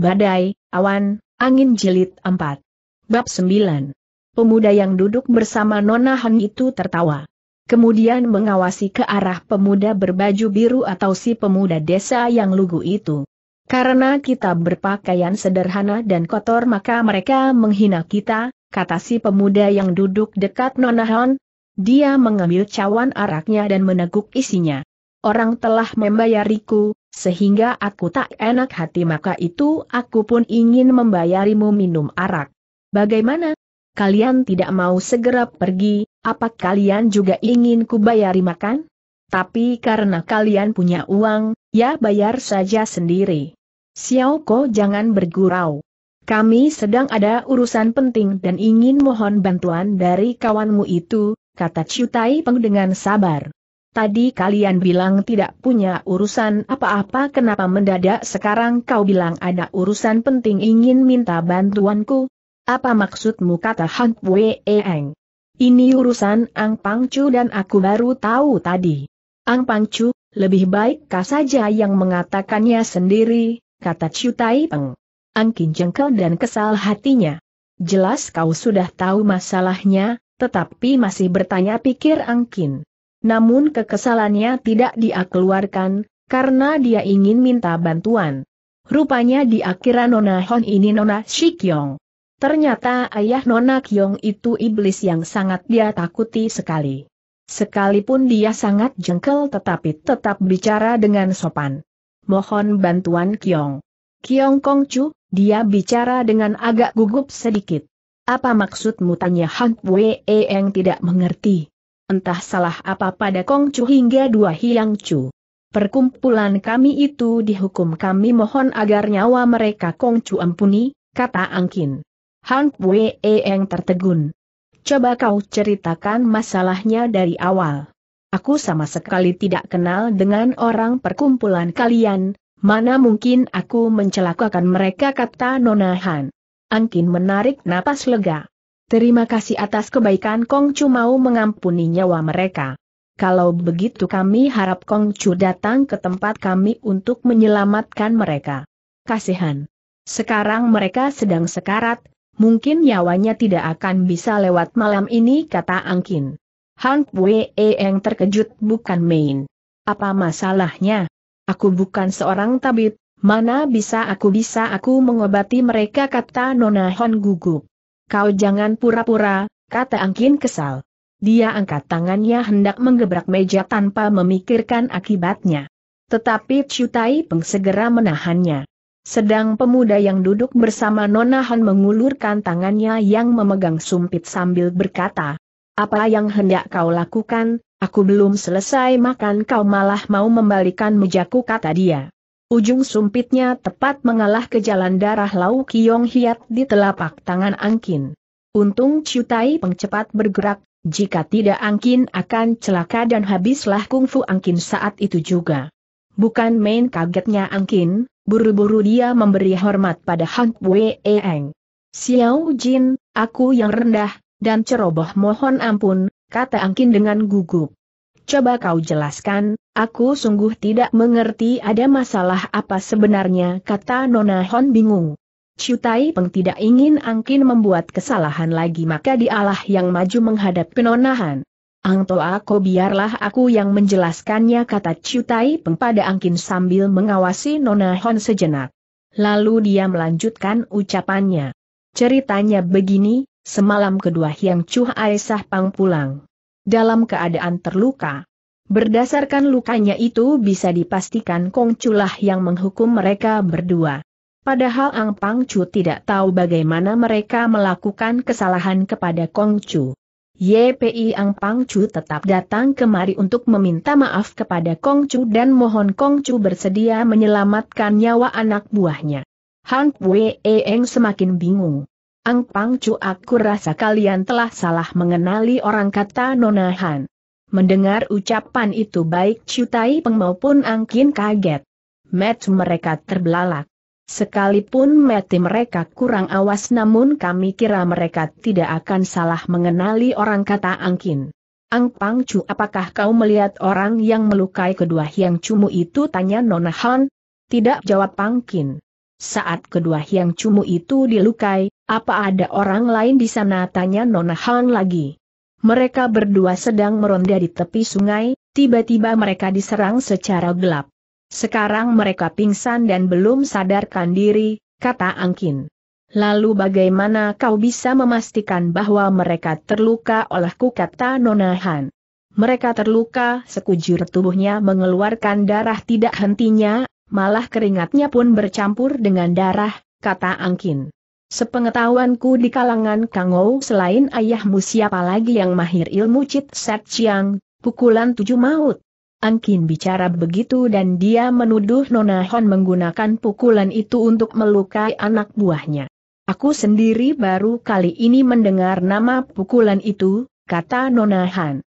Badai, Awan, Angin Jilid 4. Bab 9. Pemuda yang duduk bersama Nona Han itu tertawa. Kemudian mengawasi ke arah pemuda berbaju biru atau si pemuda desa yang lugu itu. Karena kita berpakaian sederhana dan kotor maka mereka menghina kita, kata si pemuda yang duduk dekat Nona Han. Dia mengambil cawan araknya dan meneguk isinya. Orang telah membayariku, sehingga aku tak enak hati maka itu aku pun ingin membayarimu minum arak. Bagaimana? Kalian tidak mau segera pergi, apa kalian juga ingin kubayari makan? Tapi karena kalian punya uang, ya bayar saja sendiri. Xiao Ko jangan bergurau. Kami sedang ada urusan penting dan ingin mohon bantuan dari kawanmu itu, kata Tai Peng dengan sabar. Tadi kalian bilang tidak punya urusan apa-apa kenapa mendadak sekarang kau bilang ada urusan penting ingin minta bantuanku? Apa maksudmu kata Hang Wei Eng? Ini urusan Ang Pang Chu dan aku baru tahu tadi. Ang Pang Chu, lebih baik kau saja yang mengatakannya sendiri, kata Chu Tai Peng. Angkin jengkel dan kesal hatinya. Jelas kau sudah tahu masalahnya, tetapi masih bertanya pikir Angkin. Namun kekesalannya tidak dia keluarkan, karena dia ingin minta bantuan. Rupanya di akhiran Nona Hon ini Nona Shikyong. Ternyata ayah Nona Kyong itu iblis yang sangat dia takuti sekali. Sekalipun dia sangat jengkel tetapi tetap bicara dengan sopan. Mohon bantuan Kyong. Kyong Chu, dia bicara dengan agak gugup sedikit. Apa maksudmu tanya Hank Wei Eng tidak mengerti. Entah salah apa pada Kong Chu hingga dua Hiang Chu. Perkumpulan kami itu dihukum kami mohon agar nyawa mereka Kong Chu ampuni, kata Angkin. Han Pue Eng tertegun. Coba kau ceritakan masalahnya dari awal. Aku sama sekali tidak kenal dengan orang perkumpulan kalian, mana mungkin aku mencelakakan mereka kata Nona Han. Angkin menarik napas lega. Terima kasih atas kebaikan Kong Chu mau mengampuni nyawa mereka. Kalau begitu kami harap Kong Chu datang ke tempat kami untuk menyelamatkan mereka. Kasihan. Sekarang mereka sedang sekarat, mungkin nyawanya tidak akan bisa lewat malam ini kata Angkin. Hang Wee e, yang terkejut bukan main. Apa masalahnya? Aku bukan seorang tabib, mana bisa aku bisa aku mengobati mereka kata Nona Hon gugup. Kau jangan pura-pura, kata Angkin kesal. Dia angkat tangannya hendak menggebrak meja tanpa memikirkan akibatnya. Tetapi Tai Peng segera menahannya. Sedang pemuda yang duduk bersama Nona Han mengulurkan tangannya yang memegang sumpit sambil berkata, Apa yang hendak kau lakukan, aku belum selesai makan kau malah mau membalikan mejaku kata dia. Ujung sumpitnya tepat mengalah ke jalan darah Lau Kiong Hiat di telapak tangan Angkin. Untung Ciutai pengcepat bergerak, jika tidak Angkin akan celaka dan habislah kungfu Angkin saat itu juga. Bukan main kagetnya Angkin, buru-buru dia memberi hormat pada Han Wei Eng. Xiao Jin, aku yang rendah, dan ceroboh mohon ampun, kata Angkin dengan gugup. Coba kau jelaskan, aku sungguh tidak mengerti ada masalah apa sebenarnya kata Nona Hon bingung. Ciutai Peng tidak ingin Angkin membuat kesalahan lagi maka dialah yang maju menghadap penonahan. Angto aku biarlah aku yang menjelaskannya kata Ciutai Peng pada Angkin sambil mengawasi Nona Hon sejenak. Lalu dia melanjutkan ucapannya. Ceritanya begini, semalam kedua Hyang Chu Aisah Pang pulang dalam keadaan terluka. Berdasarkan lukanya itu bisa dipastikan Kong Chulah yang menghukum mereka berdua. Padahal Ang Pang Chu tidak tahu bagaimana mereka melakukan kesalahan kepada Kong Chu. YPI Ang Pang Chu tetap datang kemari untuk meminta maaf kepada Kong Chu dan mohon Kong Chu bersedia menyelamatkan nyawa anak buahnya. Han Wei Eng semakin bingung. Ang Pangcu aku rasa kalian telah salah mengenali orang kata Nona Han. Mendengar ucapan itu baik Tai Peng maupun Angkin kaget. Met mereka terbelalak. Sekalipun mati mereka kurang awas namun kami kira mereka tidak akan salah mengenali orang kata Angkin. Ang Pangcu apakah kau melihat orang yang melukai kedua yang Cumu itu tanya Nona Han? Tidak jawab Pangkin. Saat kedua Hyang Cumu itu dilukai, apa ada orang lain di sana tanya Nona Han lagi. Mereka berdua sedang meronda di tepi sungai, tiba-tiba mereka diserang secara gelap. Sekarang mereka pingsan dan belum sadarkan diri, kata Angkin. Lalu bagaimana kau bisa memastikan bahwa mereka terluka olehku kata Nona Han. Mereka terluka sekujur tubuhnya mengeluarkan darah tidak hentinya, malah keringatnya pun bercampur dengan darah, kata Angkin. Sepengetahuanku di kalangan Kangou selain ayahmu siapa lagi yang mahir ilmu Cit Set Chiang, pukulan tujuh maut. Angkin bicara begitu dan dia menuduh Nona Hon menggunakan pukulan itu untuk melukai anak buahnya. Aku sendiri baru kali ini mendengar nama pukulan itu, kata Nona Han.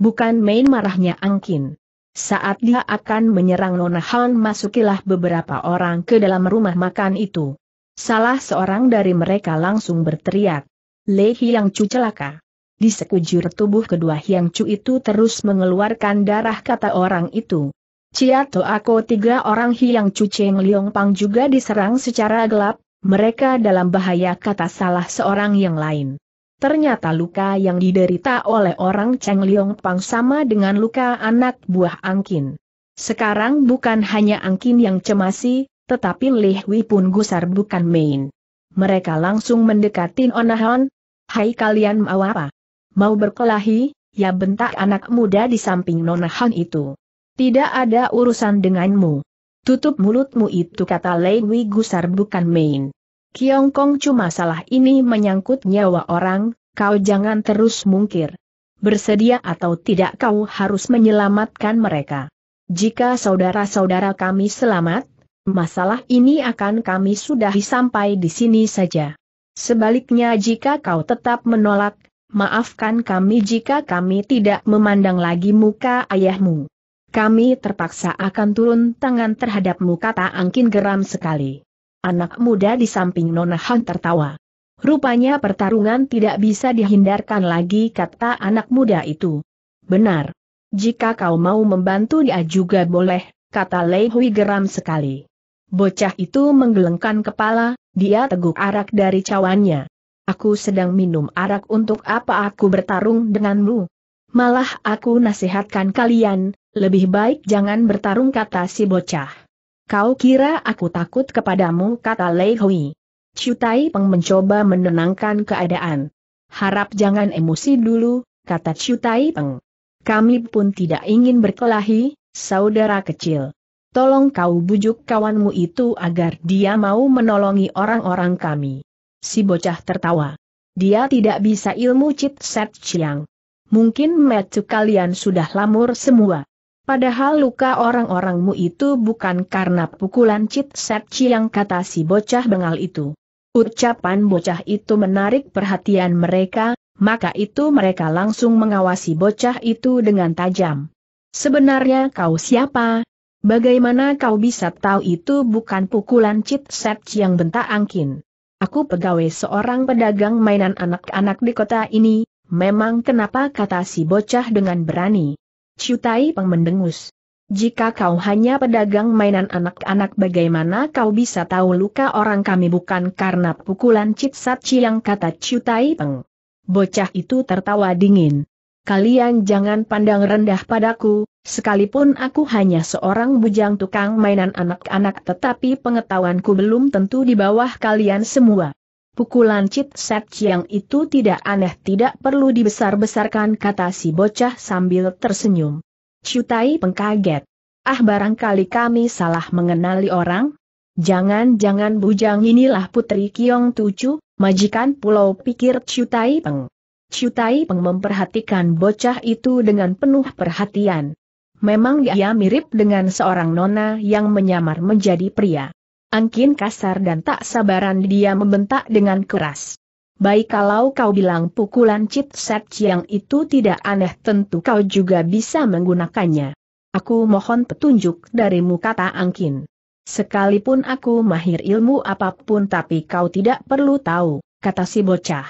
Bukan main marahnya Angkin. Saat dia akan menyerang Nona Han masukilah beberapa orang ke dalam rumah makan itu. Salah seorang dari mereka langsung berteriak. Le Hiang Chu celaka. Di sekujur tubuh kedua Hiang Chu itu terus mengeluarkan darah kata orang itu. Ciato Ako tiga orang Hiang Chu Cheng Liong Pang juga diserang secara gelap, mereka dalam bahaya kata salah seorang yang lain. Ternyata luka yang diderita oleh orang Cheng Liong Pang sama dengan luka anak buah Angkin. Sekarang bukan hanya Angkin yang cemasi, tetapi Li Hui pun gusar bukan main. Mereka langsung mendekati Onahon. Hai kalian mau apa? Mau berkelahi? Ya bentak anak muda di samping Nonahan itu. Tidak ada urusan denganmu. Tutup mulutmu itu kata Lei Wei gusar bukan main. Kiong cuma salah ini menyangkut nyawa orang, kau jangan terus mungkir. Bersedia atau tidak kau harus menyelamatkan mereka. Jika saudara-saudara kami selamat, masalah ini akan kami sudahi sampai di sini saja. Sebaliknya jika kau tetap menolak, maafkan kami jika kami tidak memandang lagi muka ayahmu. Kami terpaksa akan turun tangan terhadapmu kata Angkin geram sekali. Anak muda di samping Nona Han tertawa. Rupanya pertarungan tidak bisa dihindarkan lagi kata anak muda itu. Benar. Jika kau mau membantu dia juga boleh, kata Lei Hui geram sekali. Bocah itu menggelengkan kepala, dia teguk arak dari cawannya. Aku sedang minum arak untuk apa aku bertarung denganmu? Malah aku nasihatkan kalian, lebih baik jangan bertarung kata si bocah. Kau kira aku takut kepadamu kata Lei Hui. Tai Peng mencoba menenangkan keadaan. Harap jangan emosi dulu, kata Tai Peng. Kami pun tidak ingin berkelahi, saudara kecil. Tolong kau bujuk kawanmu itu agar dia mau menolongi orang-orang kami. Si bocah tertawa. Dia tidak bisa ilmu cit set Siang. Mungkin metu kalian sudah lamur semua. Padahal luka orang-orangmu itu bukan karena pukulan Cit Set yang kata si bocah bengal itu. Ucapan bocah itu menarik perhatian mereka, maka itu mereka langsung mengawasi bocah itu dengan tajam. Sebenarnya kau siapa? Bagaimana kau bisa tahu itu bukan pukulan Cit Set yang bentak Angkin? Aku pegawai seorang pedagang mainan anak-anak di kota ini, memang kenapa kata si bocah dengan berani. Cutai Peng mendengus. Jika kau hanya pedagang mainan anak-anak bagaimana kau bisa tahu luka orang kami bukan karena pukulan Cit Satchi yang kata Cutai Peng. Bocah itu tertawa dingin. Kalian jangan pandang rendah padaku, sekalipun aku hanya seorang bujang tukang mainan anak-anak tetapi pengetahuanku belum tentu di bawah kalian semua. Pukulan Cit Set Chiang itu tidak aneh tidak perlu dibesar-besarkan kata si bocah sambil tersenyum. Cutai pengkaget. Ah barangkali kami salah mengenali orang? Jangan-jangan bujang inilah putri Kiong Tucu, majikan pulau pikir Cutai Peng. Cutai Peng memperhatikan bocah itu dengan penuh perhatian. Memang dia mirip dengan seorang nona yang menyamar menjadi pria. Angkin kasar dan tak sabaran dia membentak dengan keras. Baik kalau kau bilang pukulan Cit Set Chiang itu tidak aneh tentu kau juga bisa menggunakannya. Aku mohon petunjuk darimu kata Angkin. Sekalipun aku mahir ilmu apapun tapi kau tidak perlu tahu, kata si bocah.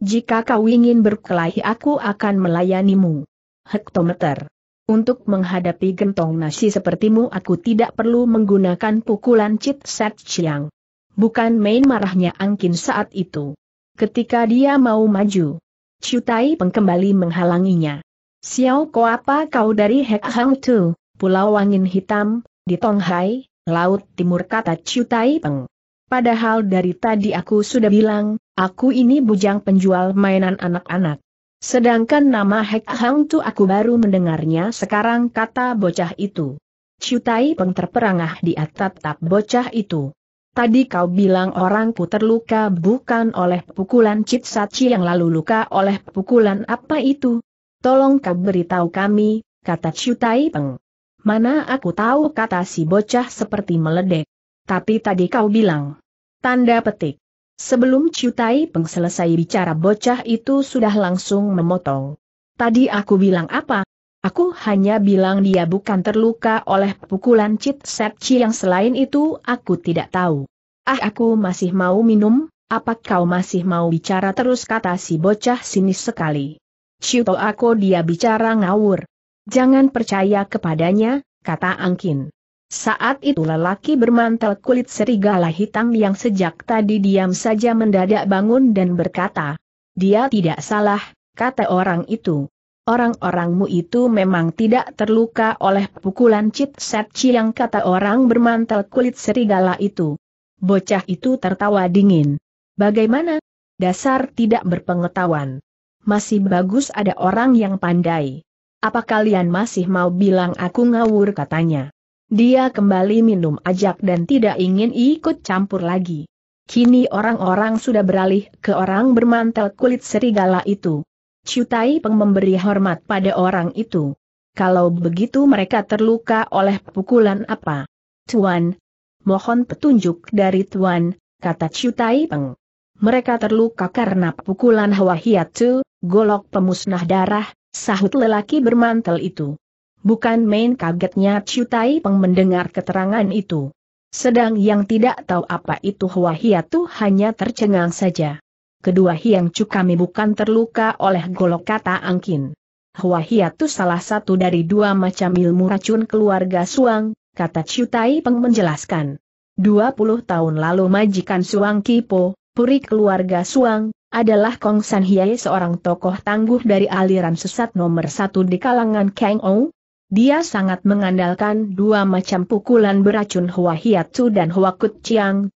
Jika kau ingin berkelahi aku akan melayanimu. Hektometer. Untuk menghadapi gentong nasi sepertimu aku tidak perlu menggunakan pukulan Chit Set Chiang. Bukan main marahnya Angkin saat itu. Ketika dia mau maju, Tai Peng kembali menghalanginya. Xiao ko apa kau dari Hek Hang Tu, Pulau Angin Hitam, di Tonghai, Laut Timur kata Tai Peng. Padahal dari tadi aku sudah bilang, aku ini bujang penjual mainan anak-anak. Sedangkan nama Hek Hang Tu aku baru mendengarnya sekarang kata bocah itu. Cutai Peng terperangah di atap-tap bocah itu. Tadi kau bilang orangku terluka bukan oleh pukulan Cit Sachi yang lalu luka oleh pukulan apa itu? Tolong kau beritahu kami, kata Cutai Peng. Mana aku tahu kata si bocah seperti meledek. Tapi tadi kau bilang. Tanda petik. Sebelum Ciutai Peng selesai bicara bocah itu sudah langsung memotong. Tadi aku bilang apa? Aku hanya bilang dia bukan terluka oleh pukulan Cit Chi yang selain itu aku tidak tahu. Ah aku masih mau minum, apa kau masih mau bicara terus kata si bocah sinis sekali. Ciuto aku dia bicara ngawur. Jangan percaya kepadanya, kata Angkin. Saat itu lelaki bermantel kulit serigala hitam yang sejak tadi diam saja mendadak bangun dan berkata, dia tidak salah, kata orang itu. Orang-orangmu itu memang tidak terluka oleh pukulan Cit setci yang kata orang bermantel kulit serigala itu. Bocah itu tertawa dingin. Bagaimana? Dasar tidak berpengetahuan. Masih bagus ada orang yang pandai. Apa kalian masih mau bilang aku ngawur katanya? Dia kembali minum ajak dan tidak ingin ikut campur lagi. Kini orang-orang sudah beralih ke orang bermantel kulit serigala itu. Cutai Peng memberi hormat pada orang itu. Kalau begitu mereka terluka oleh pukulan apa? Tuan, mohon petunjuk dari Tuan, kata Cutai Peng. Mereka terluka karena pukulan Hwa Hiatu, golok pemusnah darah, sahut lelaki bermantel itu. Bukan main kagetnya Ciutai Peng mendengar keterangan itu. Sedang yang tidak tahu apa itu Hua Hiatu hanya tercengang saja. Kedua Hiang Cu kami bukan terluka oleh golok kata Angkin. Hua Hiatu salah satu dari dua macam ilmu racun keluarga Suang, kata Ciutai Peng menjelaskan. 20 tahun lalu majikan Suang Kipo, puri keluarga Suang, adalah Kong San Hiai seorang tokoh tangguh dari aliran sesat nomor satu di kalangan Kang Ong, dia sangat mengandalkan dua macam pukulan beracun Hua Hiatsu dan Hua Kut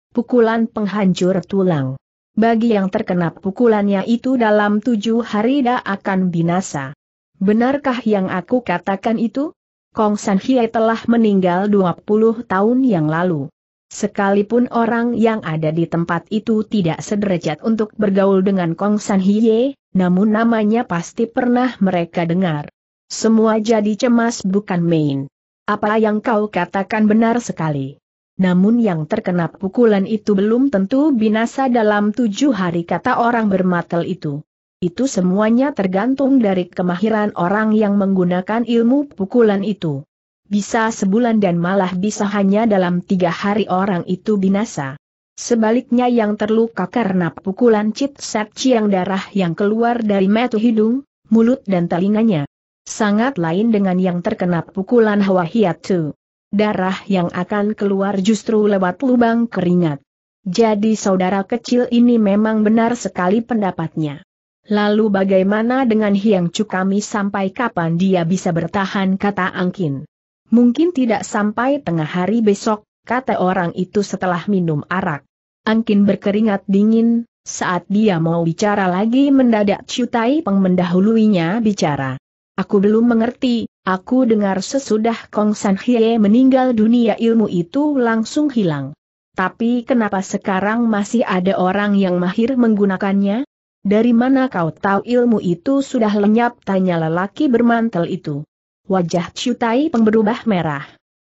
pukulan penghancur tulang. Bagi yang terkena pukulannya itu dalam tujuh hari da akan binasa. Benarkah yang aku katakan itu? Kong San Hye telah meninggal 20 tahun yang lalu. Sekalipun orang yang ada di tempat itu tidak sederajat untuk bergaul dengan Kong San Hye, namun namanya pasti pernah mereka dengar. Semua jadi cemas bukan main. Apa yang kau katakan benar sekali. Namun yang terkena pukulan itu belum tentu binasa dalam tujuh hari kata orang bermatel itu. Itu semuanya tergantung dari kemahiran orang yang menggunakan ilmu pukulan itu. Bisa sebulan dan malah bisa hanya dalam tiga hari orang itu binasa. Sebaliknya yang terluka karena pukulan Cit Set yang darah yang keluar dari metu hidung, mulut dan telinganya, sangat lain dengan yang terkena pukulan hawa hiatu. Darah yang akan keluar justru lewat lubang keringat. Jadi saudara kecil ini memang benar sekali pendapatnya. Lalu bagaimana dengan Hiang Chu kami sampai kapan dia bisa bertahan kata Angkin? Mungkin tidak sampai tengah hari besok, kata orang itu setelah minum arak. Angkin berkeringat dingin, saat dia mau bicara lagi mendadak Chu Tai Peng mendahuluinya bicara. Aku belum mengerti, aku dengar sesudah Kong San Hye meninggal dunia ilmu itu langsung hilang. Tapi kenapa sekarang masih ada orang yang mahir menggunakannya? Dari mana kau tahu ilmu itu sudah lenyap? Tanya lelaki bermantel itu. Wajah Chutai pengberubah merah.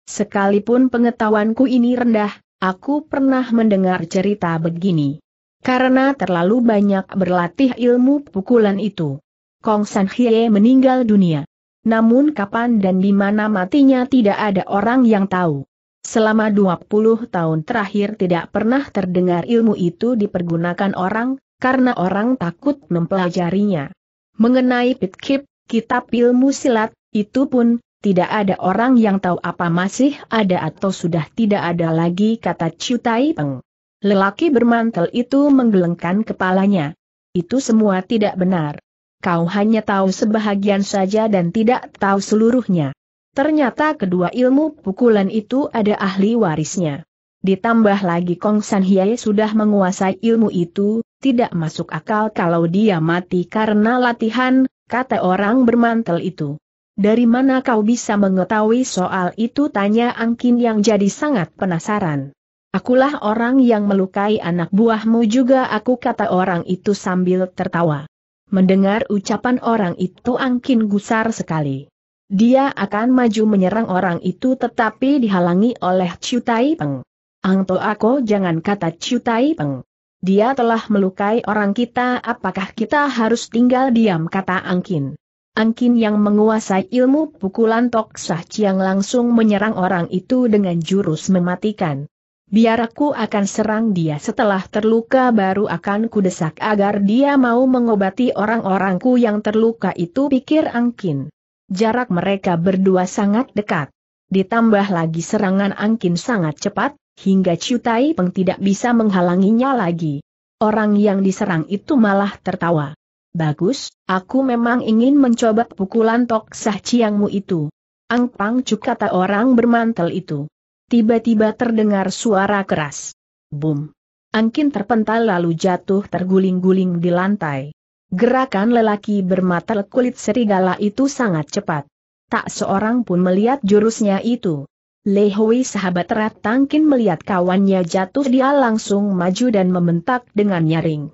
Sekalipun pengetahuanku ini rendah, aku pernah mendengar cerita begini. Karena terlalu banyak berlatih ilmu pukulan itu. Kong San Hye meninggal dunia. Namun kapan dan di mana matinya tidak ada orang yang tahu. Selama 20 tahun terakhir tidak pernah terdengar ilmu itu dipergunakan orang, karena orang takut mempelajarinya. Mengenai Pitkip, kitab ilmu silat, itu pun, tidak ada orang yang tahu apa masih ada atau sudah tidak ada lagi kata Chiu Tai Peng. Lelaki bermantel itu menggelengkan kepalanya. Itu semua tidak benar kau hanya tahu sebahagian saja dan tidak tahu seluruhnya. Ternyata kedua ilmu pukulan itu ada ahli warisnya. Ditambah lagi Kong San Hye sudah menguasai ilmu itu, tidak masuk akal kalau dia mati karena latihan, kata orang bermantel itu. Dari mana kau bisa mengetahui soal itu tanya Angkin yang jadi sangat penasaran. Akulah orang yang melukai anak buahmu juga aku kata orang itu sambil tertawa. Mendengar ucapan orang itu angkin gusar sekali. Dia akan maju menyerang orang itu tetapi dihalangi oleh Chiu Tai Peng. Ang To Ako jangan kata Chiu Tai Peng. Dia telah melukai orang kita apakah kita harus tinggal diam kata Angkin. Angkin yang menguasai ilmu pukulan Tok Sah Chiang langsung menyerang orang itu dengan jurus mematikan. Biar aku akan serang dia setelah terluka baru akan kudesak agar dia mau mengobati orang-orangku yang terluka itu pikir Angkin. Jarak mereka berdua sangat dekat. Ditambah lagi serangan Angkin sangat cepat, hingga Ciutai Peng tidak bisa menghalanginya lagi. Orang yang diserang itu malah tertawa. Bagus, aku memang ingin mencoba pukulan Tok Sah Ciangmu itu. Angpang Cuk kata orang bermantel itu tiba-tiba terdengar suara keras. Bum! Angkin terpental lalu jatuh terguling-guling di lantai. Gerakan lelaki bermata kulit serigala itu sangat cepat. Tak seorang pun melihat jurusnya itu. Leihui sahabat erat Tangkin melihat kawannya jatuh dia langsung maju dan membentak dengan nyaring.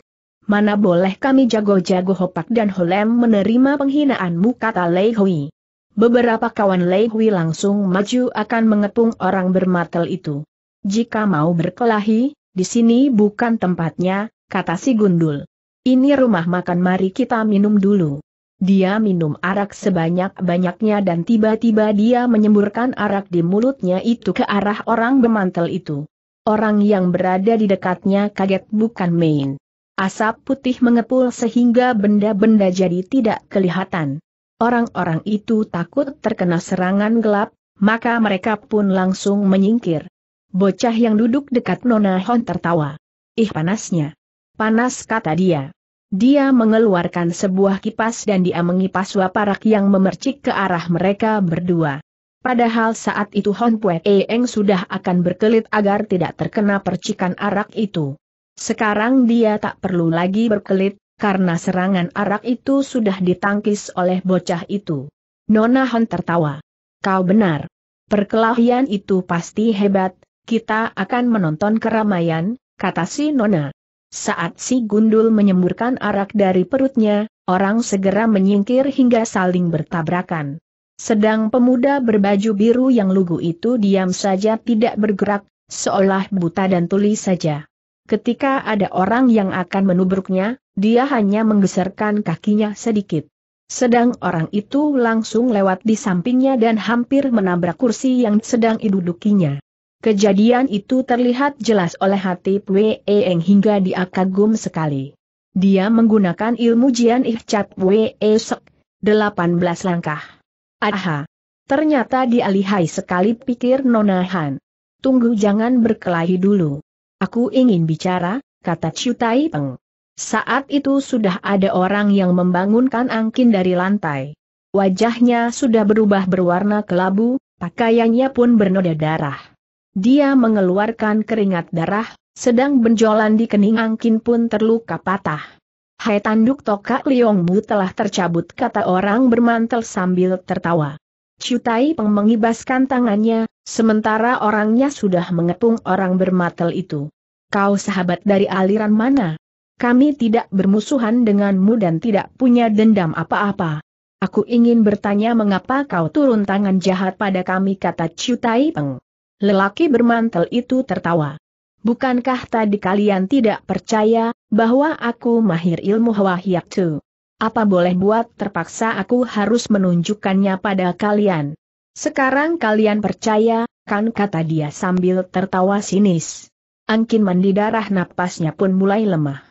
Mana boleh kami jago-jago hopak dan holem menerima penghinaanmu kata Leihui. Beberapa kawan Lei Hui langsung maju akan mengepung orang bermatel itu. Jika mau berkelahi, di sini bukan tempatnya, kata si gundul. Ini rumah makan mari kita minum dulu. Dia minum arak sebanyak-banyaknya dan tiba-tiba dia menyemburkan arak di mulutnya itu ke arah orang bermantel itu. Orang yang berada di dekatnya kaget bukan main. Asap putih mengepul sehingga benda-benda jadi tidak kelihatan. Orang-orang itu takut terkena serangan gelap, maka mereka pun langsung menyingkir. Bocah yang duduk dekat Nona Hon tertawa. Ih panasnya. Panas kata dia. Dia mengeluarkan sebuah kipas dan dia mengipas waparak yang memercik ke arah mereka berdua. Padahal saat itu Hon Pue Eng sudah akan berkelit agar tidak terkena percikan arak itu. Sekarang dia tak perlu lagi berkelit, karena serangan arak itu sudah ditangkis oleh bocah itu. Nona Han tertawa. Kau benar. Perkelahian itu pasti hebat, kita akan menonton keramaian, kata si Nona. Saat si gundul menyemburkan arak dari perutnya, orang segera menyingkir hingga saling bertabrakan. Sedang pemuda berbaju biru yang lugu itu diam saja tidak bergerak, seolah buta dan tuli saja. Ketika ada orang yang akan menubruknya, dia hanya menggeserkan kakinya sedikit. Sedang orang itu langsung lewat di sampingnya dan hampir menabrak kursi yang sedang didudukinya. Kejadian itu terlihat jelas oleh hati Pue Eng hingga dia kagum sekali. Dia menggunakan ilmu Jian Ihcat Pwe delapan 18 langkah. Aha! Ternyata dia lihai sekali pikir Nonahan. Tunggu jangan berkelahi dulu. Aku ingin bicara, kata Chiu Tai Peng. Saat itu sudah ada orang yang membangunkan angkin dari lantai. Wajahnya sudah berubah berwarna kelabu, pakaiannya pun bernoda darah. Dia mengeluarkan keringat darah, sedang benjolan di kening angkin pun terluka patah. Hai tanduk tokak Liongmu telah tercabut kata orang bermantel sambil tertawa. Cutai Peng mengibaskan tangannya, sementara orangnya sudah mengepung orang bermantel itu. Kau sahabat dari aliran mana? kami tidak bermusuhan denganmu dan tidak punya dendam apa-apa. Aku ingin bertanya mengapa kau turun tangan jahat pada kami kata Chiu Tai Peng. Lelaki bermantel itu tertawa. Bukankah tadi kalian tidak percaya, bahwa aku mahir ilmu Hwa Hiak Tu? Apa boleh buat terpaksa aku harus menunjukkannya pada kalian? Sekarang kalian percaya, kan kata dia sambil tertawa sinis. Angkin mandi darah napasnya pun mulai lemah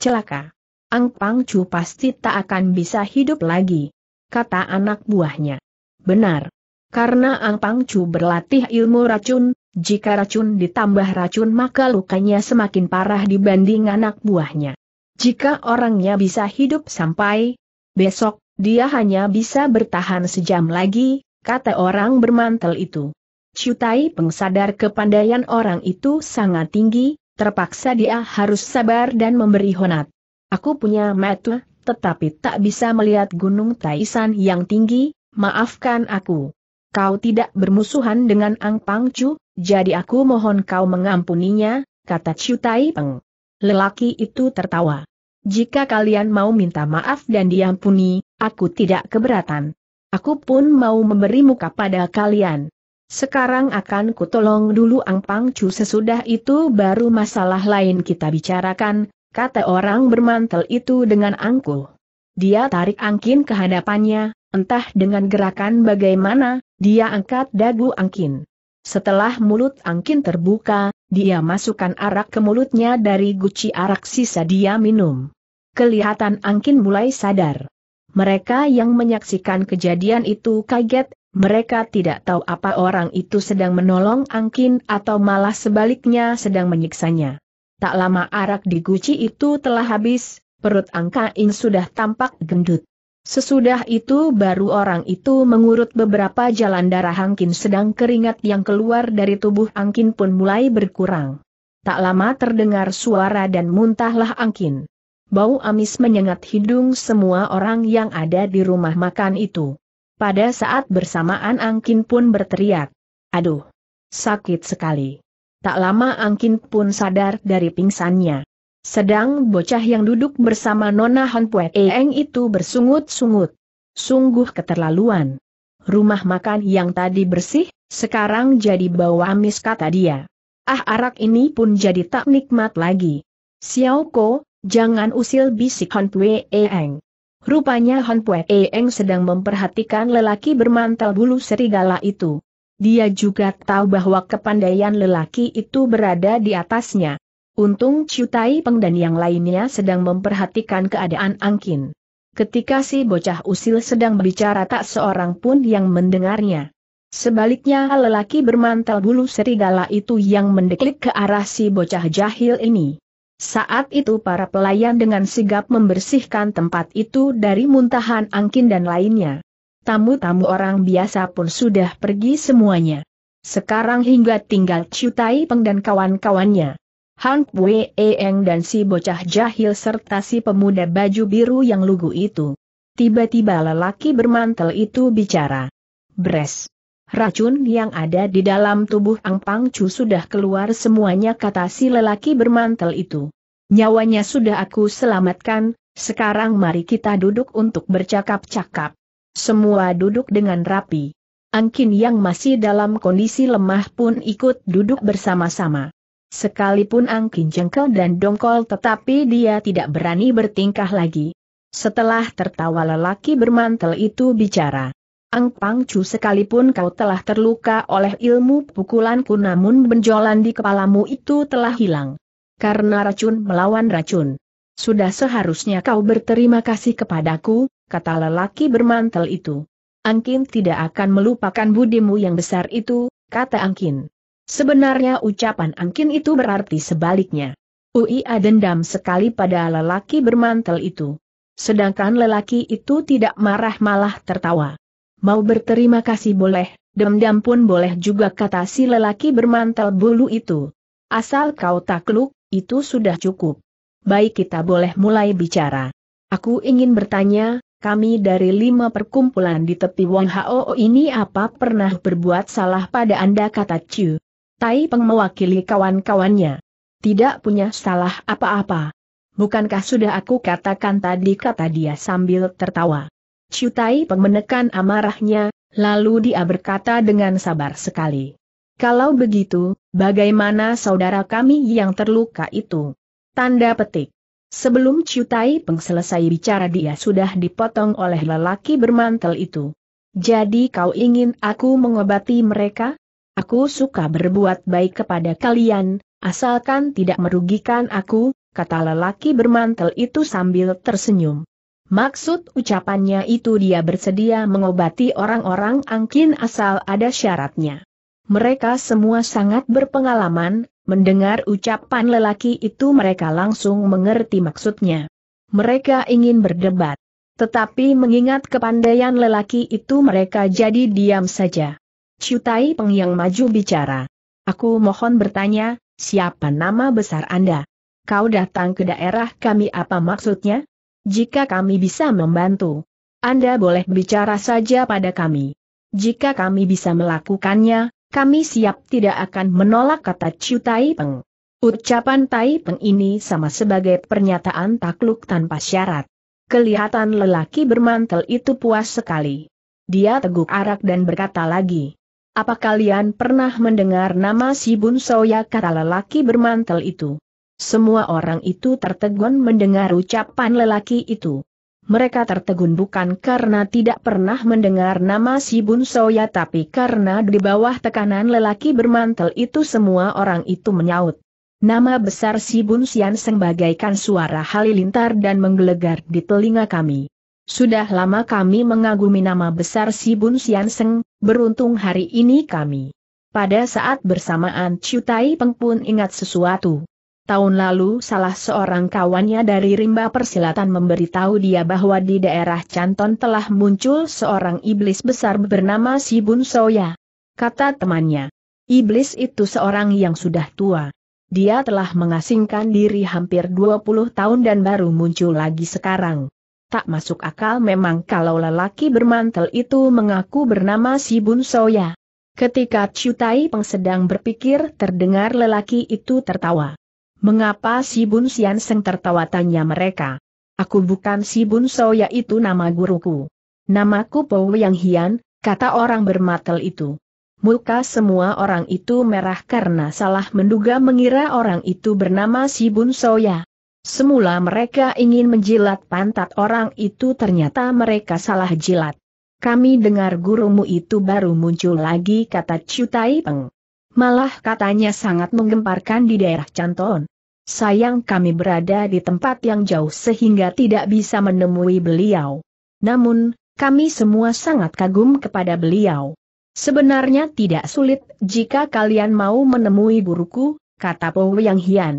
celaka. Ang Pangcu pasti tak akan bisa hidup lagi, kata anak buahnya. Benar. Karena Ang Pangcu berlatih ilmu racun, jika racun ditambah racun maka lukanya semakin parah dibanding anak buahnya. Jika orangnya bisa hidup sampai besok, dia hanya bisa bertahan sejam lagi, kata orang bermantel itu. Tai, pengsadar kepandaian orang itu sangat tinggi, Terpaksa dia harus sabar dan memberi honat. Aku punya mata, tetapi tak bisa melihat gunung Taisan yang tinggi, maafkan aku. Kau tidak bermusuhan dengan Ang Pangcu, jadi aku mohon kau mengampuninya, kata Chu Tai Peng. Lelaki itu tertawa. Jika kalian mau minta maaf dan diampuni, aku tidak keberatan. Aku pun mau memberi muka pada kalian. Sekarang akan kutolong dulu Ang Pangcu sesudah itu baru masalah lain kita bicarakan, kata orang bermantel itu dengan angkuh. Dia tarik angkin ke hadapannya, entah dengan gerakan bagaimana, dia angkat dagu angkin. Setelah mulut angkin terbuka, dia masukkan arak ke mulutnya dari guci arak sisa dia minum. Kelihatan angkin mulai sadar. Mereka yang menyaksikan kejadian itu kaget, mereka tidak tahu apa orang itu sedang menolong Angkin atau malah sebaliknya sedang menyiksanya. Tak lama arak di guci itu telah habis, perut Angkain sudah tampak gendut. Sesudah itu baru orang itu mengurut beberapa jalan darah Angkin sedang keringat yang keluar dari tubuh Angkin pun mulai berkurang. Tak lama terdengar suara dan muntahlah Angkin. Bau amis menyengat hidung semua orang yang ada di rumah makan itu. Pada saat bersamaan Angkin pun berteriak. Aduh! Sakit sekali. Tak lama Angkin pun sadar dari pingsannya. Sedang bocah yang duduk bersama Nona Hon Pue Eeng itu bersungut-sungut. Sungguh keterlaluan. Rumah makan yang tadi bersih, sekarang jadi bau amis kata dia. Ah arak ini pun jadi tak nikmat lagi. Xiao Ko, jangan usil bisik Hon Pue Eeng. Rupanya Han Pue Eng sedang memperhatikan lelaki bermantel bulu serigala itu. Dia juga tahu bahwa kepandaian lelaki itu berada di atasnya. Untung Chiu Tai Peng dan yang lainnya sedang memperhatikan keadaan Angkin. Ketika si bocah usil sedang berbicara tak seorang pun yang mendengarnya. Sebaliknya lelaki bermantel bulu serigala itu yang mendeklik ke arah si bocah jahil ini. Saat itu para pelayan dengan sigap membersihkan tempat itu dari muntahan angkin dan lainnya. Tamu-tamu orang biasa pun sudah pergi semuanya. Sekarang hingga tinggal Cutai Peng dan kawan-kawannya. Han Wee Eng dan si bocah jahil serta si pemuda baju biru yang lugu itu. Tiba-tiba lelaki bermantel itu bicara. Bres. Racun yang ada di dalam tubuh Ang Pangcu sudah keluar semuanya kata si lelaki bermantel itu. Nyawanya sudah aku selamatkan, sekarang mari kita duduk untuk bercakap-cakap. Semua duduk dengan rapi. Angkin yang masih dalam kondisi lemah pun ikut duduk bersama-sama. Sekalipun Angkin jengkel dan dongkol tetapi dia tidak berani bertingkah lagi. Setelah tertawa lelaki bermantel itu bicara. Ang Pangcu sekalipun kau telah terluka oleh ilmu pukulanku namun benjolan di kepalamu itu telah hilang. Karena racun melawan racun. Sudah seharusnya kau berterima kasih kepadaku, kata lelaki bermantel itu. Angkin tidak akan melupakan budimu yang besar itu, kata Angkin. Sebenarnya ucapan Angkin itu berarti sebaliknya. Uia dendam sekali pada lelaki bermantel itu. Sedangkan lelaki itu tidak marah malah tertawa. Mau berterima kasih boleh, dendam pun boleh juga kata si lelaki bermantel bulu itu. Asal kau takluk, itu sudah cukup. Baik kita boleh mulai bicara. Aku ingin bertanya, kami dari lima perkumpulan di tepi Wang Hao ini apa pernah berbuat salah pada Anda kata Chu. Tai Peng mewakili kawan-kawannya. Tidak punya salah apa-apa. Bukankah sudah aku katakan tadi kata dia sambil tertawa. Cutai pemenekan amarahnya, lalu dia berkata dengan sabar sekali. Kalau begitu, bagaimana saudara kami yang terluka itu? Tanda petik. Sebelum Cutai Peng selesai bicara dia sudah dipotong oleh lelaki bermantel itu. Jadi kau ingin aku mengobati mereka? Aku suka berbuat baik kepada kalian, asalkan tidak merugikan aku, kata lelaki bermantel itu sambil tersenyum. Maksud ucapannya itu dia bersedia mengobati orang-orang angkin asal ada syaratnya. Mereka semua sangat berpengalaman, mendengar ucapan lelaki itu mereka langsung mengerti maksudnya. Mereka ingin berdebat. Tetapi mengingat kepandaian lelaki itu mereka jadi diam saja. Cutai Peng yang maju bicara. Aku mohon bertanya, siapa nama besar Anda? Kau datang ke daerah kami apa maksudnya? Jika kami bisa membantu, Anda boleh bicara saja pada kami. Jika kami bisa melakukannya, kami siap tidak akan menolak kata Chu Tai Peng. Ucapan Tai Peng ini sama sebagai pernyataan takluk tanpa syarat. Kelihatan lelaki bermantel itu puas sekali. Dia teguk arak dan berkata lagi. Apa kalian pernah mendengar nama si Bun Soya kata lelaki bermantel itu? Semua orang itu tertegun mendengar ucapan lelaki itu. Mereka tertegun bukan karena tidak pernah mendengar nama si Bun Soya tapi karena di bawah tekanan lelaki bermantel itu semua orang itu menyaut. Nama besar si Bun Sian suara halilintar dan menggelegar di telinga kami. Sudah lama kami mengagumi nama besar si Bun Sian Seng, beruntung hari ini kami. Pada saat bersamaan Ciu Tai Peng pun ingat sesuatu. Tahun lalu salah seorang kawannya dari rimba persilatan memberitahu dia bahwa di daerah Canton telah muncul seorang iblis besar bernama Sibun Soya. Kata temannya, iblis itu seorang yang sudah tua. Dia telah mengasingkan diri hampir 20 tahun dan baru muncul lagi sekarang. Tak masuk akal memang kalau lelaki bermantel itu mengaku bernama Sibun Soya. Ketika Chutai Peng sedang berpikir terdengar lelaki itu tertawa. Mengapa si Bun Sian Seng tertawa tanya mereka? Aku bukan si Bun So yaitu nama guruku. Namaku Po Yang Hian, kata orang bermatel itu. Muka semua orang itu merah karena salah menduga mengira orang itu bernama si Bun Soya. Semula mereka ingin menjilat pantat orang itu ternyata mereka salah jilat. Kami dengar gurumu itu baru muncul lagi kata Tai Peng. Malah katanya sangat menggemparkan di daerah Canton. Sayang kami berada di tempat yang jauh sehingga tidak bisa menemui beliau. Namun, kami semua sangat kagum kepada beliau. Sebenarnya tidak sulit jika kalian mau menemui guruku, kata Po Yang Hian.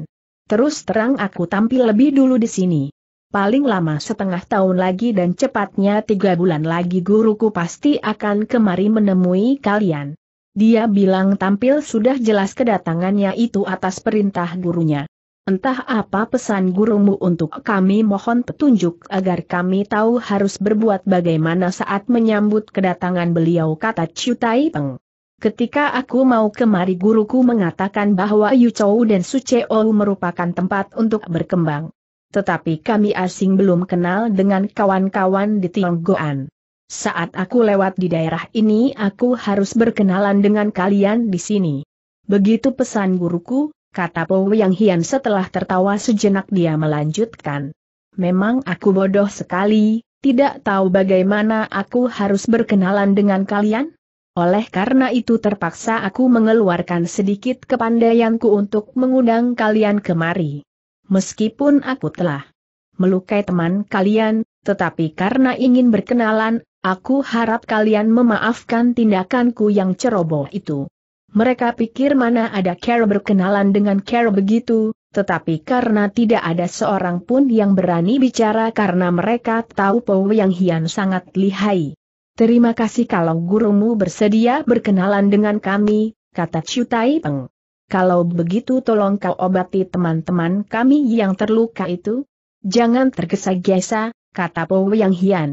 Terus terang aku tampil lebih dulu di sini. Paling lama setengah tahun lagi dan cepatnya tiga bulan lagi guruku pasti akan kemari menemui kalian. Dia bilang tampil sudah jelas kedatangannya itu atas perintah gurunya. Entah apa pesan gurumu untuk kami mohon petunjuk agar kami tahu harus berbuat bagaimana saat menyambut kedatangan beliau kata Chu Tai Peng. Ketika aku mau kemari guruku mengatakan bahwa Yu Chou dan Su Chou merupakan tempat untuk berkembang. Tetapi kami asing belum kenal dengan kawan-kawan di Tionggoan. Saat aku lewat di daerah ini aku harus berkenalan dengan kalian di sini. Begitu pesan guruku, kata Po Yang Hian setelah tertawa sejenak dia melanjutkan. Memang aku bodoh sekali, tidak tahu bagaimana aku harus berkenalan dengan kalian? Oleh karena itu terpaksa aku mengeluarkan sedikit kepandaianku untuk mengundang kalian kemari. Meskipun aku telah melukai teman kalian, tetapi karena ingin berkenalan, Aku harap kalian memaafkan tindakanku yang ceroboh itu. Mereka pikir mana ada Carol berkenalan dengan Carol begitu, tetapi karena tidak ada seorang pun yang berani bicara karena mereka tahu Po Yang Hian sangat lihai. Terima kasih kalau gurumu bersedia berkenalan dengan kami, kata Chiu Tai Peng. Kalau begitu tolong kau obati teman-teman kami yang terluka itu. Jangan tergesa-gesa, kata Po Yang Hian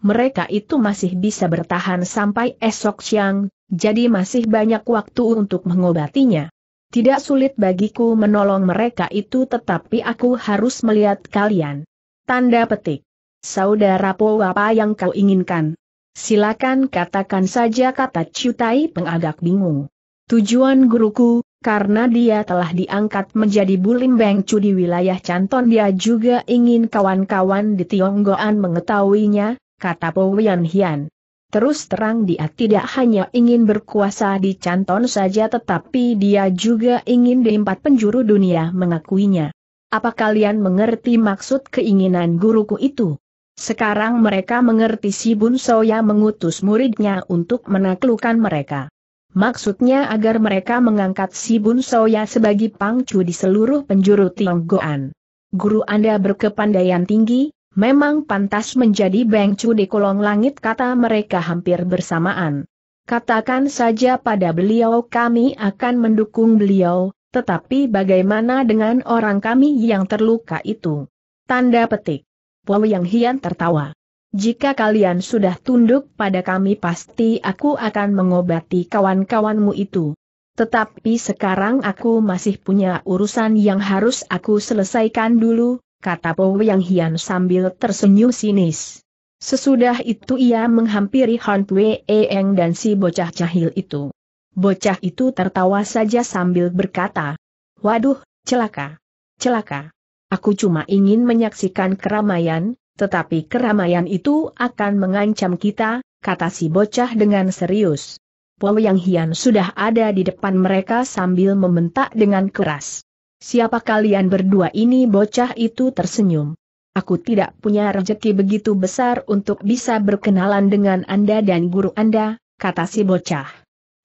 mereka itu masih bisa bertahan sampai esok siang, jadi masih banyak waktu untuk mengobatinya. Tidak sulit bagiku menolong mereka itu tetapi aku harus melihat kalian. Tanda petik. Saudara Po apa yang kau inginkan? Silakan katakan saja kata Ciutai pengagak bingung. Tujuan guruku, karena dia telah diangkat menjadi bulim bengcu di wilayah Canton dia juga ingin kawan-kawan di Tionggoan mengetahuinya, kata Powian Hian. Terus terang dia tidak hanya ingin berkuasa di Canton saja tetapi dia juga ingin di empat penjuru dunia mengakuinya. Apa kalian mengerti maksud keinginan guruku itu? Sekarang mereka mengerti si Bun Soya mengutus muridnya untuk menaklukkan mereka. Maksudnya agar mereka mengangkat si Bun Soya sebagai pangcu di seluruh penjuru Tionggoan. Guru Anda berkepandaian tinggi, Memang pantas menjadi bengcu di kolong langit kata mereka hampir bersamaan. Katakan saja pada beliau kami akan mendukung beliau, tetapi bagaimana dengan orang kami yang terluka itu? Tanda petik. Pau Yang Hian tertawa. Jika kalian sudah tunduk pada kami pasti aku akan mengobati kawan-kawanmu itu. Tetapi sekarang aku masih punya urusan yang harus aku selesaikan dulu, kata Po Yang Hian sambil tersenyum sinis. Sesudah itu ia menghampiri Han Pue Eng dan si bocah cahil itu. Bocah itu tertawa saja sambil berkata, Waduh, celaka, celaka. Aku cuma ingin menyaksikan keramaian, tetapi keramaian itu akan mengancam kita, kata si bocah dengan serius. Po Yang Hian sudah ada di depan mereka sambil membentak dengan keras. Siapa kalian berdua ini bocah itu tersenyum. Aku tidak punya rezeki begitu besar untuk bisa berkenalan dengan Anda dan guru Anda, kata si bocah.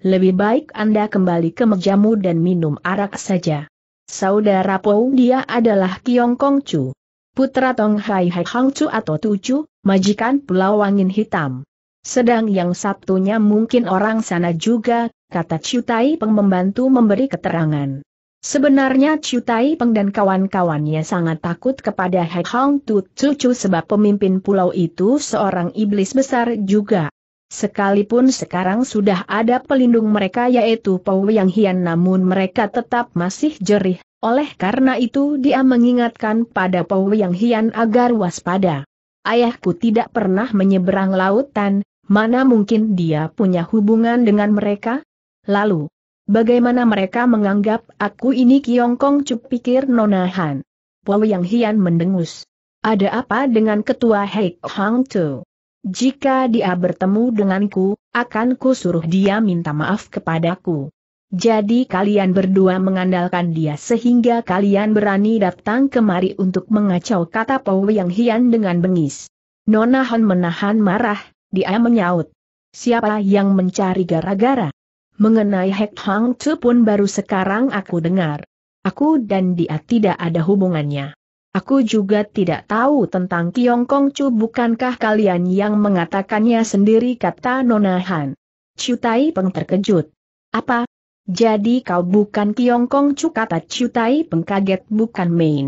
Lebih baik Anda kembali ke mejamu dan minum arak saja. Saudara Pou dia adalah Kiong Kong Chu. Putra Tong Hai Hai Hang Chu atau Tucu, majikan Pulau Wangin Hitam. Sedang yang satunya mungkin orang sana juga, kata Chutai, Tai Peng membantu memberi keterangan. Sebenarnya Tai Peng dan kawan-kawannya sangat takut kepada He Hong Tu Cucu sebab pemimpin pulau itu seorang iblis besar juga. Sekalipun sekarang sudah ada pelindung mereka yaitu Pau Yang Hian namun mereka tetap masih jerih, oleh karena itu dia mengingatkan pada Pau Yang Hian agar waspada. Ayahku tidak pernah menyeberang lautan, mana mungkin dia punya hubungan dengan mereka? Lalu, Bagaimana mereka menganggap aku ini kiongkong? Kong Cuk pikir Nona Han. Yang Hian mendengus. Ada apa dengan ketua Heik Hang Tu? Jika dia bertemu denganku, akan ku suruh dia minta maaf kepadaku. Jadi kalian berdua mengandalkan dia sehingga kalian berani datang kemari untuk mengacau kata Pau Yang Hian dengan bengis. Nona Han menahan marah, dia menyaut. Siapa yang mencari gara-gara? Mengenai Hek Hang Tu pun baru sekarang aku dengar. Aku dan dia tidak ada hubungannya. Aku juga tidak tahu tentang Kiong Kong Chu bukankah kalian yang mengatakannya sendiri kata Nona Han. Cutai Peng terkejut. Apa? Jadi kau bukan Kiong Kong Chu kata Ciutai Peng kaget bukan main.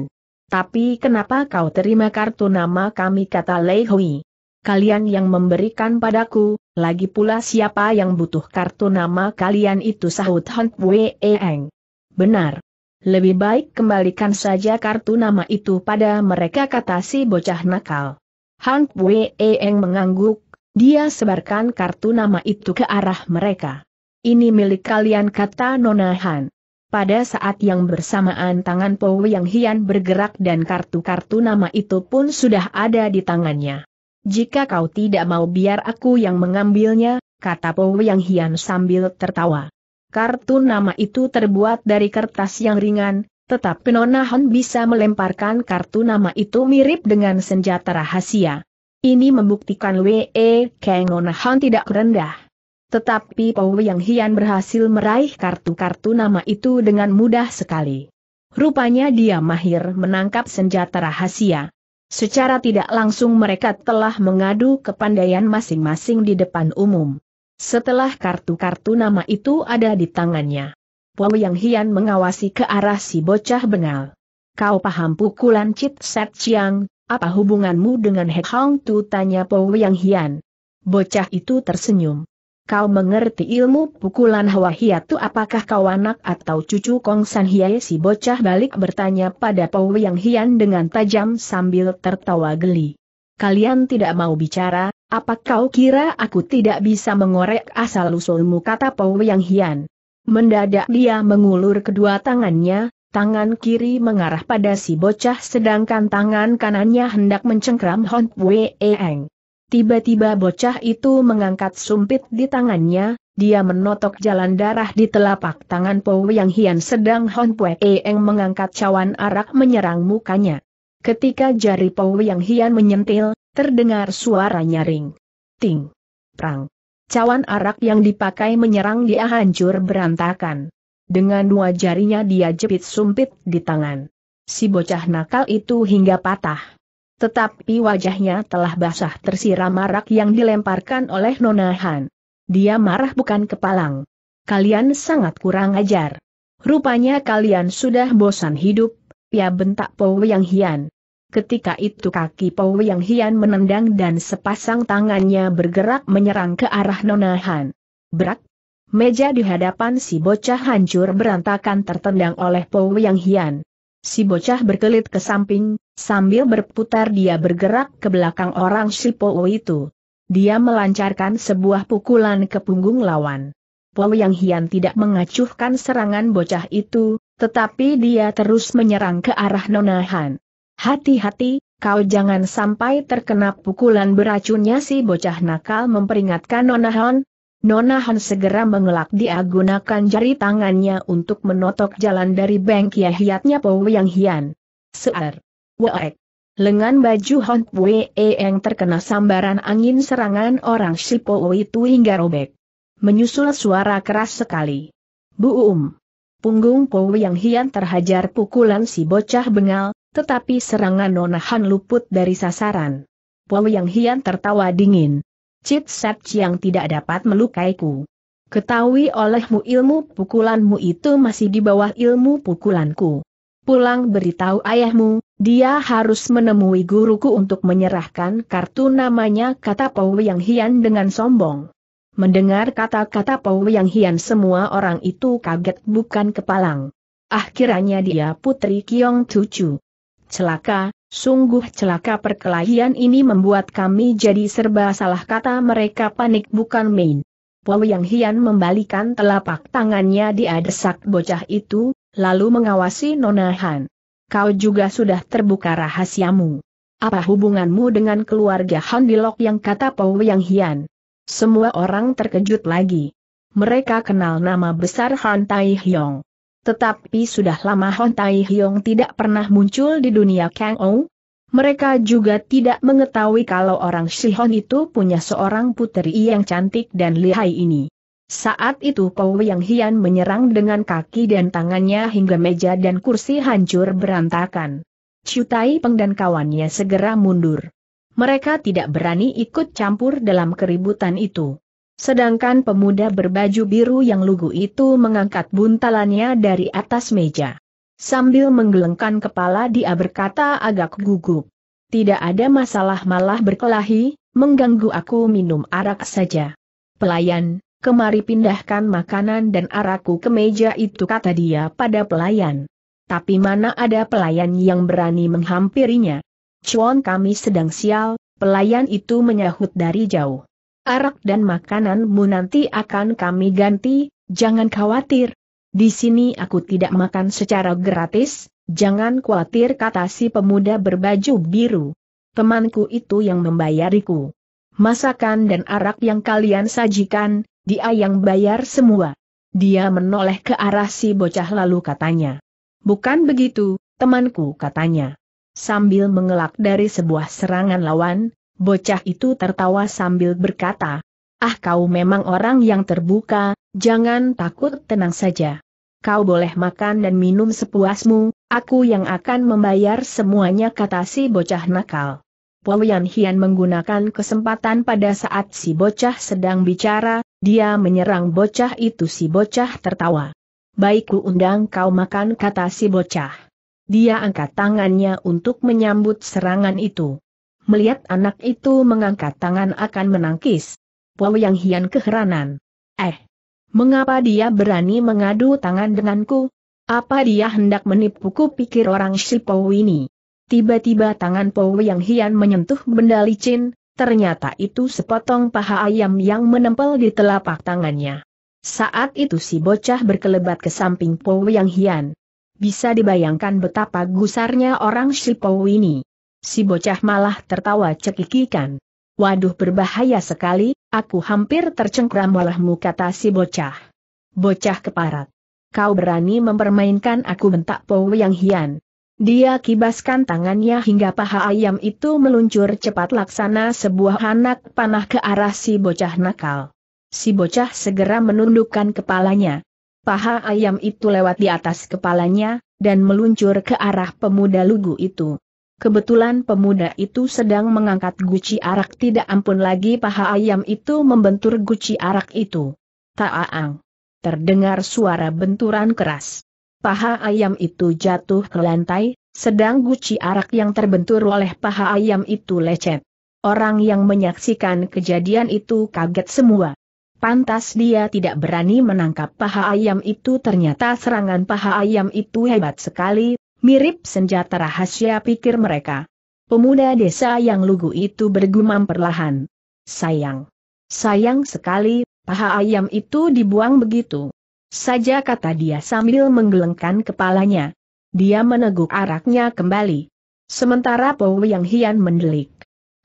Tapi kenapa kau terima kartu nama kami kata Lei Hui? Kalian yang memberikan padaku, lagi pula siapa yang butuh kartu nama kalian itu sahut Han Wei Eng. Benar. Lebih baik kembalikan saja kartu nama itu pada mereka kata si bocah nakal. Han Wei Eng mengangguk, dia sebarkan kartu nama itu ke arah mereka. Ini milik kalian kata Nona Han. Pada saat yang bersamaan tangan Po Yang Hian bergerak dan kartu-kartu nama itu pun sudah ada di tangannya. Jika kau tidak mau biar aku yang mengambilnya, kata Po Yang Hian sambil tertawa. Kartu nama itu terbuat dari kertas yang ringan, tetapi Nona Hon bisa melemparkan kartu nama itu mirip dengan senjata rahasia. Ini membuktikan W.E. Kang Nona Hon tidak rendah. Tetapi Po Yang Hian berhasil meraih kartu-kartu nama itu dengan mudah sekali. Rupanya dia mahir menangkap senjata rahasia. Secara tidak langsung mereka telah mengadu kepandaian masing-masing di depan umum. Setelah kartu-kartu nama itu ada di tangannya. Paul Yang Hian mengawasi ke arah si bocah bengal. Kau paham pukulan Chit Set Chiang, apa hubunganmu dengan He Hong Tu tanya Paul Yang Hian. Bocah itu tersenyum. Kau mengerti ilmu pukulan hawa Hiatu apakah kau anak atau cucu Kong San Hiai si bocah balik bertanya pada Pau Yang Hian dengan tajam sambil tertawa geli. Kalian tidak mau bicara, apa kau kira aku tidak bisa mengorek asal-usulmu kata Pau Yang Hian. Mendadak dia mengulur kedua tangannya, tangan kiri mengarah pada si bocah sedangkan tangan kanannya hendak mencengkram Hon Pue Eng. Tiba-tiba bocah itu mengangkat sumpit di tangannya, dia menotok jalan darah di telapak tangan Po Yang Hian sedang Hon Pue Eng mengangkat cawan arak menyerang mukanya. Ketika jari Po Yang Hian menyentil, terdengar suara nyaring. Ting. Prang. Cawan arak yang dipakai menyerang dia hancur berantakan. Dengan dua jarinya dia jepit sumpit di tangan. Si bocah nakal itu hingga patah. Tetapi wajahnya telah basah tersiram marak yang dilemparkan oleh Nona Han. Dia marah bukan kepalang. Kalian sangat kurang ajar. Rupanya kalian sudah bosan hidup, ya bentak Po Yang Hian. Ketika itu kaki Po Yang Hian menendang dan sepasang tangannya bergerak menyerang ke arah Nona Han. Berak! Meja di hadapan si bocah hancur berantakan tertendang oleh Po Yang Hian. Si bocah berkelit ke samping, Sambil berputar dia bergerak ke belakang orang si Shipou itu. Dia melancarkan sebuah pukulan ke punggung lawan. Po Yang Hian tidak mengacuhkan serangan bocah itu, tetapi dia terus menyerang ke arah Nona Han. Hati-hati, kau jangan sampai terkena pukulan beracunnya si bocah nakal memperingatkan Nona Han. Nona Han segera mengelak dia gunakan jari tangannya untuk menotok jalan dari bengkia hiatnya Po Yang Hian. Sear. Waek. Lengan baju Hon Wee e yang terkena sambaran angin serangan orang Sipo itu hingga robek. Menyusul suara keras sekali. Bu Buum. Punggung Po yang hian terhajar pukulan si bocah bengal, tetapi serangan nonahan luput dari sasaran. Po yang hian tertawa dingin. Cit Sat yang tidak dapat melukaiku. Ketahui olehmu ilmu pukulanmu itu masih di bawah ilmu pukulanku pulang beritahu ayahmu, dia harus menemui guruku untuk menyerahkan kartu namanya kata Pau Yang Hian dengan sombong. Mendengar kata-kata Pau Yang Hian semua orang itu kaget bukan kepalang. Akhirnya ah, dia putri Kiong Cucu. Celaka, Sungguh celaka perkelahian ini membuat kami jadi serba salah kata mereka panik bukan main. Pau Yang Hian membalikan telapak tangannya dia desak bocah itu, lalu mengawasi Nona Han. Kau juga sudah terbuka rahasiamu. Apa hubunganmu dengan keluarga Han Dilok yang kata Pau Yang Hian? Semua orang terkejut lagi. Mereka kenal nama besar Han Tai Hyong. Tetapi sudah lama Han Tai Hyong tidak pernah muncul di dunia Kang Ou, mereka juga tidak mengetahui kalau orang Shihon itu punya seorang putri yang cantik dan lihai ini. Saat itu Kau Yang Hian menyerang dengan kaki dan tangannya hingga meja dan kursi hancur berantakan. Tai Peng dan kawannya segera mundur. Mereka tidak berani ikut campur dalam keributan itu. Sedangkan pemuda berbaju biru yang lugu itu mengangkat buntalannya dari atas meja. Sambil menggelengkan kepala dia berkata agak gugup. Tidak ada masalah malah berkelahi, mengganggu aku minum arak saja. Pelayan, kemari pindahkan makanan dan araku ke meja itu kata dia pada pelayan. Tapi mana ada pelayan yang berani menghampirinya? Cuan kami sedang sial, pelayan itu menyahut dari jauh. Arak dan makananmu nanti akan kami ganti, jangan khawatir. Di sini aku tidak makan secara gratis, jangan khawatir kata si pemuda berbaju biru. Temanku itu yang membayariku. Masakan dan arak yang kalian sajikan, dia yang bayar semua. Dia menoleh ke arah si bocah lalu katanya. Bukan begitu, temanku katanya. Sambil mengelak dari sebuah serangan lawan, bocah itu tertawa sambil berkata, Ah kau memang orang yang terbuka, jangan takut tenang saja. Kau boleh makan dan minum sepuasmu, aku yang akan membayar semuanya kata si bocah nakal. Yan Hian menggunakan kesempatan pada saat si bocah sedang bicara, dia menyerang bocah itu si bocah tertawa. Baik ku undang kau makan kata si bocah. Dia angkat tangannya untuk menyambut serangan itu. Melihat anak itu mengangkat tangan akan menangkis. Yang Hian keheranan. Eh, mengapa dia berani mengadu tangan denganku? Apa dia hendak menipuku pikir orang Shipou ini? Tiba-tiba tangan Po Yang Hian menyentuh benda licin, ternyata itu sepotong paha ayam yang menempel di telapak tangannya. Saat itu si bocah berkelebat ke samping Po Yang Hian. Bisa dibayangkan betapa gusarnya orang si Po ini. Si bocah malah tertawa cekikikan. Waduh berbahaya sekali, aku hampir tercengkram olehmu kata si bocah. Bocah keparat. Kau berani mempermainkan aku bentak Po Yang Hian. Dia kibaskan tangannya hingga paha ayam itu meluncur cepat laksana sebuah anak panah ke arah si bocah nakal. Si bocah segera menundukkan kepalanya. Paha ayam itu lewat di atas kepalanya, dan meluncur ke arah pemuda lugu itu. Kebetulan pemuda itu sedang mengangkat guci arak tidak ampun lagi paha ayam itu membentur guci arak itu. Taaang. Terdengar suara benturan keras paha ayam itu jatuh ke lantai, sedang guci arak yang terbentur oleh paha ayam itu lecet. Orang yang menyaksikan kejadian itu kaget semua. Pantas dia tidak berani menangkap paha ayam itu ternyata serangan paha ayam itu hebat sekali, mirip senjata rahasia pikir mereka. Pemuda desa yang lugu itu bergumam perlahan. Sayang. Sayang sekali, paha ayam itu dibuang begitu. Saja kata dia sambil menggelengkan kepalanya. Dia meneguk araknya kembali. Sementara Pou Yang Hian mendelik.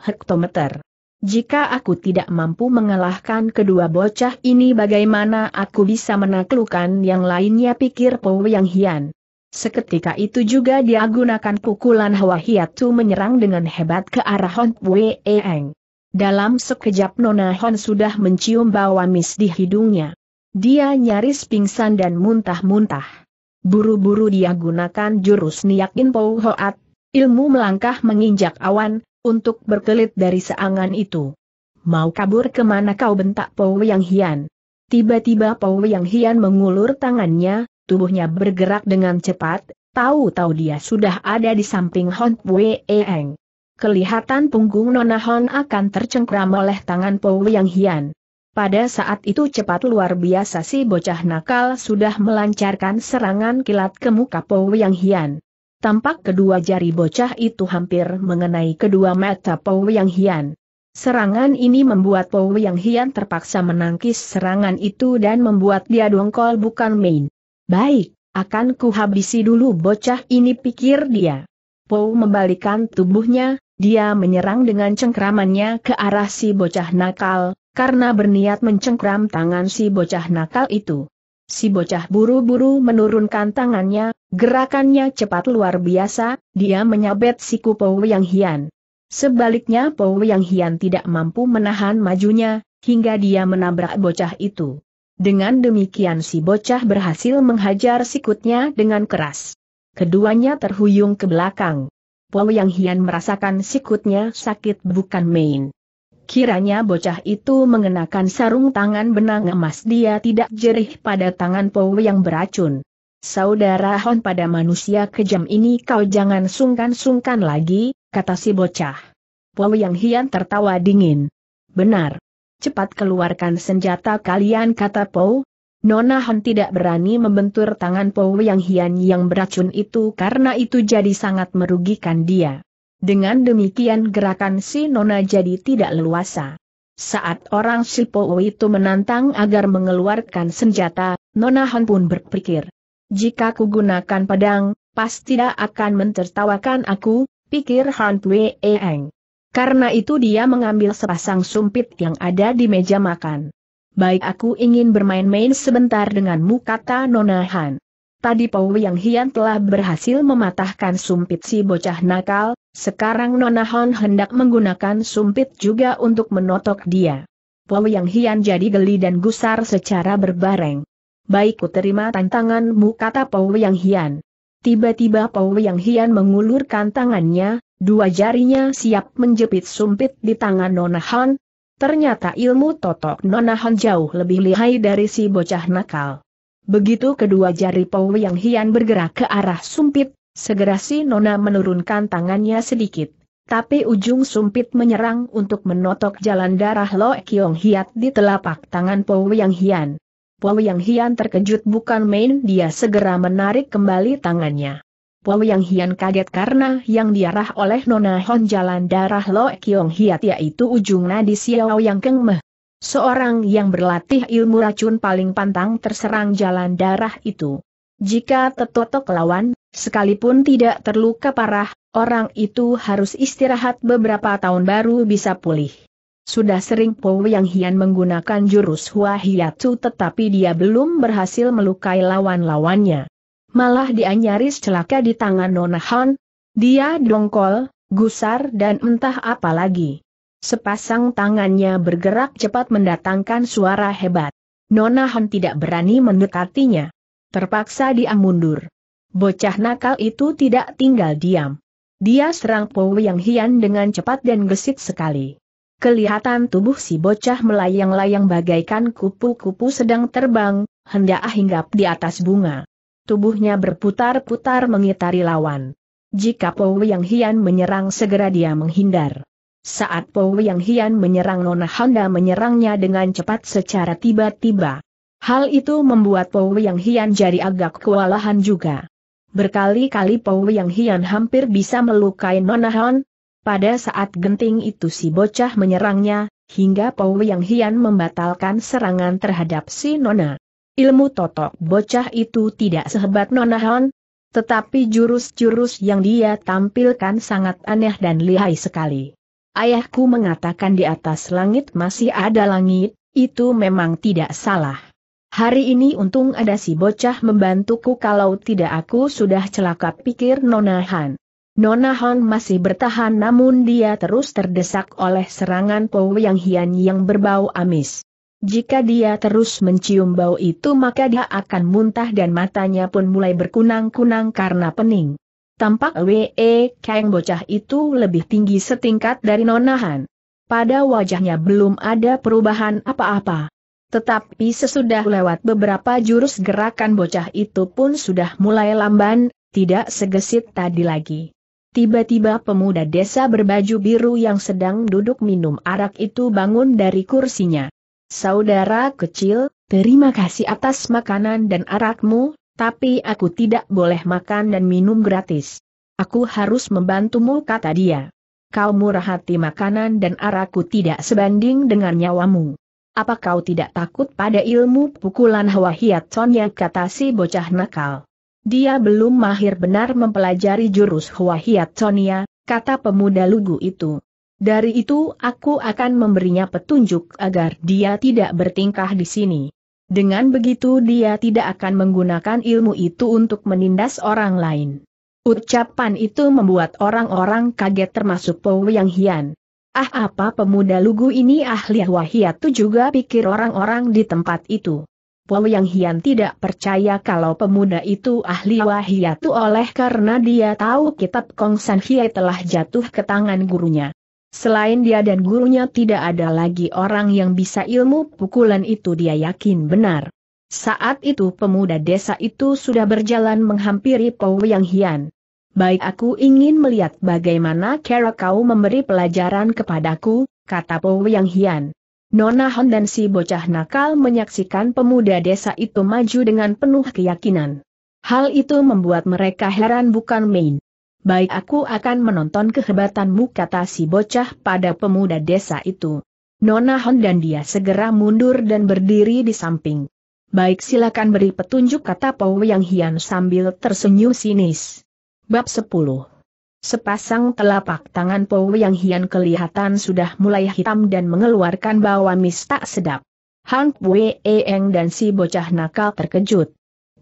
Hektometer. Jika aku tidak mampu mengalahkan kedua bocah ini bagaimana aku bisa menaklukkan yang lainnya pikir Pou Yang Hian. Seketika itu juga dia gunakan pukulan Hawa Hiatu menyerang dengan hebat ke arah Hon Pue Eng. Dalam sekejap Nona Hon sudah mencium bau amis di hidungnya. Dia nyaris pingsan dan muntah-muntah. Buru-buru dia gunakan jurus Niyakin Pou Hoat, ilmu melangkah menginjak awan, untuk berkelit dari seangan itu. Mau kabur kemana kau bentak Pou Yang Hian? Tiba-tiba Pou Yang Hian mengulur tangannya, tubuhnya bergerak dengan cepat, tahu-tahu dia sudah ada di samping Hon Pue Eng. Kelihatan punggung Nona Hon akan tercengkram oleh tangan Pou Yang Hian. Pada saat itu cepat luar biasa si bocah nakal sudah melancarkan serangan kilat ke muka Po Yang Hian. Tampak kedua jari bocah itu hampir mengenai kedua mata Po Yang Hian. Serangan ini membuat Po Yang Hian terpaksa menangkis serangan itu dan membuat dia dongkol bukan main. Baik, akan kuhabisi dulu bocah ini pikir dia. Po membalikan tubuhnya, dia menyerang dengan cengkramannya ke arah si bocah nakal, karena berniat mencengkram tangan si bocah nakal itu. Si bocah buru-buru menurunkan tangannya, gerakannya cepat luar biasa, dia menyabet siku Pou Yang Hian. Sebaliknya Pou Yang Hian tidak mampu menahan majunya, hingga dia menabrak bocah itu. Dengan demikian si bocah berhasil menghajar sikutnya dengan keras. Keduanya terhuyung ke belakang. Pou Yang Hian merasakan sikutnya sakit bukan main. Kiranya bocah itu mengenakan sarung tangan benang emas dia tidak jerih pada tangan Po yang beracun. Saudara Hon pada manusia kejam ini kau jangan sungkan-sungkan lagi, kata si bocah. Po yang hian tertawa dingin. Benar. Cepat keluarkan senjata kalian kata Pow. Nona Hon tidak berani membentur tangan Pow yang hian yang beracun itu karena itu jadi sangat merugikan dia. Dengan demikian gerakan si Nona jadi tidak leluasa. Saat orang Sipo itu menantang agar mengeluarkan senjata, Nona Han pun berpikir. Jika ku gunakan pedang, pasti tidak akan mentertawakan aku, pikir Han Pue Eng. Karena itu dia mengambil sepasang sumpit yang ada di meja makan. Baik aku ingin bermain-main sebentar denganmu kata Nona Han. Tadi Pau yang Hian telah berhasil mematahkan sumpit si bocah nakal, sekarang Nona Hon hendak menggunakan sumpit juga untuk menotok dia. Pau Yang Hian jadi geli dan gusar secara berbareng. Baik ku terima tantanganmu kata Pau Yang Hian. Tiba-tiba Pau Yang Hian mengulurkan tangannya, dua jarinya siap menjepit sumpit di tangan Nona Hon. Ternyata ilmu totok Nona Hon jauh lebih lihai dari si bocah nakal. Begitu kedua jari Pau Yang Hian bergerak ke arah sumpit, Segera si Nona menurunkan tangannya sedikit. Tapi ujung sumpit menyerang untuk menotok jalan darah Lo Kiong Hiat di telapak tangan Po Yang Hian. Po Yang Hian terkejut bukan main dia segera menarik kembali tangannya. Po Yang Hian kaget karena yang diarah oleh Nona Hon jalan darah Lo Kiong Hiat yaitu ujung nadi Xiao Yang Keng Meh. Seorang yang berlatih ilmu racun paling pantang terserang jalan darah itu. Jika tertotok lawan, sekalipun tidak terluka parah, orang itu harus istirahat beberapa tahun baru bisa pulih. Sudah sering Po Yang Hian menggunakan jurus Hua Hiatu tetapi dia belum berhasil melukai lawan-lawannya. Malah dia nyaris celaka di tangan Nona Han. Dia dongkol, gusar dan entah apa lagi. Sepasang tangannya bergerak cepat mendatangkan suara hebat. Nona Han tidak berani mendekatinya. Terpaksa dia mundur. Bocah nakal itu tidak tinggal diam. Dia serang Po yang hian dengan cepat dan gesit sekali. Kelihatan tubuh si bocah melayang-layang bagaikan kupu-kupu sedang terbang, hendak hinggap di atas bunga. Tubuhnya berputar-putar mengitari lawan. Jika Po yang hian menyerang segera dia menghindar. Saat Po yang hian menyerang Nona Honda menyerangnya dengan cepat secara tiba-tiba. Hal itu membuat Po Yang Hian jadi agak kewalahan juga. Berkali-kali Po Yang Hian hampir bisa melukai Nona Han. Pada saat genting itu si bocah menyerangnya, hingga Po Yang Hian membatalkan serangan terhadap si Nona. Ilmu totok bocah itu tidak sehebat Nona Han, tetapi jurus-jurus yang dia tampilkan sangat aneh dan lihai sekali. Ayahku mengatakan di atas langit masih ada langit, itu memang tidak salah. Hari ini untung ada si bocah membantuku kalau tidak aku sudah celaka pikir Nona Han. Nona Han masih bertahan namun dia terus terdesak oleh serangan Po Yang Hian yang berbau amis. Jika dia terus mencium bau itu maka dia akan muntah dan matanya pun mulai berkunang-kunang karena pening. Tampak Wee Kang bocah itu lebih tinggi setingkat dari Nona Han. Pada wajahnya belum ada perubahan apa-apa. Tetapi sesudah lewat beberapa jurus gerakan bocah itu pun sudah mulai lamban, tidak segesit tadi lagi. Tiba-tiba pemuda desa berbaju biru yang sedang duduk minum arak itu bangun dari kursinya. Saudara kecil, terima kasih atas makanan dan arakmu, tapi aku tidak boleh makan dan minum gratis. Aku harus membantumu kata dia. Kau murah hati makanan dan arakku tidak sebanding dengan nyawamu. Apa kau tidak takut pada ilmu pukulan Hwa Son yang kata si bocah nakal? Dia belum mahir benar mempelajari jurus Hwa Sonia, kata pemuda lugu itu. Dari itu aku akan memberinya petunjuk agar dia tidak bertingkah di sini. Dengan begitu dia tidak akan menggunakan ilmu itu untuk menindas orang lain. Ucapan itu membuat orang-orang kaget termasuk Po Yang Hian. Ah apa pemuda lugu ini ahli tuh juga pikir orang-orang di tempat itu. Pau Yang Hian tidak percaya kalau pemuda itu ahli tuh oleh karena dia tahu kitab Kong San Hie telah jatuh ke tangan gurunya. Selain dia dan gurunya tidak ada lagi orang yang bisa ilmu pukulan itu dia yakin benar. Saat itu pemuda desa itu sudah berjalan menghampiri Pau Yang Hian baik aku ingin melihat bagaimana cara kau memberi pelajaran kepadaku, kata Po Yang Hian. Nona Hon dan si bocah nakal menyaksikan pemuda desa itu maju dengan penuh keyakinan. Hal itu membuat mereka heran bukan main. Baik aku akan menonton kehebatanmu kata si bocah pada pemuda desa itu. Nona Hon dan dia segera mundur dan berdiri di samping. Baik silakan beri petunjuk kata Po Yang Hian sambil tersenyum sinis. Bab 10 Sepasang telapak tangan Po yang Hian kelihatan sudah mulai hitam dan mengeluarkan bau amis tak sedap. Hang Pue Eng dan si bocah nakal terkejut.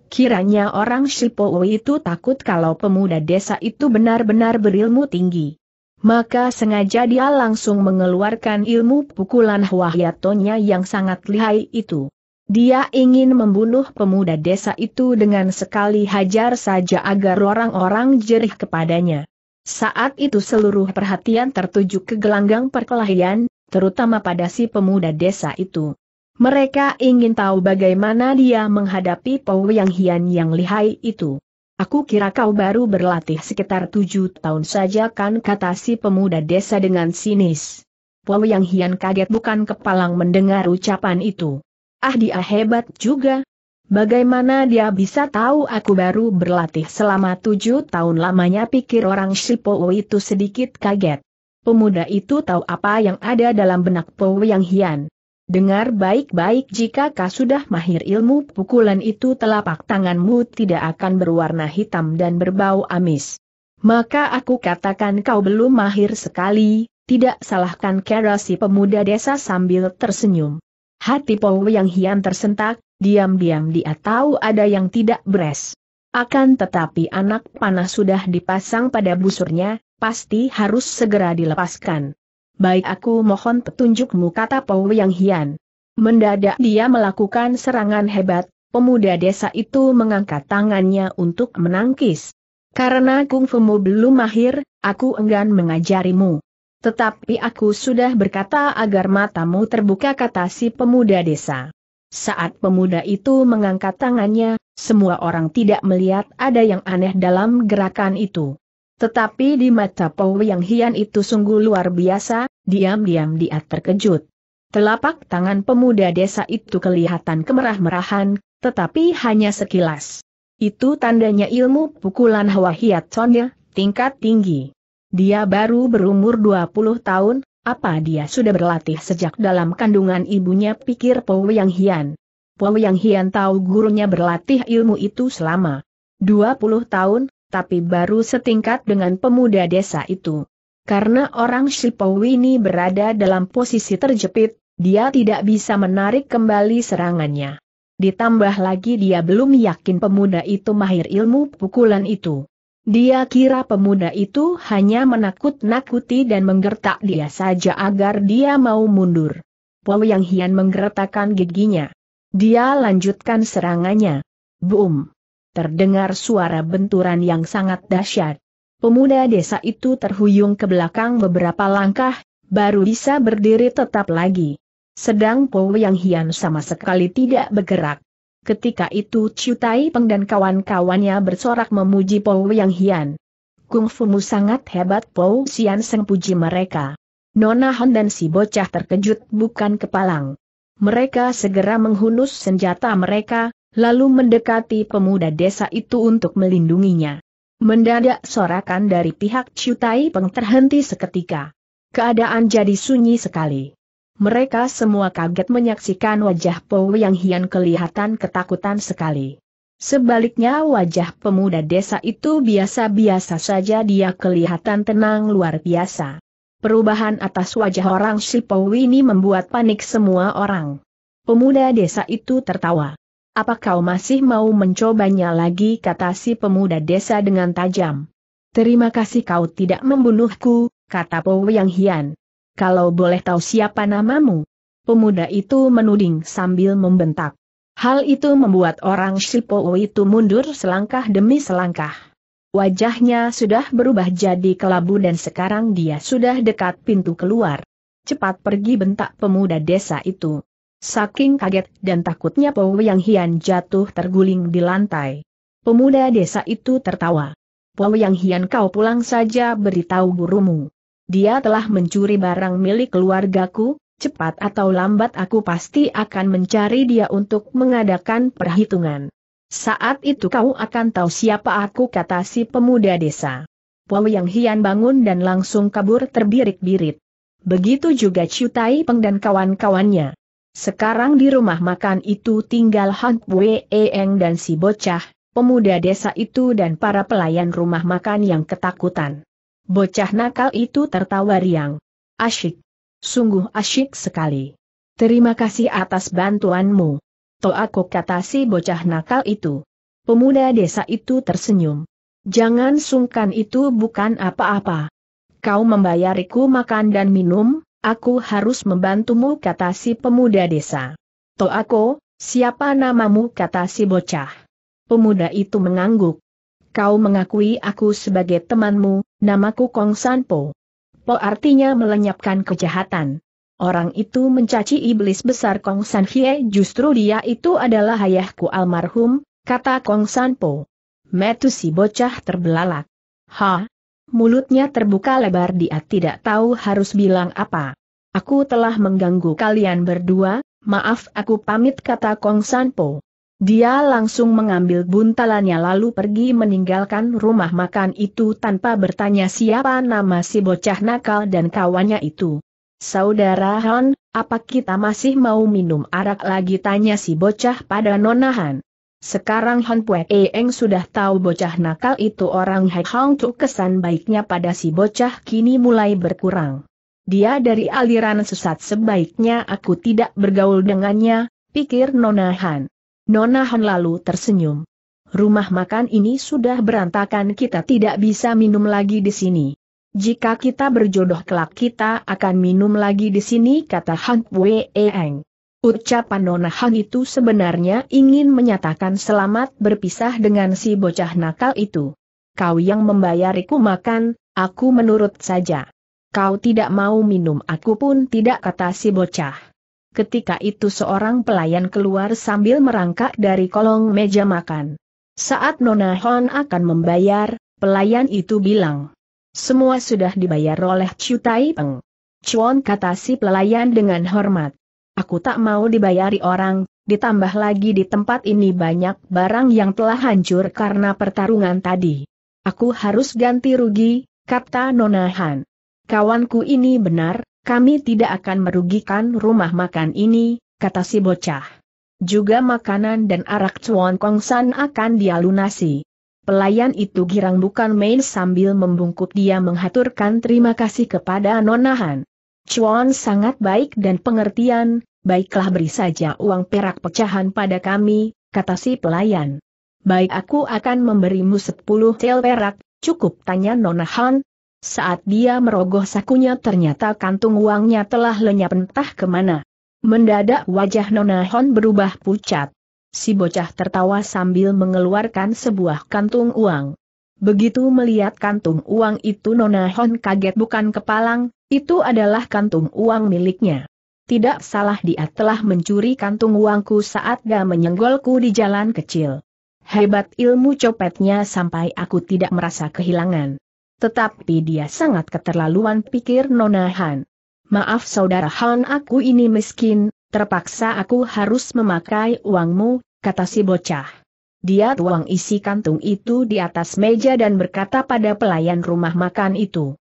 Kiranya orang Shipo itu takut kalau pemuda desa itu benar-benar berilmu tinggi. Maka sengaja dia langsung mengeluarkan ilmu pukulan Huahyatonya yang sangat lihai itu. Dia ingin membunuh pemuda desa itu dengan sekali hajar saja agar orang-orang jerih kepadanya. Saat itu seluruh perhatian tertuju ke gelanggang perkelahian, terutama pada si pemuda desa itu. Mereka ingin tahu bagaimana dia menghadapi Yang Hian yang lihai itu. Aku kira kau baru berlatih sekitar tujuh tahun saja kan kata si pemuda desa dengan sinis. Yang Hian kaget bukan kepalang mendengar ucapan itu. Ah dia hebat juga. Bagaimana dia bisa tahu aku baru berlatih selama tujuh tahun lamanya pikir orang Shipowo itu sedikit kaget. Pemuda itu tahu apa yang ada dalam benak Po Yang Hian. Dengar baik-baik jika kau sudah mahir ilmu pukulan itu telapak tanganmu tidak akan berwarna hitam dan berbau amis. Maka aku katakan kau belum mahir sekali, tidak salahkan kera si pemuda desa sambil tersenyum. Hati Pou yang hian tersentak, diam-diam dia tahu ada yang tidak beres. Akan tetapi anak panah sudah dipasang pada busurnya, pasti harus segera dilepaskan. Baik aku mohon petunjukmu kata Pou yang hian. Mendadak dia melakukan serangan hebat, pemuda desa itu mengangkat tangannya untuk menangkis. Karena kungfumu belum mahir, aku enggan mengajarimu. Tetapi aku sudah berkata agar matamu terbuka kata si pemuda desa. Saat pemuda itu mengangkat tangannya, semua orang tidak melihat ada yang aneh dalam gerakan itu. Tetapi di mata Pow yang hian itu sungguh luar biasa, diam-diam dia terkejut. Telapak tangan pemuda desa itu kelihatan kemerah-merahan, tetapi hanya sekilas. Itu tandanya ilmu pukulan Hawa Hiat Sonya, tingkat tinggi. Dia baru berumur 20 tahun, apa dia sudah berlatih sejak dalam kandungan ibunya pikir Po Yang Hian. Po Yang Hian tahu gurunya berlatih ilmu itu selama 20 tahun, tapi baru setingkat dengan pemuda desa itu. Karena orang Shipo ini berada dalam posisi terjepit, dia tidak bisa menarik kembali serangannya. Ditambah lagi dia belum yakin pemuda itu mahir ilmu pukulan itu. Dia kira pemuda itu hanya menakut-nakuti dan menggertak dia saja agar dia mau mundur. Pau Yang Hian menggeretakkan giginya. Dia lanjutkan serangannya. Boom! Terdengar suara benturan yang sangat dahsyat. Pemuda desa itu terhuyung ke belakang beberapa langkah, baru bisa berdiri tetap lagi. Sedang Po Yang Hian sama sekali tidak bergerak. Ketika itu Chiu Tai Peng dan kawan-kawannya bersorak memuji Po Yang Hian. Kung Fumu sangat hebat Po Xian Seng puji mereka. Nona Han dan si bocah terkejut bukan kepalang. Mereka segera menghunus senjata mereka, lalu mendekati pemuda desa itu untuk melindunginya. Mendadak sorakan dari pihak Chiu Tai Peng terhenti seketika. Keadaan jadi sunyi sekali. Mereka semua kaget menyaksikan wajah Po Yang Hian kelihatan ketakutan sekali. Sebaliknya wajah pemuda desa itu biasa-biasa saja dia kelihatan tenang luar biasa. Perubahan atas wajah orang si Shipowi ini membuat panik semua orang. Pemuda desa itu tertawa. Apa kau masih mau mencobanya lagi kata si pemuda desa dengan tajam. Terima kasih kau tidak membunuhku, kata Po Yang Hian kalau boleh tahu siapa namamu. Pemuda itu menuding sambil membentak. Hal itu membuat orang Shipo itu mundur selangkah demi selangkah. Wajahnya sudah berubah jadi kelabu dan sekarang dia sudah dekat pintu keluar. Cepat pergi bentak pemuda desa itu. Saking kaget dan takutnya Po Yang Hian jatuh terguling di lantai. Pemuda desa itu tertawa. Po Yang Hian kau pulang saja beritahu gurumu dia telah mencuri barang milik keluargaku, cepat atau lambat aku pasti akan mencari dia untuk mengadakan perhitungan. Saat itu kau akan tahu siapa aku kata si pemuda desa. Pau yang hian bangun dan langsung kabur terbirit-birit. Begitu juga Ciutai Tai Peng dan kawan-kawannya. Sekarang di rumah makan itu tinggal Han Wei Eng dan si bocah, pemuda desa itu dan para pelayan rumah makan yang ketakutan. Bocah nakal itu tertawa riang. Asyik. Sungguh asyik sekali. Terima kasih atas bantuanmu. aku kata si bocah nakal itu. Pemuda desa itu tersenyum. Jangan sungkan itu bukan apa-apa. Kau membayariku makan dan minum, aku harus membantumu kata si pemuda desa. aku, siapa namamu kata si bocah. Pemuda itu mengangguk kau mengakui aku sebagai temanmu, namaku Kong Sanpo. Po artinya melenyapkan kejahatan. Orang itu mencaci iblis besar Kong San Hye justru dia itu adalah ayahku almarhum, kata Kong Sanpo. Metu si bocah terbelalak. Ha? Mulutnya terbuka lebar dia tidak tahu harus bilang apa. Aku telah mengganggu kalian berdua, maaf aku pamit kata Kong Sanpo. Dia langsung mengambil buntalannya lalu pergi meninggalkan rumah makan itu tanpa bertanya siapa nama si bocah nakal dan kawannya itu. Saudara Han, apa kita masih mau minum arak lagi tanya si bocah pada Nona Han. Sekarang Han Pue Eng sudah tahu bocah nakal itu orang Hai Hong Tu kesan baiknya pada si bocah kini mulai berkurang. Dia dari aliran sesat sebaiknya aku tidak bergaul dengannya, pikir Nona Han. Nona Han lalu tersenyum. Rumah makan ini sudah berantakan kita tidak bisa minum lagi di sini. Jika kita berjodoh kelak kita akan minum lagi di sini kata Han Wei Eng. Ucapan Nona Han itu sebenarnya ingin menyatakan selamat berpisah dengan si bocah nakal itu. Kau yang membayariku makan, aku menurut saja. Kau tidak mau minum aku pun tidak kata si bocah. Ketika itu seorang pelayan keluar sambil merangkak dari kolong meja makan. Saat Nona Hon akan membayar, pelayan itu bilang. Semua sudah dibayar oleh Chu Tai Peng. Chuan kata si pelayan dengan hormat. Aku tak mau dibayari orang, ditambah lagi di tempat ini banyak barang yang telah hancur karena pertarungan tadi. Aku harus ganti rugi, kata Nona Han. Kawanku ini benar, kami tidak akan merugikan rumah makan ini, kata si bocah. Juga makanan dan arak cuan kongsan akan dialunasi. Pelayan itu girang bukan main sambil membungkuk dia menghaturkan terima kasih kepada nonahan. Cuan sangat baik dan pengertian, baiklah beri saja uang perak pecahan pada kami, kata si pelayan. Baik aku akan memberimu sepuluh tel perak, cukup tanya nonahan, saat dia merogoh sakunya ternyata kantung uangnya telah lenyap entah kemana. Mendadak wajah Nona Hon berubah pucat. Si bocah tertawa sambil mengeluarkan sebuah kantung uang. Begitu melihat kantung uang itu Nona Hon kaget bukan kepalang, itu adalah kantung uang miliknya. Tidak salah dia telah mencuri kantung uangku saat dia menyenggolku di jalan kecil. Hebat ilmu copetnya sampai aku tidak merasa kehilangan. Tetapi dia sangat keterlaluan pikir Nona Han. Maaf saudara Han aku ini miskin, terpaksa aku harus memakai uangmu, kata si bocah. Dia tuang isi kantung itu di atas meja dan berkata pada pelayan rumah makan itu.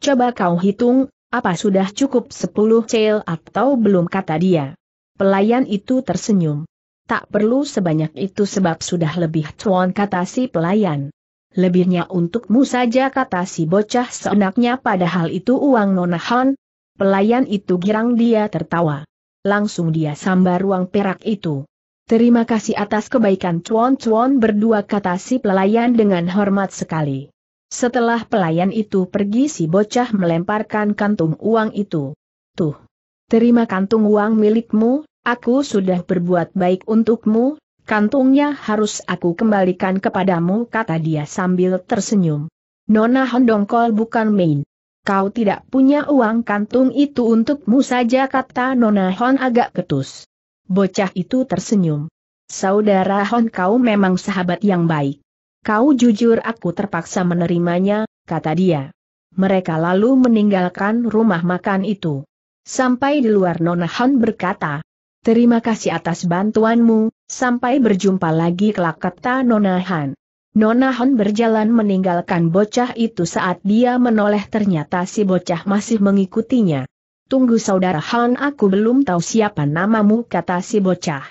Coba kau hitung, apa sudah cukup 10 cel atau belum kata dia. Pelayan itu tersenyum. Tak perlu sebanyak itu sebab sudah lebih cuan kata si pelayan lebihnya untukmu saja kata si bocah seenaknya padahal itu uang Nona Han. Pelayan itu girang dia tertawa. Langsung dia sambar uang perak itu. Terima kasih atas kebaikan cuan-cuan berdua kata si pelayan dengan hormat sekali. Setelah pelayan itu pergi si bocah melemparkan kantung uang itu. Tuh, terima kantung uang milikmu, aku sudah berbuat baik untukmu, Kantungnya harus aku kembalikan kepadamu kata dia sambil tersenyum. Nona Hondongkol bukan main. Kau tidak punya uang kantung itu untukmu saja kata Nona Hon agak ketus. Bocah itu tersenyum. Saudara Hon kau memang sahabat yang baik. Kau jujur aku terpaksa menerimanya, kata dia. Mereka lalu meninggalkan rumah makan itu. Sampai di luar Nona Hon berkata, Terima kasih atas bantuanmu, sampai berjumpa lagi kelak kata Nona Han. Nona Han berjalan meninggalkan bocah itu saat dia menoleh ternyata si bocah masih mengikutinya. Tunggu saudara Han aku belum tahu siapa namamu kata si bocah.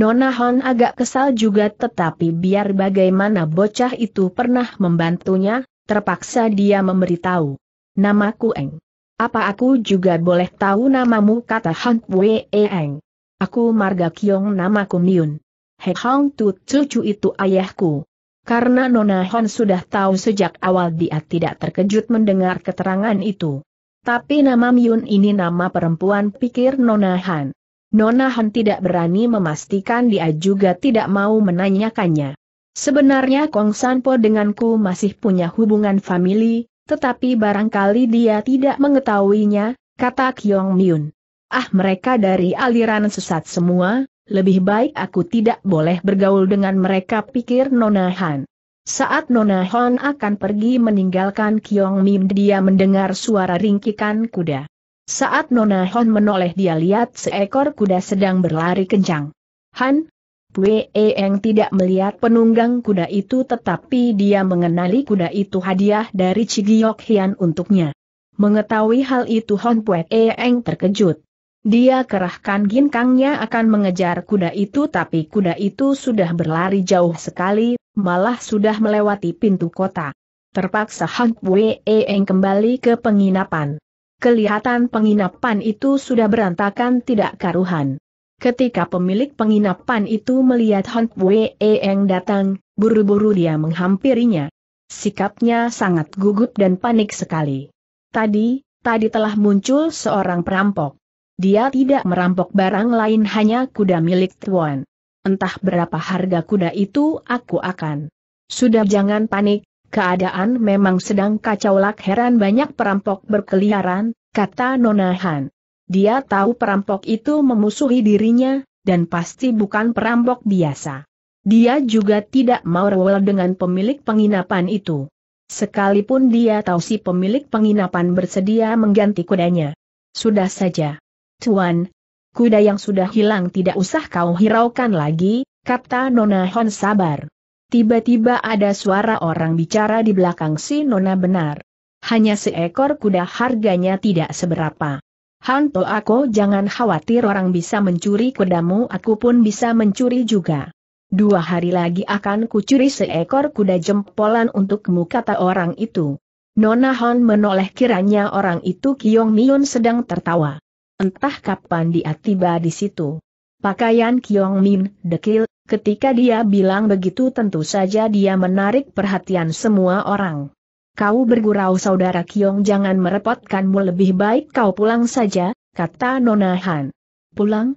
Nona Han agak kesal juga tetapi biar bagaimana bocah itu pernah membantunya, terpaksa dia memberitahu. Namaku Eng. Apa aku juga boleh tahu namamu kata Han Wei Eng. Aku Marga Kiong namaku Miun. He Hong Tu cucu itu ayahku. Karena Nona Hon sudah tahu sejak awal dia tidak terkejut mendengar keterangan itu. Tapi nama Miun ini nama perempuan pikir Nona Han. Nona Han tidak berani memastikan dia juga tidak mau menanyakannya. Sebenarnya Kong Sanpo denganku masih punya hubungan famili, tetapi barangkali dia tidak mengetahuinya, kata Kyong Miun ah mereka dari aliran sesat semua, lebih baik aku tidak boleh bergaul dengan mereka pikir Nona Han. Saat Nona Han akan pergi meninggalkan Kiong Mim dia mendengar suara ringkikan kuda. Saat Nona Han menoleh dia lihat seekor kuda sedang berlari kencang. Han, Pue Eng tidak melihat penunggang kuda itu tetapi dia mengenali kuda itu hadiah dari Cigiok Hian untuknya. Mengetahui hal itu Hon Pue Eng terkejut. Dia kerahkan ginkangnya akan mengejar kuda itu tapi kuda itu sudah berlari jauh sekali, malah sudah melewati pintu kota. Terpaksa Hang Wei Eng kembali ke penginapan. Kelihatan penginapan itu sudah berantakan tidak karuhan. Ketika pemilik penginapan itu melihat Hang Wei Eng datang, buru-buru dia menghampirinya. Sikapnya sangat gugup dan panik sekali. Tadi, tadi telah muncul seorang perampok. Dia tidak merampok barang lain hanya kuda milik Tuan. Entah berapa harga kuda itu aku akan. Sudah jangan panik, keadaan memang sedang kacau lak heran banyak perampok berkeliaran, kata Nona Han. Dia tahu perampok itu memusuhi dirinya, dan pasti bukan perampok biasa. Dia juga tidak mau rewel dengan pemilik penginapan itu. Sekalipun dia tahu si pemilik penginapan bersedia mengganti kudanya. Sudah saja. Tuan, kuda yang sudah hilang tidak usah kau hiraukan lagi, kata Nona Hon sabar. Tiba-tiba ada suara orang bicara di belakang si Nona benar. Hanya seekor kuda harganya tidak seberapa. Hanto aku jangan khawatir orang bisa mencuri kudamu aku pun bisa mencuri juga. Dua hari lagi akan kucuri seekor kuda jempolan untukmu kata orang itu. Nona Hon menoleh kiranya orang itu Kiong Miun sedang tertawa. Entah kapan dia tiba di situ. Pakaian Kiong Min dekil, ketika dia bilang begitu tentu saja dia menarik perhatian semua orang. Kau bergurau saudara Kiong jangan merepotkanmu lebih baik kau pulang saja, kata Nona Han. Pulang?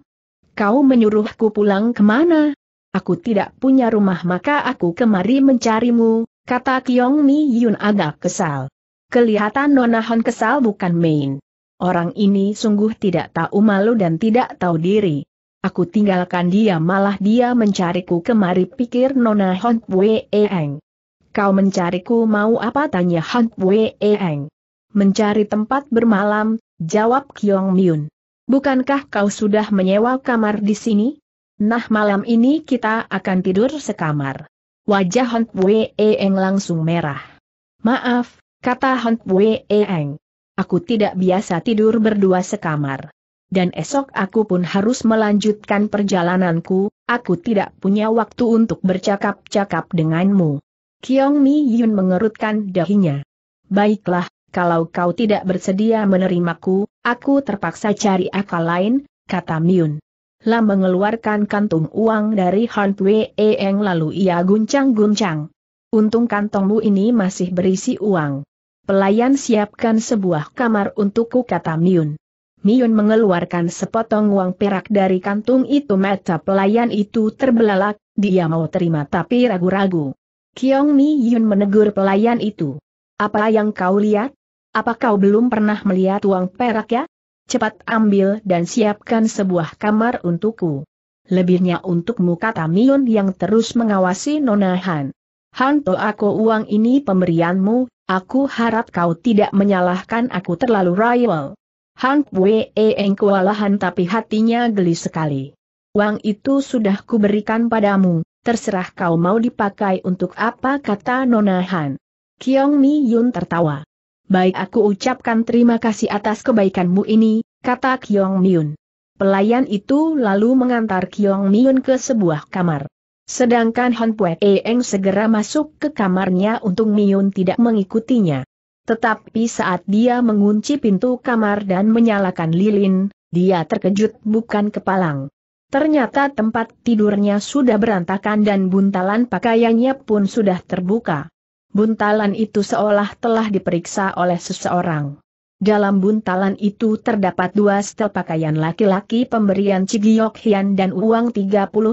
Kau menyuruhku pulang kemana? Aku tidak punya rumah maka aku kemari mencarimu, kata Kiong Mi Yun agak kesal. Kelihatan Nona Han kesal bukan main. Orang ini sungguh tidak tahu malu dan tidak tahu diri. Aku tinggalkan dia malah dia mencariku kemari pikir Nona Han Wei Eng. Kau mencariku mau apa tanya Han Wei Eng. Mencari tempat bermalam, jawab Kyong Myun. Bukankah kau sudah menyewa kamar di sini? Nah malam ini kita akan tidur sekamar. Wajah Hon Wei Eng langsung merah. Maaf, kata Hon Wei Eng. Aku tidak biasa tidur berdua sekamar. Dan esok aku pun harus melanjutkan perjalananku, aku tidak punya waktu untuk bercakap-cakap denganmu. Kiong Mi Yun mengerutkan dahinya. Baiklah, kalau kau tidak bersedia menerimaku, aku terpaksa cari akal lain, kata Miun. Lam mengeluarkan kantung uang dari Han Pue lalu ia guncang-guncang. Untung kantongmu ini masih berisi uang. Pelayan siapkan sebuah kamar untukku kata Miun. Miun mengeluarkan sepotong uang perak dari kantung itu mata pelayan itu terbelalak, dia mau terima tapi ragu-ragu. Kiong Mi Yun menegur pelayan itu. Apa yang kau lihat? Apa kau belum pernah melihat uang perak ya? Cepat ambil dan siapkan sebuah kamar untukku. Lebihnya untukmu kata Miun yang terus mengawasi Nona Han. Han aku uang ini pemberianmu, Aku harap kau tidak menyalahkan aku terlalu rival. Hang wei Eng kewalahan tapi hatinya geli sekali. Uang itu sudah kuberikan padamu, terserah kau mau dipakai untuk apa kata Nona Han. Kiong Mi Yun tertawa. Baik aku ucapkan terima kasih atas kebaikanmu ini, kata Kiong Yun. Pelayan itu lalu mengantar Kiong Yun ke sebuah kamar. Sedangkan Hon Pue Eng segera masuk ke kamarnya untuk Miun tidak mengikutinya. Tetapi saat dia mengunci pintu kamar dan menyalakan lilin, dia terkejut bukan kepalang. Ternyata tempat tidurnya sudah berantakan dan buntalan pakaiannya pun sudah terbuka. Buntalan itu seolah telah diperiksa oleh seseorang. Dalam buntalan itu terdapat dua setel pakaian laki-laki pemberian Cigiok Hian dan uang 30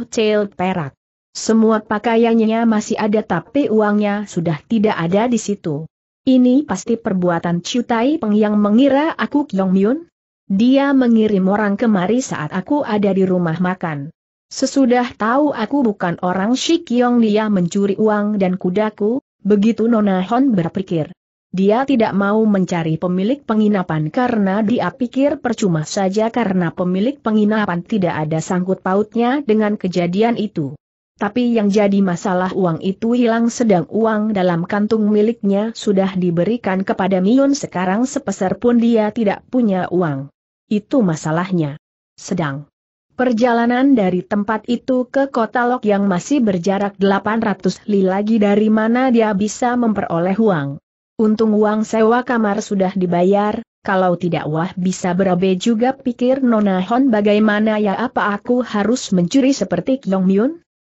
cel perak. Semua pakaiannya masih ada tapi uangnya sudah tidak ada di situ. Ini pasti perbuatan Ciutai Peng yang mengira aku Kyong Myun? Dia mengirim orang kemari saat aku ada di rumah makan. Sesudah tahu aku bukan orang Shi Shikyong dia mencuri uang dan kudaku, begitu Nona Hon berpikir. Dia tidak mau mencari pemilik penginapan karena dia pikir percuma saja karena pemilik penginapan tidak ada sangkut pautnya dengan kejadian itu. Tapi yang jadi masalah uang itu hilang sedang uang dalam kantung miliknya sudah diberikan kepada Miun sekarang sepeser pun dia tidak punya uang. Itu masalahnya. Sedang. Perjalanan dari tempat itu ke kota Lok yang masih berjarak 800 li lagi dari mana dia bisa memperoleh uang. Untung uang sewa kamar sudah dibayar, kalau tidak wah bisa berabe juga pikir Nona Hon bagaimana ya apa aku harus mencuri seperti Kyong Myun?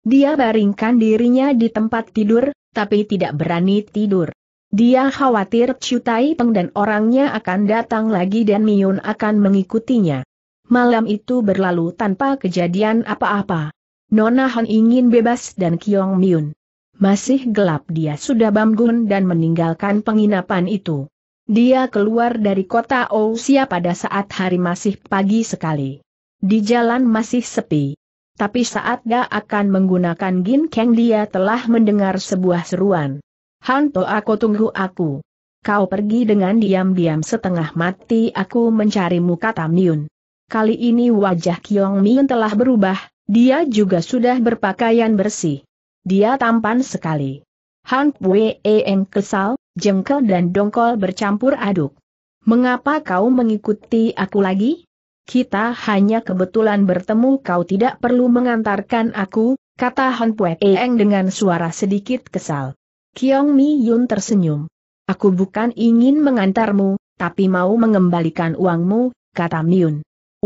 Dia baringkan dirinya di tempat tidur, tapi tidak berani tidur. Dia khawatir Cutai Peng dan orangnya akan datang lagi dan Miun akan mengikutinya. Malam itu berlalu tanpa kejadian apa-apa. Nona Han ingin bebas dan Kiong Miun. Masih gelap dia sudah bangun dan meninggalkan penginapan itu. Dia keluar dari kota Ousia pada saat hari masih pagi sekali. Di jalan masih sepi. Tapi saat dia akan menggunakan Gin keng dia telah mendengar sebuah seruan. Hanto aku tunggu aku. Kau pergi dengan diam-diam setengah mati aku mencarimu kata Miun. Kali ini wajah Kiong Miun telah berubah, dia juga sudah berpakaian bersih. Dia tampan sekali. Han Pue Eng kesal, jengkel dan dongkol bercampur aduk. Mengapa kau mengikuti aku lagi? kita hanya kebetulan bertemu kau tidak perlu mengantarkan aku, kata Han Pue Eng dengan suara sedikit kesal. Kiong Mi Yun tersenyum. Aku bukan ingin mengantarmu, tapi mau mengembalikan uangmu, kata Mi Yun.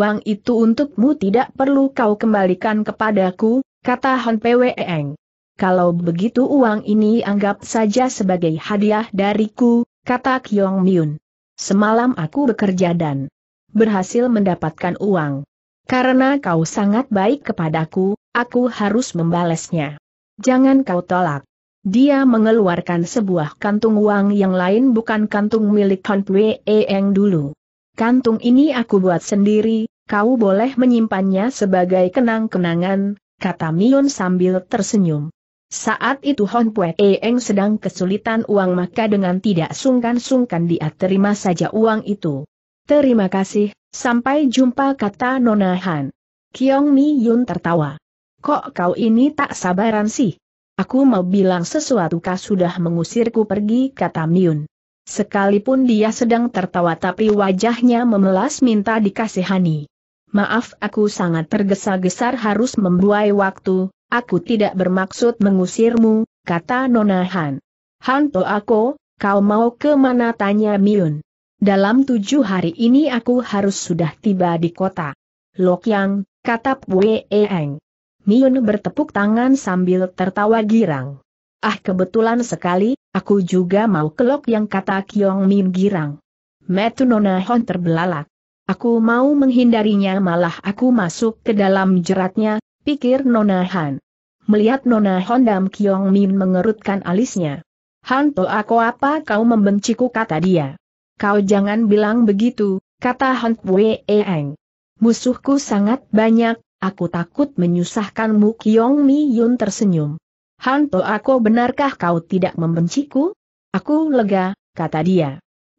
Uang itu untukmu tidak perlu kau kembalikan kepadaku, kata Han Pue Eng. Kalau begitu uang ini anggap saja sebagai hadiah dariku, kata Kiong Mi Yun. Semalam aku bekerja dan berhasil mendapatkan uang. Karena kau sangat baik kepadaku, aku harus membalasnya. Jangan kau tolak. Dia mengeluarkan sebuah kantung uang yang lain bukan kantung milik Hon Pue Eng dulu. Kantung ini aku buat sendiri, kau boleh menyimpannya sebagai kenang-kenangan, kata Mion sambil tersenyum. Saat itu Hon Pue Eng sedang kesulitan uang maka dengan tidak sungkan-sungkan dia terima saja uang itu. Terima kasih, sampai jumpa kata Nona Han. Kiong Mi Yun tertawa. Kok kau ini tak sabaran sih? Aku mau bilang sesuatu kah sudah mengusirku pergi kata Miun. Sekalipun dia sedang tertawa tapi wajahnya memelas minta dikasihani. Maaf aku sangat tergesa-gesar harus membuai waktu, aku tidak bermaksud mengusirmu, kata Nona Han. Hanto aku, kau mau ke mana tanya Miun. Dalam tujuh hari ini aku harus sudah tiba di kota. Lok Yang, kata Pue Eeng. Miun bertepuk tangan sambil tertawa girang. Ah kebetulan sekali, aku juga mau ke Lok Yang kata Kiong Min girang. Metunona Hon terbelalak. Aku mau menghindarinya malah aku masuk ke dalam jeratnya, pikir Nona Han. Melihat Nona Han dan Kiong Min mengerutkan alisnya. Han to aku apa kau membenciku kata dia kau jangan bilang begitu, kata Han Pue Eng. Musuhku sangat banyak, aku takut menyusahkanmu Kiong Mi Yun tersenyum. Han To Ako benarkah kau tidak membenciku? Aku lega, kata dia.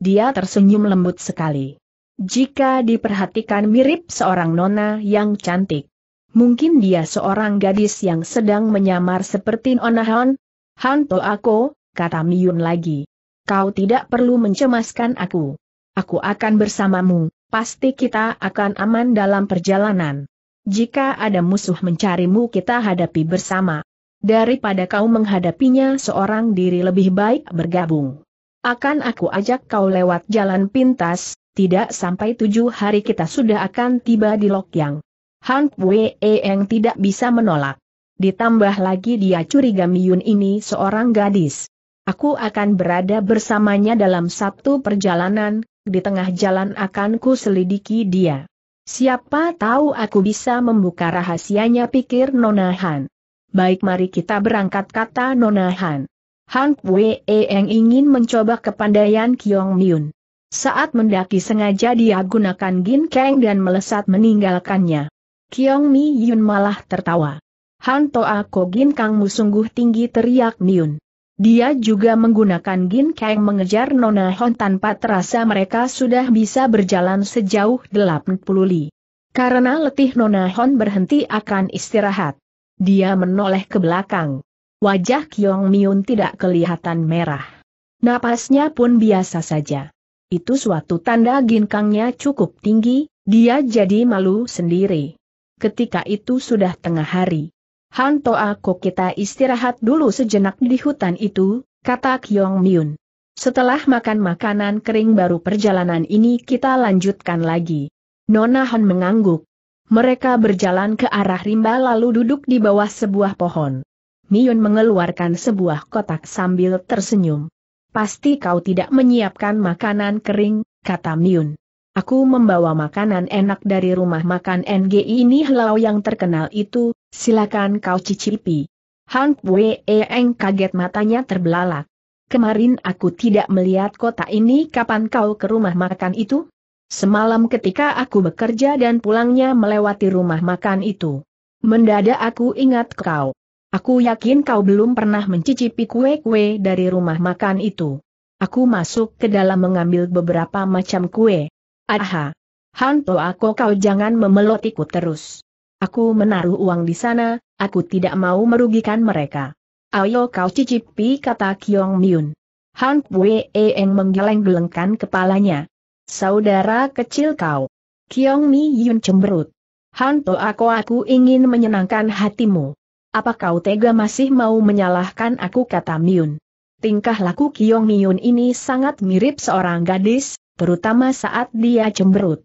Dia tersenyum lembut sekali. Jika diperhatikan mirip seorang nona yang cantik. Mungkin dia seorang gadis yang sedang menyamar seperti Nona Han. Han To Ako, kata Miyun lagi kau tidak perlu mencemaskan aku. Aku akan bersamamu, pasti kita akan aman dalam perjalanan. Jika ada musuh mencarimu kita hadapi bersama. Daripada kau menghadapinya seorang diri lebih baik bergabung. Akan aku ajak kau lewat jalan pintas, tidak sampai tujuh hari kita sudah akan tiba di Lokyang. Han Wei yang tidak bisa menolak. Ditambah lagi dia curiga Miyun ini seorang gadis. Aku akan berada bersamanya dalam satu perjalanan, di tengah jalan akan ku selidiki dia. Siapa tahu aku bisa membuka rahasianya pikir Nona Han. Baik mari kita berangkat kata Nona Han. Han Wei Eng ingin mencoba kepandaian Kiong Myun. Saat mendaki sengaja dia gunakan Gin Kang dan melesat meninggalkannya. Kiong Mi malah tertawa. Han Toa Ko Gin Kangmu sungguh tinggi teriak Myun. Dia juga menggunakan Gin Kang mengejar Nona Hon tanpa terasa mereka sudah bisa berjalan sejauh 80 li. Karena letih Nona Hon berhenti akan istirahat. Dia menoleh ke belakang. Wajah Kyong Miun tidak kelihatan merah. Napasnya pun biasa saja. Itu suatu tanda ginkangnya cukup tinggi, dia jadi malu sendiri. Ketika itu sudah tengah hari. Han aku kita istirahat dulu sejenak di hutan itu, kata Kyong Myun. Setelah makan makanan kering baru perjalanan ini kita lanjutkan lagi. Nona Han mengangguk. Mereka berjalan ke arah rimba lalu duduk di bawah sebuah pohon. Myun mengeluarkan sebuah kotak sambil tersenyum. Pasti kau tidak menyiapkan makanan kering, kata Myun. Aku membawa makanan enak dari rumah makan NGI ini halau yang terkenal itu, Silakan kau cicipi. Han Pue Eng kaget matanya terbelalak. Kemarin aku tidak melihat kota ini kapan kau ke rumah makan itu? Semalam ketika aku bekerja dan pulangnya melewati rumah makan itu. Mendadak aku ingat kau. Aku yakin kau belum pernah mencicipi kue-kue dari rumah makan itu. Aku masuk ke dalam mengambil beberapa macam kue. Aha! Hanto aku kau jangan memelotiku terus. Aku menaruh uang di sana, aku tidak mau merugikan mereka. Ayo kau cicipi kata Kiong Myun. Han Wei Eng menggeleng-gelengkan kepalanya. Saudara kecil kau. Kiong Mi Yun cemberut. Han To aku aku ingin menyenangkan hatimu. Apa kau tega masih mau menyalahkan aku kata Myun. Tingkah laku Kiong Myun ini sangat mirip seorang gadis, terutama saat dia cemberut.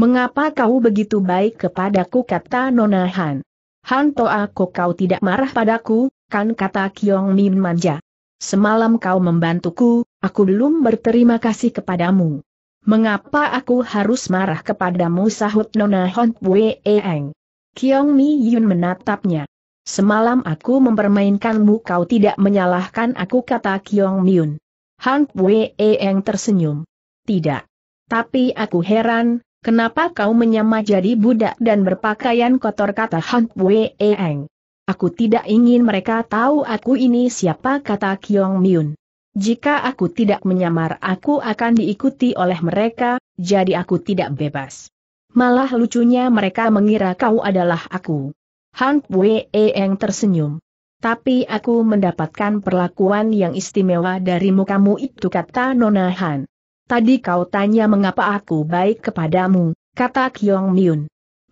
Mengapa kau begitu baik kepadaku kata Nona Han. Han kok kau tidak marah padaku, kan kata Kiong Min manja. Semalam kau membantuku, aku belum berterima kasih kepadamu. Mengapa aku harus marah kepadamu sahut Nona Han Pue Eng. Kiong Mi Yun menatapnya. Semalam aku mempermainkanmu kau tidak menyalahkan aku kata Kiong Miun. Han Pue Eng tersenyum. Tidak. Tapi aku heran, Kenapa kau menyamar jadi budak dan berpakaian kotor kata Han Wei Eng? Aku tidak ingin mereka tahu aku ini siapa kata Kyong Myun. Jika aku tidak menyamar aku akan diikuti oleh mereka, jadi aku tidak bebas. Malah lucunya mereka mengira kau adalah aku. Han Wei Eng tersenyum. Tapi aku mendapatkan perlakuan yang istimewa darimu kamu itu kata Nona Han. Tadi kau tanya mengapa aku baik kepadamu, kata Kyong Myun.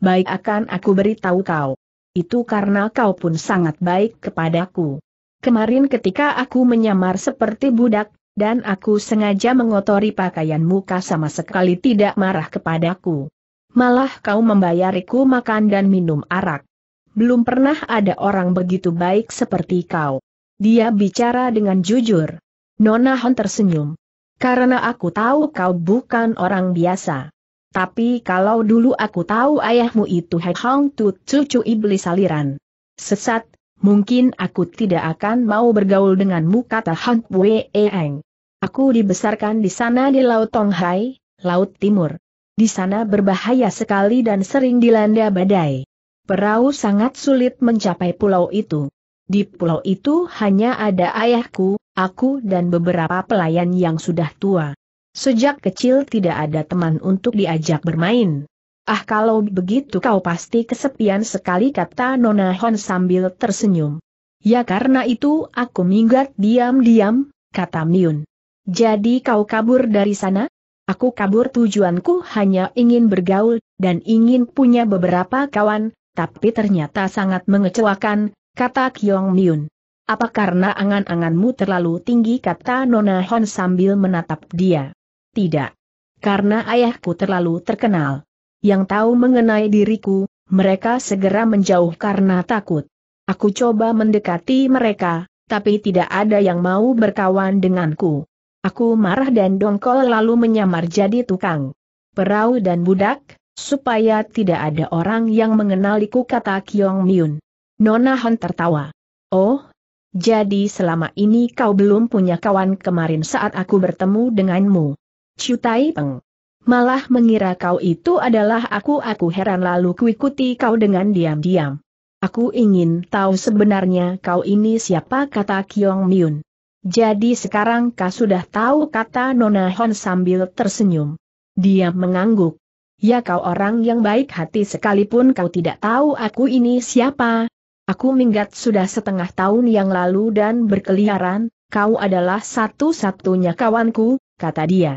Baik akan aku beritahu kau. Itu karena kau pun sangat baik kepadaku. Kemarin ketika aku menyamar seperti budak, dan aku sengaja mengotori pakaian muka sama sekali tidak marah kepadaku. Malah kau membayariku makan dan minum arak. Belum pernah ada orang begitu baik seperti kau. Dia bicara dengan jujur. Nona Hon tersenyum. Karena aku tahu kau bukan orang biasa. Tapi kalau dulu aku tahu ayahmu itu He Hong Tu cucu iblis aliran. Sesat, mungkin aku tidak akan mau bergaul denganmu kata Han Wei Eng. Aku dibesarkan di sana di Laut Tonghai, Laut Timur. Di sana berbahaya sekali dan sering dilanda badai. Perahu sangat sulit mencapai pulau itu. Di pulau itu hanya ada ayahku, aku dan beberapa pelayan yang sudah tua. Sejak kecil tidak ada teman untuk diajak bermain. Ah kalau begitu kau pasti kesepian sekali kata Nona Hon sambil tersenyum. Ya karena itu aku minggat diam-diam, kata Miun. Jadi kau kabur dari sana? Aku kabur tujuanku hanya ingin bergaul, dan ingin punya beberapa kawan, tapi ternyata sangat mengecewakan, kata Kyong Miun. Apa karena angan-anganmu terlalu tinggi kata Nona Hon sambil menatap dia? Tidak. Karena ayahku terlalu terkenal. Yang tahu mengenai diriku, mereka segera menjauh karena takut. Aku coba mendekati mereka, tapi tidak ada yang mau berkawan denganku. Aku marah dan dongkol lalu menyamar jadi tukang perahu dan budak, supaya tidak ada orang yang mengenaliku kata Kiong Myun. Nona Hon tertawa. Oh, jadi selama ini kau belum punya kawan kemarin saat aku bertemu denganmu. Cutai Peng. Malah mengira kau itu adalah aku aku heran lalu kuikuti kau dengan diam-diam. Aku ingin tahu sebenarnya kau ini siapa kata Kiong Myun. Jadi sekarang kau sudah tahu kata Nona Hon sambil tersenyum. Dia mengangguk. Ya kau orang yang baik hati sekalipun kau tidak tahu aku ini siapa, Aku minggat sudah setengah tahun yang lalu dan berkeliaran, kau adalah satu-satunya kawanku, kata dia.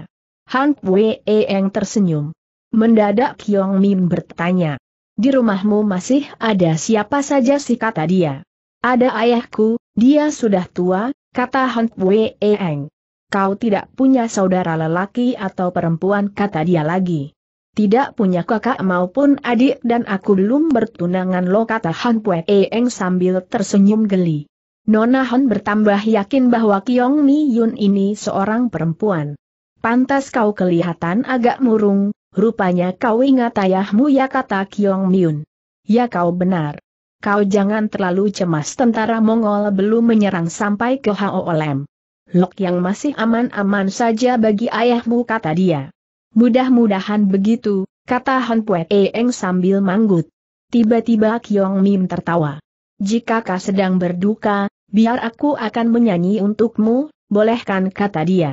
Han Pue Eng tersenyum. Mendadak Kyong Min bertanya. Di rumahmu masih ada siapa saja sih kata dia. Ada ayahku, dia sudah tua, kata Han Pue Eng. Kau tidak punya saudara lelaki atau perempuan kata dia lagi. Tidak punya kakak maupun adik dan aku belum bertunangan lo kata Han Pue Eng sambil tersenyum geli. Nona Han bertambah yakin bahwa Kiong Mi Yun ini seorang perempuan. Pantas kau kelihatan agak murung, rupanya kau ingat ayahmu ya kata Kiong Mi Yun. Ya kau benar. Kau jangan terlalu cemas tentara Mongol belum menyerang sampai ke Olem. Lok yang masih aman-aman saja bagi ayahmu kata dia. Mudah-mudahan begitu, kata Hon Pue Eng sambil manggut. Tiba-tiba Kiong Mim tertawa. Jika kau sedang berduka, biar aku akan menyanyi untukmu, bolehkan kata dia.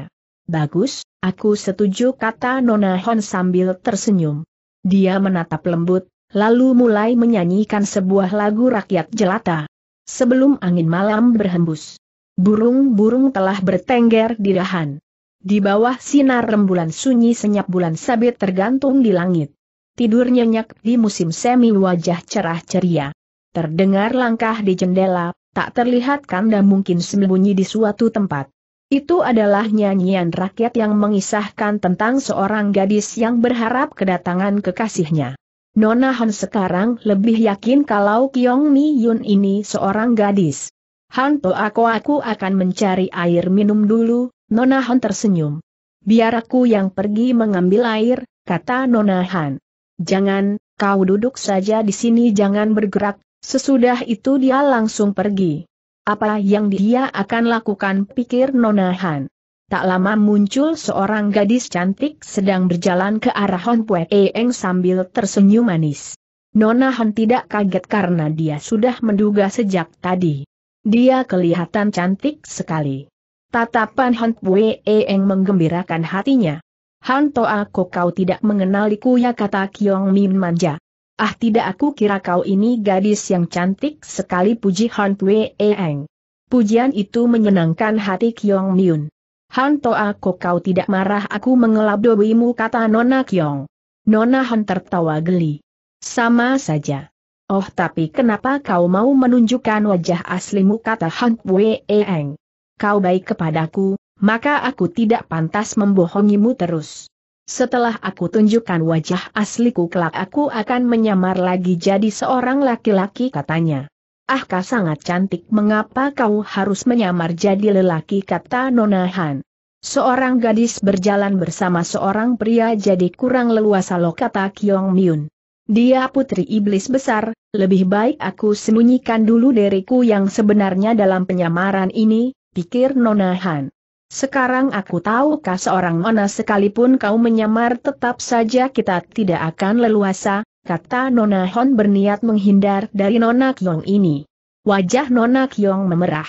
Bagus, aku setuju kata Nona Hon sambil tersenyum. Dia menatap lembut, lalu mulai menyanyikan sebuah lagu rakyat jelata. Sebelum angin malam berhembus, burung-burung telah bertengger di dahan. Di bawah sinar rembulan sunyi senyap bulan sabit tergantung di langit. Tidur nyenyak di musim semi wajah cerah ceria. Terdengar langkah di jendela, tak terlihat kanda mungkin sembunyi di suatu tempat. Itu adalah nyanyian rakyat yang mengisahkan tentang seorang gadis yang berharap kedatangan kekasihnya. Nona Han sekarang lebih yakin kalau Kiong Mi Yun ini seorang gadis. Han aku aku akan mencari air minum dulu, Nona Han tersenyum. Biar aku yang pergi mengambil air, kata Nona Han. Jangan, kau duduk saja di sini jangan bergerak, sesudah itu dia langsung pergi. Apa yang dia akan lakukan pikir Nona Han. Tak lama muncul seorang gadis cantik sedang berjalan ke arah Hon Pue Eng sambil tersenyum manis. Nona Han tidak kaget karena dia sudah menduga sejak tadi. Dia kelihatan cantik sekali. Tatapan Han Pue Eng menggembirakan hatinya. Han Toa kok kau tidak mengenaliku ya kata Kiong Min manja. Ah tidak aku kira kau ini gadis yang cantik sekali puji Han Pue Eng. Pujian itu menyenangkan hati Kiong Min. Han Toa kok kau tidak marah aku mengelab doimu kata Nona Kiong. Nona Han tertawa geli. Sama saja. Oh tapi kenapa kau mau menunjukkan wajah aslimu kata Han Pue Eng kau baik kepadaku, maka aku tidak pantas membohongimu terus. Setelah aku tunjukkan wajah asliku kelak aku akan menyamar lagi jadi seorang laki-laki katanya. Ah kau sangat cantik mengapa kau harus menyamar jadi lelaki kata Nona Han. Seorang gadis berjalan bersama seorang pria jadi kurang leluasa lo kata Kyong Myun. Dia putri iblis besar, lebih baik aku sembunyikan dulu diriku yang sebenarnya dalam penyamaran ini, pikir Nona Han. Sekarang aku tahu kah seorang Nona sekalipun kau menyamar tetap saja kita tidak akan leluasa, kata Nona Han berniat menghindar dari Nona Kyong ini. Wajah Nona Kyong memerah.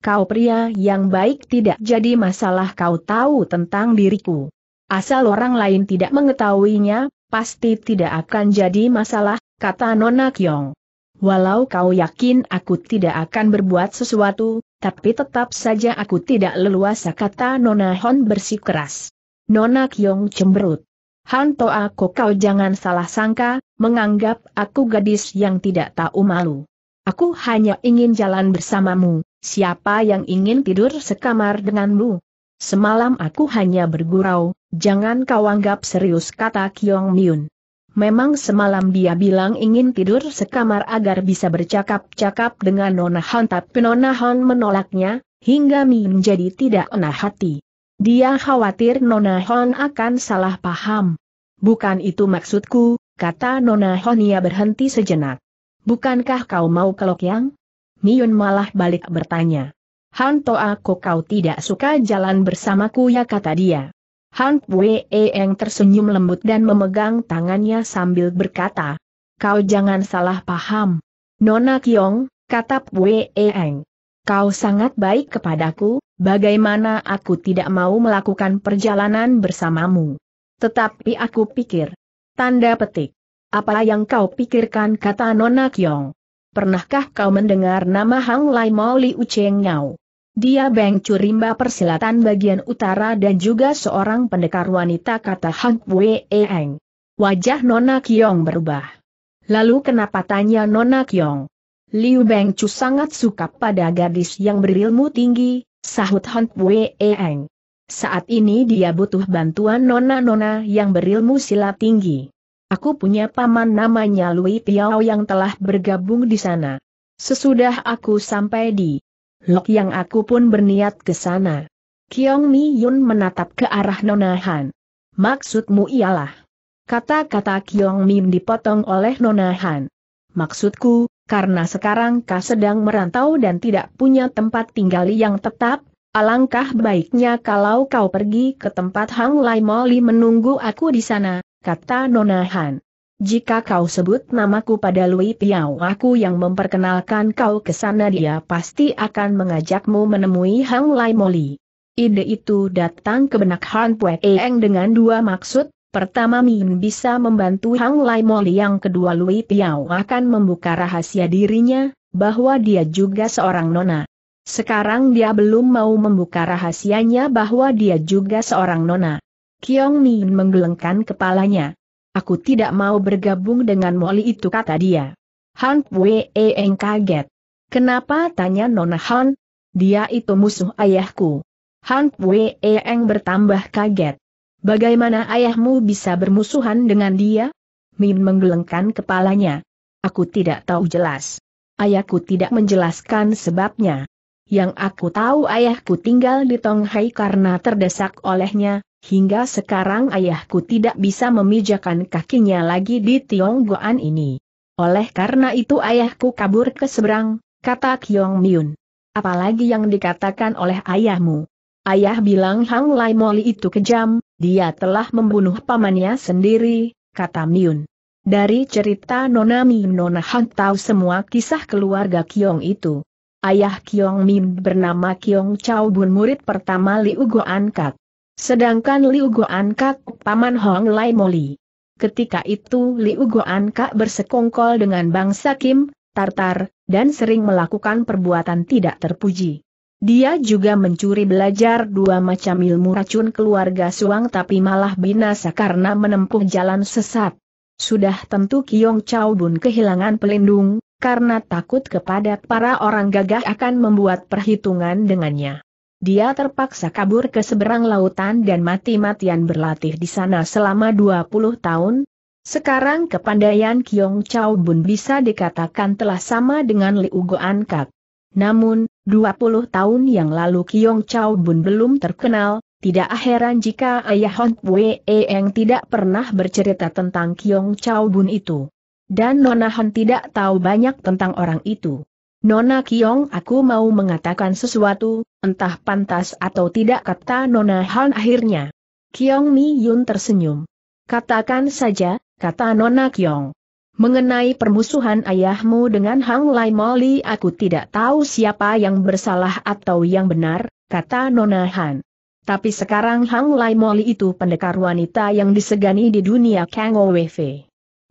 Kau pria yang baik tidak jadi masalah kau tahu tentang diriku. Asal orang lain tidak mengetahuinya, pasti tidak akan jadi masalah, kata Nona Kyong. Walau kau yakin aku tidak akan berbuat sesuatu, tapi tetap saja aku tidak leluasa kata Nona Hon bersikeras. Nona Kyong cemberut. Han Toa kau jangan salah sangka, menganggap aku gadis yang tidak tahu malu. Aku hanya ingin jalan bersamamu, siapa yang ingin tidur sekamar denganmu? Semalam aku hanya bergurau, jangan kau anggap serius kata Kyong Myun. Memang semalam dia bilang ingin tidur sekamar agar bisa bercakap-cakap dengan Nona Han tapi Nona Han menolaknya, hingga Min jadi tidak enak hati. Dia khawatir Nona Han akan salah paham. Bukan itu maksudku, kata Nona ia berhenti sejenak. Bukankah kau mau kelok yang? Miun malah balik bertanya. Hanto aku kau tidak suka jalan bersamaku ya kata dia. Han Wei e Eng tersenyum lembut dan memegang tangannya sambil berkata, Kau jangan salah paham. Nona Kiong, kata Wei e Eng. Kau sangat baik kepadaku, bagaimana aku tidak mau melakukan perjalanan bersamamu. Tetapi aku pikir. Tanda petik. Apa yang kau pikirkan kata Nona Kiong? Pernahkah kau mendengar nama Hang Lai Mo Uceng Ucheng Nyao? Dia Beng Curimba persilatan bagian utara dan juga seorang pendekar wanita kata Hang Wei Eng. Wajah Nona Kiong berubah. Lalu kenapa tanya Nona Kiong? Liu Chu sangat suka pada gadis yang berilmu tinggi, sahut Hang Wei Eng. Saat ini dia butuh bantuan nona-nona yang berilmu silat tinggi. Aku punya paman namanya Lui Piao yang telah bergabung di sana. Sesudah aku sampai di Lok yang aku pun berniat ke sana. Kiong Mi Yun menatap ke arah Nona Han. Maksudmu ialah. Kata-kata Kiong Mim dipotong oleh Nona Han. Maksudku, karena sekarang kau sedang merantau dan tidak punya tempat tinggal yang tetap, alangkah baiknya kalau kau pergi ke tempat Hang Lai Moli menunggu aku di sana, kata Nona Han. Jika kau sebut namaku pada Lui Piao aku yang memperkenalkan kau ke sana dia pasti akan mengajakmu menemui Hang Lai Moli. Ide itu datang ke benak Han Pue Eng dengan dua maksud, pertama Min bisa membantu Hang Lai Moli yang kedua Lui Piao akan membuka rahasia dirinya, bahwa dia juga seorang nona. Sekarang dia belum mau membuka rahasianya bahwa dia juga seorang nona. Kiong Min menggelengkan kepalanya. Aku tidak mau bergabung dengan Molly itu kata dia. Han Wei Eng kaget. Kenapa tanya Nona Han? Dia itu musuh ayahku. Han Wei Eng bertambah kaget. Bagaimana ayahmu bisa bermusuhan dengan dia? Min menggelengkan kepalanya. Aku tidak tahu jelas. Ayahku tidak menjelaskan sebabnya. Yang aku tahu ayahku tinggal di Tonghai karena terdesak olehnya, hingga sekarang ayahku tidak bisa memijakan kakinya lagi di Tionggoan ini. Oleh karena itu ayahku kabur ke seberang, kata Kyong Myun. Apalagi yang dikatakan oleh ayahmu. Ayah bilang Hang Lai Moli itu kejam, dia telah membunuh pamannya sendiri, kata Myun. Dari cerita Nona Miun Nona Han tahu semua kisah keluarga Kiong itu. Ayah Kiong Miun bernama Kiong Chao Bun murid pertama Liu Goan Kak. Sedangkan Liu Guan Kak paman Hong Lai Moli. Ketika itu Liu Guan Kak bersekongkol dengan bangsa Kim, Tartar, dan sering melakukan perbuatan tidak terpuji. Dia juga mencuri belajar dua macam ilmu racun keluarga Suang tapi malah binasa karena menempuh jalan sesat. Sudah tentu Kiong Chao Bun kehilangan pelindung, karena takut kepada para orang gagah akan membuat perhitungan dengannya dia terpaksa kabur ke seberang lautan dan mati-matian berlatih di sana selama 20 tahun. Sekarang kepandaian Kiong Chao Bun bisa dikatakan telah sama dengan Liu Goan Kak. Namun, 20 tahun yang lalu Kiong Chao Bun belum terkenal, tidak heran jika ayah Hon Pue Eng tidak pernah bercerita tentang Kiong Chao Bun itu. Dan Nona Hon tidak tahu banyak tentang orang itu. Nona Kiong aku mau mengatakan sesuatu, entah pantas atau tidak kata Nona Han akhirnya. Kiong Mi Yun tersenyum. Katakan saja, kata Nona Kiong. Mengenai permusuhan ayahmu dengan Hang Lai Moli aku tidak tahu siapa yang bersalah atau yang benar, kata Nona Han. Tapi sekarang Hang Lai Moli itu pendekar wanita yang disegani di dunia Kang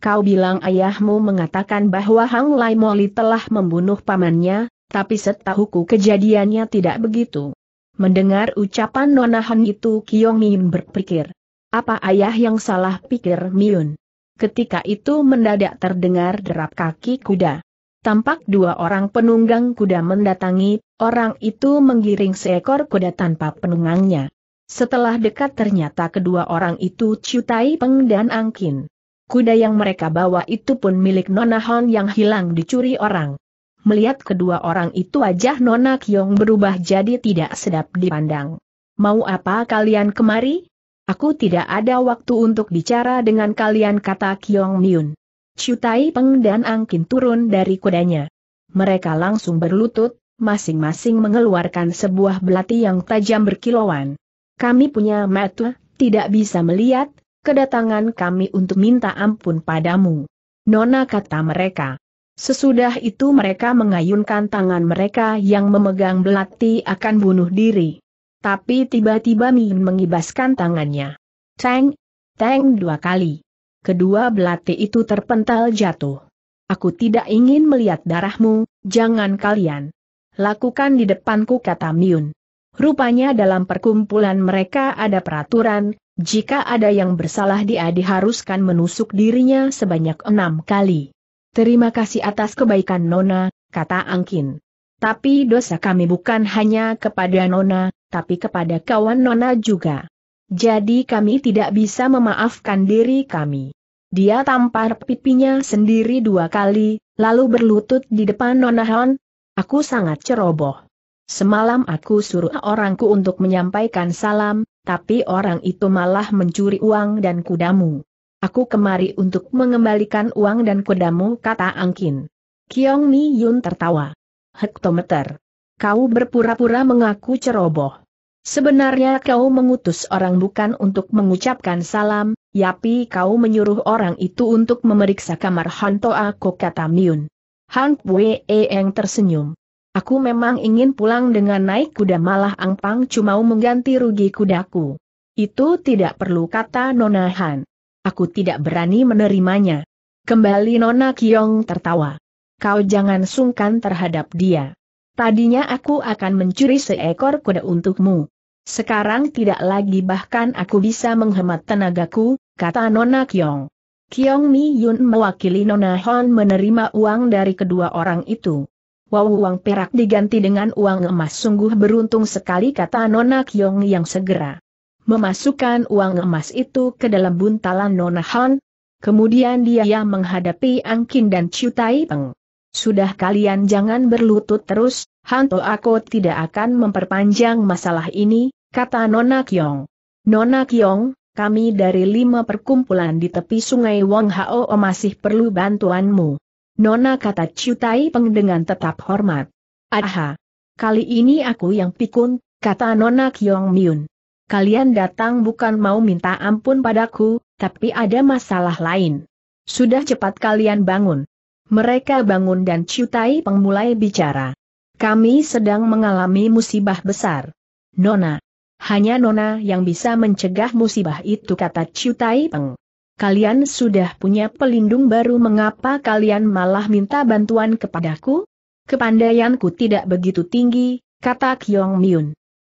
Kau bilang ayahmu mengatakan bahwa Hang Lai Moli telah membunuh pamannya, tapi setahuku kejadiannya tidak begitu. Mendengar ucapan Nona Han itu Kiong Miun berpikir. Apa ayah yang salah pikir Miun? Ketika itu mendadak terdengar derap kaki kuda. Tampak dua orang penunggang kuda mendatangi, orang itu menggiring seekor kuda tanpa penunggangnya. Setelah dekat ternyata kedua orang itu Ciutai Peng dan Angkin. Kuda yang mereka bawa itu pun milik Nona Hon yang hilang dicuri orang. Melihat kedua orang itu wajah Nona Kyong berubah jadi tidak sedap dipandang. Mau apa kalian kemari? Aku tidak ada waktu untuk bicara dengan kalian kata Kyong Myun. Chutai Peng dan Angkin turun dari kudanya. Mereka langsung berlutut, masing-masing mengeluarkan sebuah belati yang tajam berkilauan. Kami punya mata, tidak bisa melihat, kedatangan kami untuk minta ampun padamu. Nona kata mereka. Sesudah itu mereka mengayunkan tangan mereka yang memegang belati akan bunuh diri. Tapi tiba-tiba Min mengibaskan tangannya. Teng, teng dua kali. Kedua belati itu terpental jatuh. Aku tidak ingin melihat darahmu, jangan kalian. Lakukan di depanku kata Miun. Rupanya dalam perkumpulan mereka ada peraturan, jika ada yang bersalah dia diharuskan menusuk dirinya sebanyak enam kali. Terima kasih atas kebaikan Nona, kata Angkin. Tapi dosa kami bukan hanya kepada Nona, tapi kepada kawan Nona juga. Jadi kami tidak bisa memaafkan diri kami. Dia tampar pipinya sendiri dua kali, lalu berlutut di depan Nona Han. Aku sangat ceroboh. Semalam aku suruh orangku untuk menyampaikan salam, tapi orang itu malah mencuri uang dan kudamu. Aku kemari untuk mengembalikan uang dan kudamu kata Angkin. Kiong Mi Yun tertawa. Hektometer. Kau berpura-pura mengaku ceroboh. Sebenarnya kau mengutus orang bukan untuk mengucapkan salam, yapi kau menyuruh orang itu untuk memeriksa kamar Hanto aku kata Miun. Han Wei Eng tersenyum. Aku memang ingin pulang dengan naik kuda malah Angpang cuma mengganti rugi kudaku. Itu tidak perlu kata Nona Han. Aku tidak berani menerimanya. Kembali Nona Kiong tertawa. Kau jangan sungkan terhadap dia. Tadinya aku akan mencuri seekor kuda untukmu. Sekarang tidak lagi bahkan aku bisa menghemat tenagaku, kata Nona Kiong. Kiong Mi Yun mewakili Nona Hon menerima uang dari kedua orang itu. Wow uang perak diganti dengan uang emas sungguh beruntung sekali kata Nona Kyong yang segera memasukkan uang emas itu ke dalam buntalan Nona Han. Kemudian dia menghadapi Angkin dan Chu Tai Peng. Sudah kalian jangan berlutut terus, Hanto aku tidak akan memperpanjang masalah ini, kata Nona Kyong. Nona Kyong, kami dari lima perkumpulan di tepi sungai Wong Hao masih perlu bantuanmu. Nona kata Ciutai Peng dengan tetap hormat. Aha. Kali ini aku yang pikun, kata Nona Kiong Myun. Kalian datang bukan mau minta ampun padaku, tapi ada masalah lain. Sudah cepat kalian bangun. Mereka bangun dan Ciutai Peng mulai bicara. Kami sedang mengalami musibah besar. Nona. Hanya Nona yang bisa mencegah musibah itu kata Ciutai Peng kalian sudah punya pelindung baru mengapa kalian malah minta bantuan kepadaku? Kepandaianku tidak begitu tinggi, kata Kyong Myun.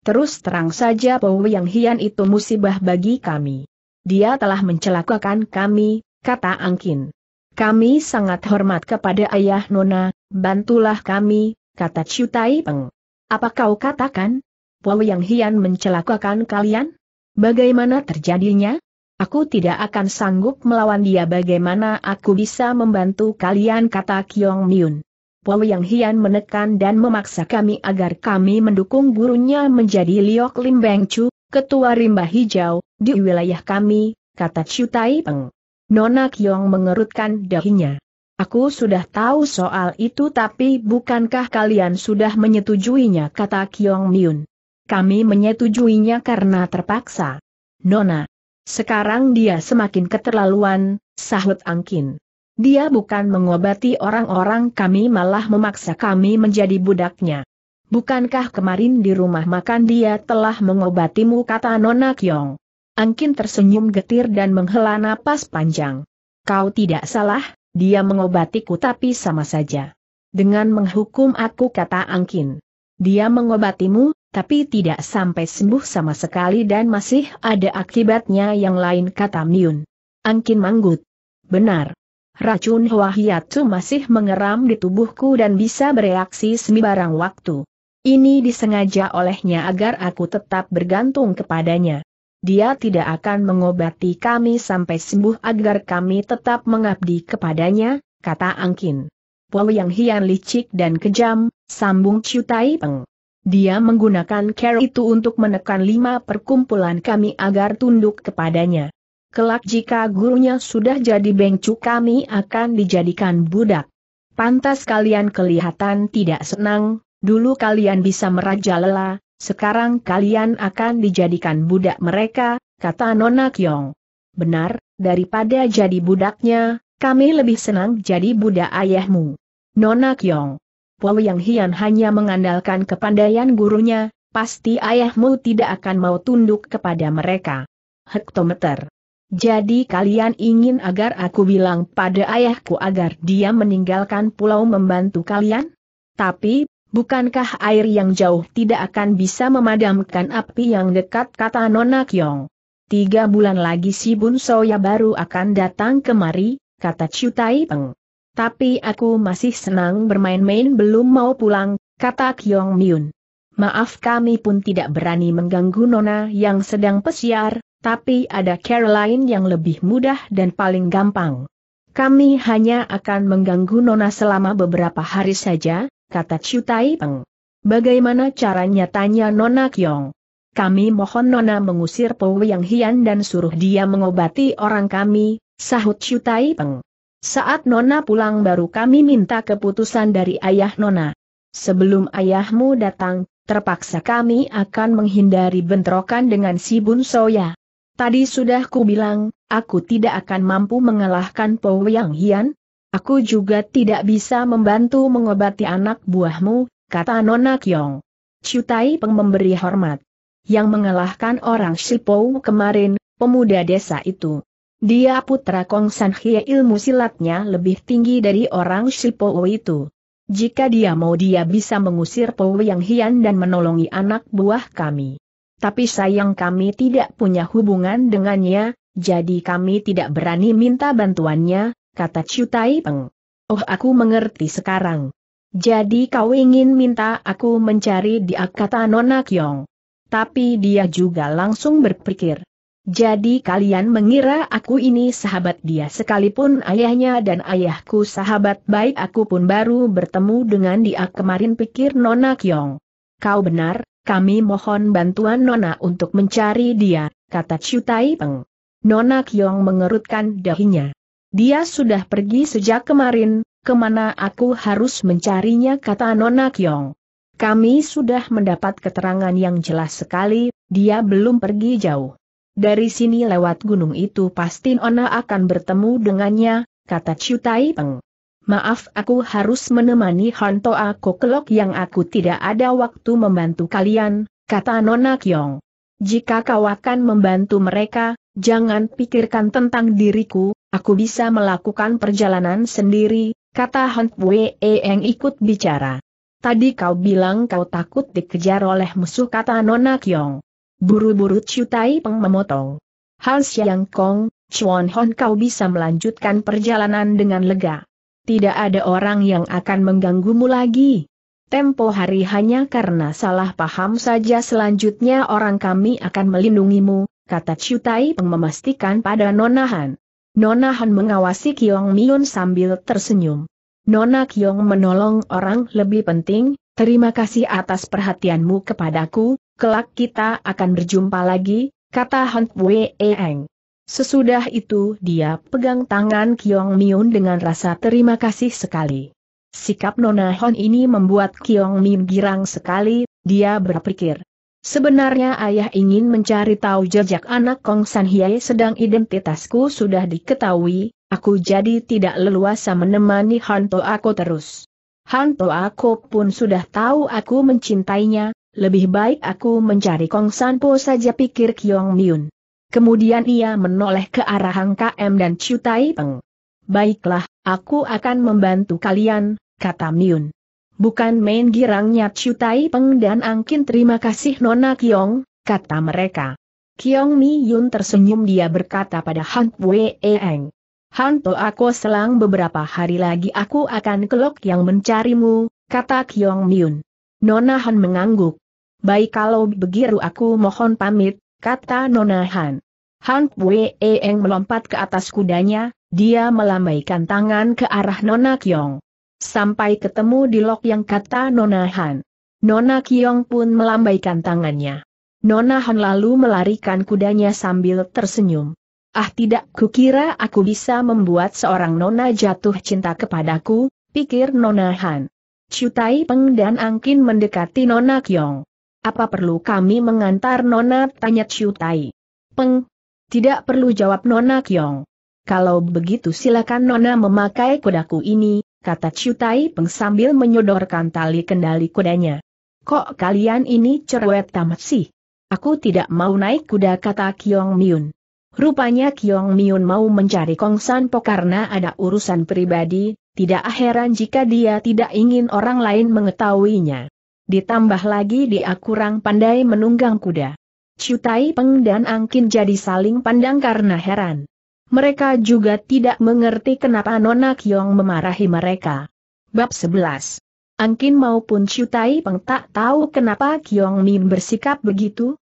Terus terang saja Pau Yang Hian itu musibah bagi kami. Dia telah mencelakakan kami, kata Angkin. Kami sangat hormat kepada ayah Nona, bantulah kami, kata Chiu Tai Peng. Apa kau katakan? Pau Yang Hian mencelakakan kalian? Bagaimana terjadinya? Aku tidak akan sanggup melawan dia bagaimana aku bisa membantu kalian kata Kiong Myun. Po Yang Hian menekan dan memaksa kami agar kami mendukung gurunya menjadi Liok Lim Beng Chu, ketua rimba hijau, di wilayah kami, kata Chu Tai Peng. Nona Kiong mengerutkan dahinya. Aku sudah tahu soal itu tapi bukankah kalian sudah menyetujuinya kata Kiong Myun. Kami menyetujuinya karena terpaksa. Nona, sekarang dia semakin keterlaluan, sahut Angkin. Dia bukan mengobati orang-orang kami malah memaksa kami menjadi budaknya. Bukankah kemarin di rumah makan dia telah mengobatimu kata Nona Kyong. Angkin tersenyum getir dan menghela napas panjang. Kau tidak salah, dia mengobatiku tapi sama saja. Dengan menghukum aku kata Angkin. Dia mengobatimu, tapi tidak sampai sembuh sama sekali dan masih ada akibatnya yang lain kata Miun. Angkin manggut. Benar. Racun Hwahiatsu masih mengeram di tubuhku dan bisa bereaksi sembarang waktu. Ini disengaja olehnya agar aku tetap bergantung kepadanya. Dia tidak akan mengobati kami sampai sembuh agar kami tetap mengabdi kepadanya, kata Angkin. Pau yang hian licik dan kejam, sambung Chiu Tai Peng. Dia menggunakan care itu untuk menekan lima perkumpulan kami agar tunduk kepadanya. Kelak jika gurunya sudah jadi bengcu kami akan dijadikan budak. Pantas kalian kelihatan tidak senang, dulu kalian bisa merajalela, sekarang kalian akan dijadikan budak mereka, kata Nona Kyong. Benar, daripada jadi budaknya, kami lebih senang jadi budak ayahmu. Nona Kyong. Paul yang hian hanya mengandalkan kepandaian gurunya, pasti ayahmu tidak akan mau tunduk kepada mereka. Hektometer. Jadi kalian ingin agar aku bilang pada ayahku agar dia meninggalkan pulau membantu kalian? Tapi, bukankah air yang jauh tidak akan bisa memadamkan api yang dekat kata Nona Kyong? Tiga bulan lagi si Bun Soya baru akan datang kemari, kata Chiu Tai Peng. Tapi aku masih senang bermain-main belum mau pulang, kata Kyong Myun. Maaf kami pun tidak berani mengganggu Nona yang sedang pesiar, tapi ada Caroline yang lebih mudah dan paling gampang. Kami hanya akan mengganggu Nona selama beberapa hari saja, kata Chiu Tai Peng. Bagaimana caranya tanya Nona Kyong? Kami mohon Nona mengusir Po Yang Hian dan suruh dia mengobati orang kami, Sahut Syutai Peng. Saat Nona pulang baru kami minta keputusan dari ayah Nona. Sebelum ayahmu datang, terpaksa kami akan menghindari bentrokan dengan si Bun Soya. Tadi sudah ku bilang, aku tidak akan mampu mengalahkan Po Yang Hian. Aku juga tidak bisa membantu mengobati anak buahmu, kata Nona Kyong. Cutai Peng memberi hormat. Yang mengalahkan orang Shipou kemarin, pemuda desa itu. Dia putra Kong San Hye ilmu silatnya lebih tinggi dari orang Shipowo itu. Jika dia mau dia bisa mengusir Po Yang Hian dan menolongi anak buah kami. Tapi sayang kami tidak punya hubungan dengannya, jadi kami tidak berani minta bantuannya, kata Chiu Tai Peng. Oh aku mengerti sekarang. Jadi kau ingin minta aku mencari dia kata Nona Kyong. Tapi dia juga langsung berpikir. Jadi kalian mengira aku ini sahabat dia sekalipun ayahnya dan ayahku sahabat baik aku pun baru bertemu dengan dia kemarin pikir Nona Kyong. Kau benar, kami mohon bantuan Nona untuk mencari dia, kata Chu Tai Peng. Nona Kyong mengerutkan dahinya. Dia sudah pergi sejak kemarin, kemana aku harus mencarinya kata Nona Kyong. Kami sudah mendapat keterangan yang jelas sekali, dia belum pergi jauh. Dari sini lewat gunung itu pasti Ona akan bertemu dengannya, kata Chu Tai Peng. Maaf aku harus menemani Honto aku Kelok yang aku tidak ada waktu membantu kalian, kata Nona Kyong. Jika kau akan membantu mereka, jangan pikirkan tentang diriku, aku bisa melakukan perjalanan sendiri, kata Han Wee yang ikut bicara. Tadi kau bilang kau takut dikejar oleh musuh kata Nona Kyong. Buru-buru Ciutai Peng memotong. Hal siang Kong, Chuan Hon kau bisa melanjutkan perjalanan dengan lega. Tidak ada orang yang akan mengganggumu lagi. Tempo hari hanya karena salah paham saja selanjutnya orang kami akan melindungimu, kata Ciutai Peng memastikan pada Nonahan. Nonahan mengawasi Kiong Miun sambil tersenyum. Nona Kiong menolong orang lebih penting, terima kasih atas perhatianmu kepadaku, kelak kita akan berjumpa lagi, kata Han Wei Eng. Sesudah itu dia pegang tangan Kiong Miun dengan rasa terima kasih sekali. Sikap Nona Hon ini membuat Kiong Min girang sekali, dia berpikir. Sebenarnya ayah ingin mencari tahu jejak anak Kong San Hye sedang identitasku sudah diketahui, aku jadi tidak leluasa menemani Hanto aku terus. Hanto aku pun sudah tahu aku mencintainya, lebih baik aku mencari Kong Sanpo saja pikir Kiong Miun. Kemudian ia menoleh ke arah Hang KM dan Chu Tai Peng. Baiklah, aku akan membantu kalian, kata Miun. Bukan main girangnya Chu Tai Peng dan Angkin terima kasih Nona Kiong, kata mereka. Kiong Miun tersenyum dia berkata pada Han Wei Eng. To aku selang beberapa hari lagi aku akan kelok yang mencarimu, kata Kiong Miun. Nona Han mengangguk. Baik kalau begitu aku mohon pamit, kata Nona Han. Han Pue Eng melompat ke atas kudanya, dia melambaikan tangan ke arah Nona Kyong. Sampai ketemu di lok yang kata Nona Han. Nona Kyong pun melambaikan tangannya. Nona Han lalu melarikan kudanya sambil tersenyum. Ah tidak kukira aku bisa membuat seorang Nona jatuh cinta kepadaku, pikir Nona Han. Cutai Peng dan Angkin mendekati Nona Kyong. Apa perlu kami mengantar Nona? Tanya Chiu Tai. Peng. Tidak perlu jawab Nona Kiong. Kalau begitu silakan Nona memakai kudaku ini, kata Chiu Tai Peng sambil menyodorkan tali kendali kudanya. Kok kalian ini cerewet tamat sih? Aku tidak mau naik kuda kata Kiong Miun. Rupanya Kiong Miun mau mencari Kong Sanpo karena ada urusan pribadi, tidak heran jika dia tidak ingin orang lain mengetahuinya ditambah lagi dia kurang pandai menunggang kuda. Cutai Peng dan Angkin jadi saling pandang karena heran. Mereka juga tidak mengerti kenapa Nona Kyong memarahi mereka. Bab 11 Angkin maupun Cutai Peng tak tahu kenapa Kyong Min bersikap begitu.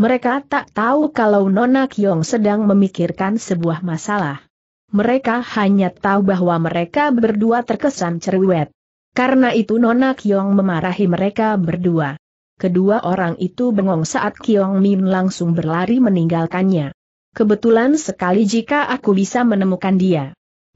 Mereka tak tahu kalau Nona Kyong sedang memikirkan sebuah masalah. Mereka hanya tahu bahwa mereka berdua terkesan cerewet. Karena itu Nona Kiong memarahi mereka berdua. Kedua orang itu bengong saat Kiong Min langsung berlari meninggalkannya. Kebetulan sekali jika aku bisa menemukan dia.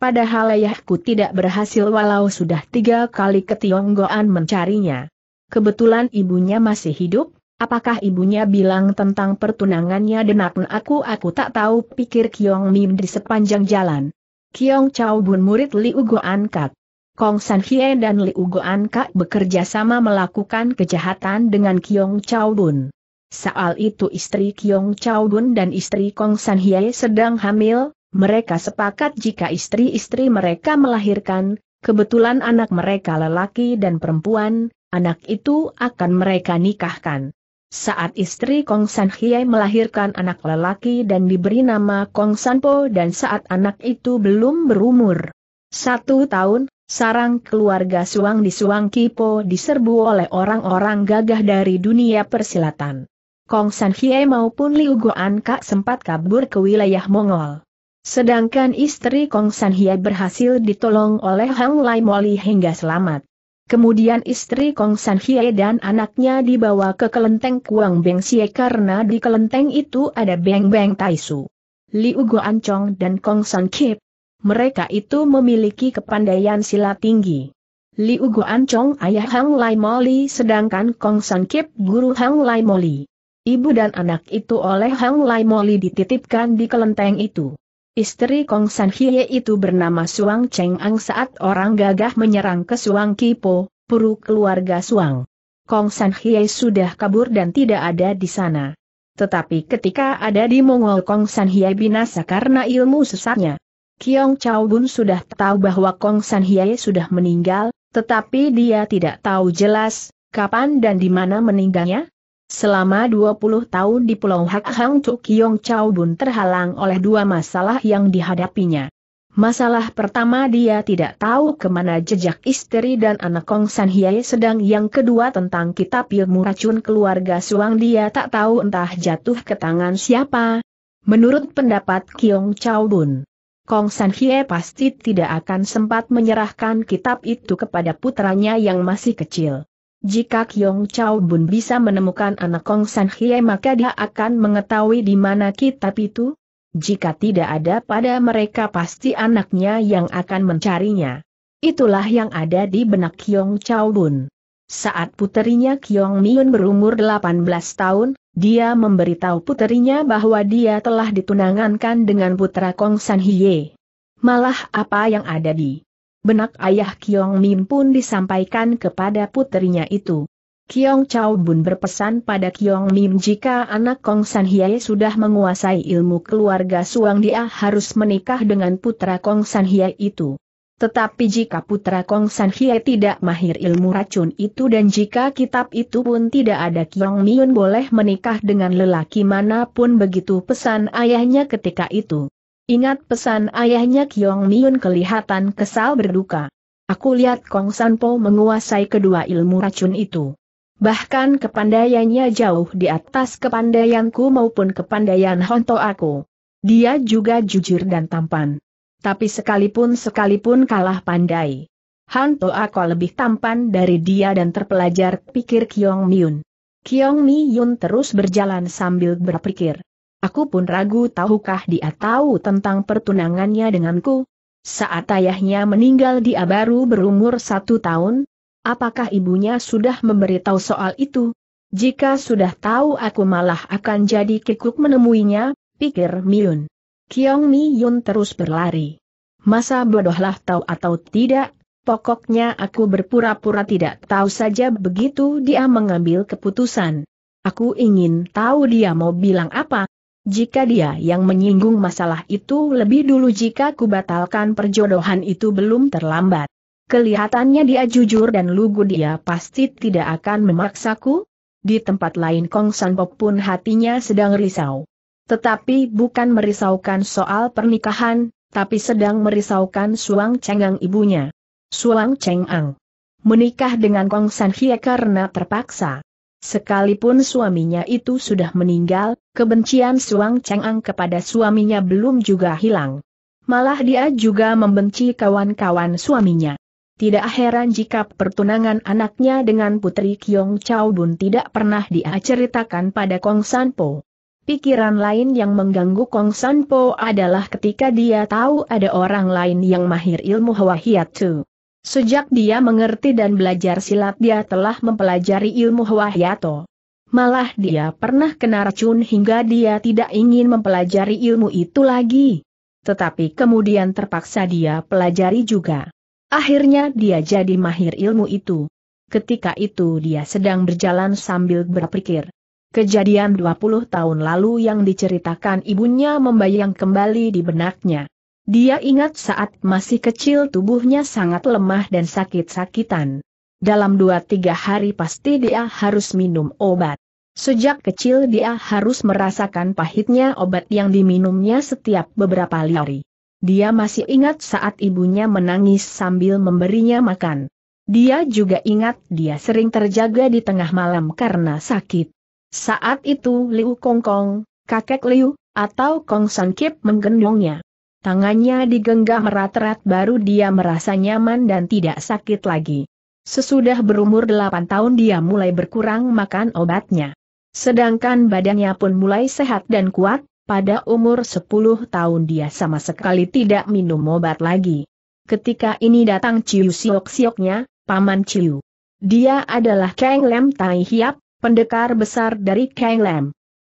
Padahal ayahku tidak berhasil walau sudah tiga kali ke Tionggoan mencarinya. Kebetulan ibunya masih hidup, apakah ibunya bilang tentang pertunangannya denak aku aku tak tahu pikir Kiong Min di sepanjang jalan. Kiong Chao Bun murid Liu Go angkat. Kong San Hie dan Liu Goan Kak bekerja sama melakukan kejahatan dengan Kiong Chao Dun. Saat itu istri Kiong Chao Dun dan istri Kong San Hie sedang hamil, mereka sepakat jika istri-istri mereka melahirkan, kebetulan anak mereka lelaki dan perempuan, anak itu akan mereka nikahkan. Saat istri Kong San Hie melahirkan anak lelaki dan diberi nama Kong San Po dan saat anak itu belum berumur satu tahun, Sarang keluarga Suang di Suang Kipo diserbu oleh orang-orang gagah dari dunia persilatan. Kong San Hye maupun Liu Goan Kak sempat kabur ke wilayah Mongol. Sedangkan istri Kong San Hye berhasil ditolong oleh Hang Lai Moli hingga selamat. Kemudian istri Kong San Hye dan anaknya dibawa ke kelenteng Kuang Beng Xie karena di kelenteng itu ada Beng Beng Taisu. Liu Goan Chong dan Kong San Kip mereka itu memiliki kepandaian silat tinggi. Liu Guan Chong ayah Hang Lai Moli sedangkan Kong San Kip guru Hang Lai Moli. Ibu dan anak itu oleh Hang Lai Moli dititipkan di kelenteng itu. Istri Kong San Hye itu bernama Suang Cheng Ang saat orang gagah menyerang ke Suang Kipo, puru keluarga Suang. Kong San Hye sudah kabur dan tidak ada di sana. Tetapi ketika ada di Mongol Kong San Hye binasa karena ilmu sesatnya. Kiong Chao Bun sudah tahu bahwa Kong San Hye sudah meninggal, tetapi dia tidak tahu jelas, kapan dan di mana meninggalnya. Selama 20 tahun di Pulau Hak Hang Tuk Kiong Chao Bun terhalang oleh dua masalah yang dihadapinya. Masalah pertama dia tidak tahu kemana jejak istri dan anak Kong San Hye sedang yang kedua tentang kitab ilmu racun keluarga Suang dia tak tahu entah jatuh ke tangan siapa. Menurut pendapat Kiong Chao Bun, Kong San Hie pasti tidak akan sempat menyerahkan kitab itu kepada putranya yang masih kecil. Jika Kyong Chao Bun bisa menemukan anak Kong San Hie maka dia akan mengetahui di mana kitab itu. Jika tidak ada pada mereka pasti anaknya yang akan mencarinya. Itulah yang ada di benak Kyong Chao Bun. Saat puterinya Kyong Miun berumur 18 tahun, dia memberitahu puterinya bahwa dia telah ditunangankan dengan putra Kong San Hye. Malah apa yang ada di benak ayah Kyong Min pun disampaikan kepada puterinya itu. Kyong Chao Bun berpesan pada Kyong Min jika anak Kong San Hye sudah menguasai ilmu keluarga Suang dia harus menikah dengan putra Kong San Hye itu. Tetapi jika putra Kong San Hye tidak mahir ilmu racun itu dan jika kitab itu pun tidak ada Kiong Miun boleh menikah dengan lelaki manapun begitu pesan ayahnya ketika itu. Ingat pesan ayahnya Kiong Miun kelihatan kesal berduka. Aku lihat Kong San Po menguasai kedua ilmu racun itu. Bahkan kepandaiannya jauh di atas kepandaianku maupun kepandaian honto aku. Dia juga jujur dan tampan. Tapi sekalipun-sekalipun kalah pandai. Han aku lebih tampan dari dia dan terpelajar pikir Kiong Miun. Kiong Miun terus berjalan sambil berpikir. Aku pun ragu tahukah dia tahu tentang pertunangannya denganku? Saat ayahnya meninggal dia baru berumur satu tahun. Apakah ibunya sudah memberitahu soal itu? Jika sudah tahu aku malah akan jadi kikuk menemuinya, pikir Miun. Kiong Mi Yun terus berlari. Masa bodohlah tahu atau tidak, pokoknya aku berpura-pura tidak tahu saja begitu dia mengambil keputusan. Aku ingin tahu dia mau bilang apa. Jika dia yang menyinggung masalah itu lebih dulu jika ku batalkan perjodohan itu belum terlambat. Kelihatannya dia jujur dan lugu dia pasti tidak akan memaksaku. Di tempat lain Kong Sanpok pun hatinya sedang risau. Tetapi bukan merisaukan soal pernikahan, tapi sedang merisaukan Suang Cengang ibunya. Suang Cengang menikah dengan Kong San Hye karena terpaksa. Sekalipun suaminya itu sudah meninggal, kebencian Suang Cengang kepada suaminya belum juga hilang. Malah dia juga membenci kawan-kawan suaminya. Tidak heran jika pertunangan anaknya dengan putri Kyong Chao Bun tidak pernah dia ceritakan pada Kong San Po. Pikiran lain yang mengganggu Kong San Po adalah ketika dia tahu ada orang lain yang mahir ilmu Hwa Tu. Sejak dia mengerti dan belajar silat dia telah mempelajari ilmu Hwa Tu. Malah dia pernah kena racun hingga dia tidak ingin mempelajari ilmu itu lagi. Tetapi kemudian terpaksa dia pelajari juga. Akhirnya dia jadi mahir ilmu itu. Ketika itu dia sedang berjalan sambil berpikir. Kejadian 20 tahun lalu yang diceritakan ibunya membayang kembali di benaknya. Dia ingat saat masih kecil tubuhnya sangat lemah dan sakit-sakitan. Dalam dua tiga hari pasti dia harus minum obat. Sejak kecil dia harus merasakan pahitnya obat yang diminumnya setiap beberapa hari. Dia masih ingat saat ibunya menangis sambil memberinya makan. Dia juga ingat dia sering terjaga di tengah malam karena sakit. Saat itu Liu Kongkong, kakek Liu, atau Kong San Kip menggendongnya. Tangannya digenggam erat-erat baru dia merasa nyaman dan tidak sakit lagi. Sesudah berumur 8 tahun dia mulai berkurang makan obatnya. Sedangkan badannya pun mulai sehat dan kuat, pada umur 10 tahun dia sama sekali tidak minum obat lagi. Ketika ini datang Ciu Siok Sioknya, Paman Ciu. Dia adalah Kang Lem Tai Hiap, pendekar besar dari Kang Lam,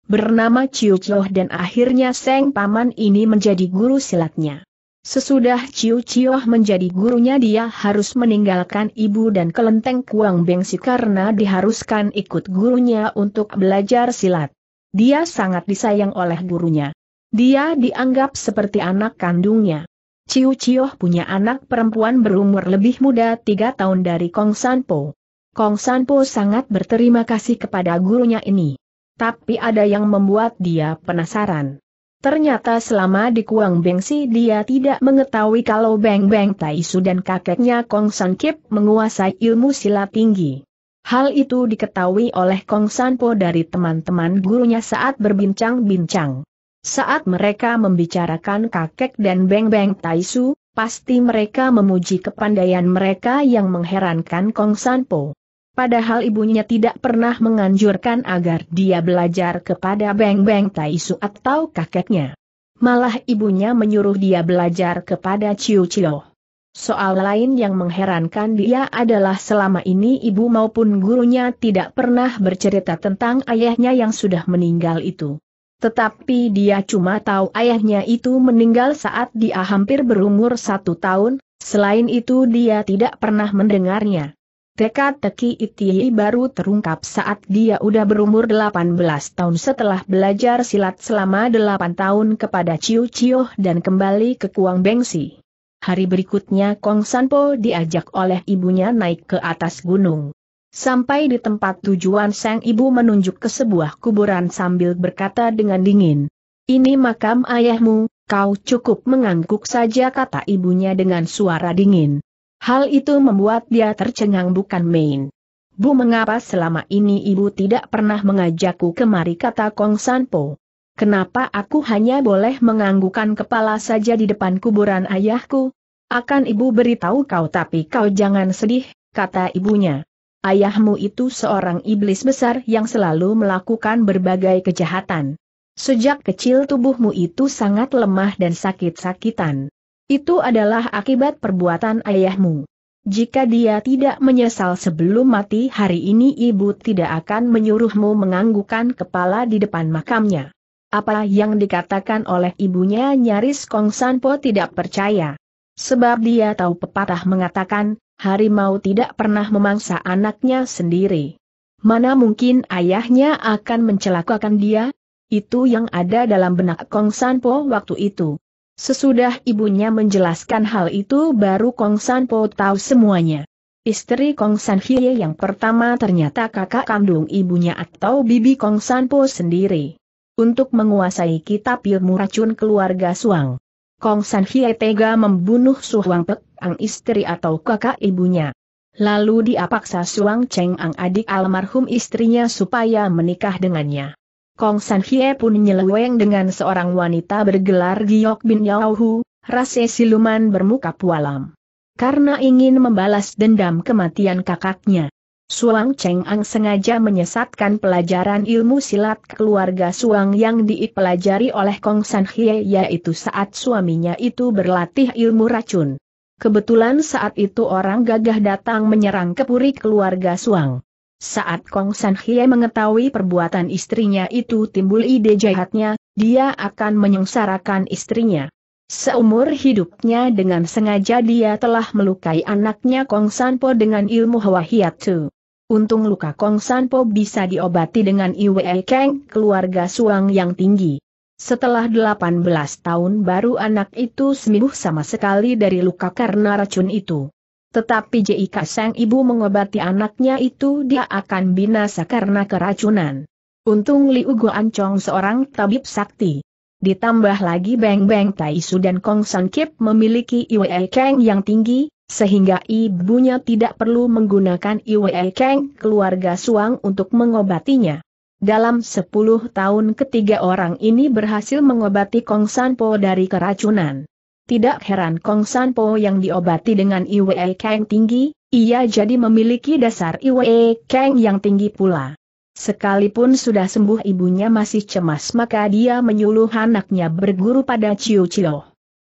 Bernama Chiu Choh dan akhirnya Seng Paman ini menjadi guru silatnya. Sesudah Chiu Chioh menjadi gurunya dia harus meninggalkan ibu dan kelenteng Kuang Bengsi karena diharuskan ikut gurunya untuk belajar silat. Dia sangat disayang oleh gurunya. Dia dianggap seperti anak kandungnya. Chiu Chioh punya anak perempuan berumur lebih muda tiga tahun dari Kong Sanpo. Kong Sanpo sangat berterima kasih kepada gurunya ini. Tapi ada yang membuat dia penasaran. Ternyata selama di Kuang Bengsi dia tidak mengetahui kalau Beng Beng Taisu dan kakeknya Kong San Kip menguasai ilmu silat tinggi. Hal itu diketahui oleh Kong Sanpo dari teman-teman gurunya saat berbincang-bincang. Saat mereka membicarakan kakek dan Beng Beng Taisu, pasti mereka memuji kepandaian mereka yang mengherankan Kong Sanpo. Padahal ibunya tidak pernah menganjurkan agar dia belajar kepada Beng Beng Taisu atau kakeknya. Malah ibunya menyuruh dia belajar kepada Ciu Ciu. Soal lain yang mengherankan dia adalah selama ini ibu maupun gurunya tidak pernah bercerita tentang ayahnya yang sudah meninggal itu. Tetapi dia cuma tahu ayahnya itu meninggal saat dia hampir berumur satu tahun, selain itu dia tidak pernah mendengarnya. Teka-teki Iti baru terungkap saat dia udah berumur 18 tahun setelah belajar silat selama 8 tahun kepada Ciu Ciu dan kembali ke Kuang Bengsi. Hari berikutnya Kong Sanpo diajak oleh ibunya naik ke atas gunung. Sampai di tempat tujuan sang ibu menunjuk ke sebuah kuburan sambil berkata dengan dingin. Ini makam ayahmu, kau cukup mengangguk saja kata ibunya dengan suara dingin. Hal itu membuat dia tercengang bukan main. Bu mengapa selama ini ibu tidak pernah mengajakku kemari kata Kong Sanpo. Kenapa aku hanya boleh menganggukan kepala saja di depan kuburan ayahku? Akan ibu beritahu kau tapi kau jangan sedih, kata ibunya. Ayahmu itu seorang iblis besar yang selalu melakukan berbagai kejahatan. Sejak kecil tubuhmu itu sangat lemah dan sakit-sakitan. Itu adalah akibat perbuatan ayahmu. Jika dia tidak menyesal sebelum mati hari ini ibu tidak akan menyuruhmu menganggukkan kepala di depan makamnya. Apa yang dikatakan oleh ibunya nyaris Kong Sanpo tidak percaya. Sebab dia tahu pepatah mengatakan, harimau tidak pernah memangsa anaknya sendiri. Mana mungkin ayahnya akan mencelakakan dia? Itu yang ada dalam benak Kong Sanpo waktu itu. Sesudah ibunya menjelaskan hal itu baru Kong San Po tahu semuanya. Istri Kong San Hye yang pertama ternyata kakak kandung ibunya atau bibi Kong San Po sendiri. Untuk menguasai kitab ilmu racun keluarga Suang. Kong San Hye tega membunuh Suang Huang Pek, ang istri atau kakak ibunya. Lalu diapaksa Suang Cheng Ang adik almarhum istrinya supaya menikah dengannya. Kong San Hie pun nyeleweng dengan seorang wanita bergelar Giok Bin Yao Hu, rase siluman bermuka pualam. Karena ingin membalas dendam kematian kakaknya. Suang Cheng Ang sengaja menyesatkan pelajaran ilmu silat keluarga Suang yang dipelajari oleh Kong San Hie yaitu saat suaminya itu berlatih ilmu racun. Kebetulan saat itu orang gagah datang menyerang kepuri keluarga Suang. Saat Kong San Hye mengetahui perbuatan istrinya itu timbul ide jahatnya, dia akan menyengsarakan istrinya. Seumur hidupnya dengan sengaja dia telah melukai anaknya Kong San Po dengan ilmu Hwa Hiatsu. Untung luka Kong San Po bisa diobati dengan Iwe keng, keluarga suang yang tinggi. Setelah 18 tahun baru anak itu sembuh sama sekali dari luka karena racun itu. Tetapi jika sang ibu mengobati anaknya itu dia akan binasa karena keracunan. Untung Liu Goancong seorang tabib sakti. Ditambah lagi Beng Beng Su dan Kong San Kip memiliki Iwe Kang yang tinggi, sehingga ibunya tidak perlu menggunakan Iwe Kang keluarga Suang untuk mengobatinya. Dalam 10 tahun ketiga orang ini berhasil mengobati Kong San Po dari keracunan. Tidak heran Kong San Po yang diobati dengan Iwe Kang tinggi, ia jadi memiliki dasar Iwe Kang yang tinggi pula. Sekalipun sudah sembuh ibunya masih cemas maka dia menyuluh anaknya berguru pada Ciu Chiu.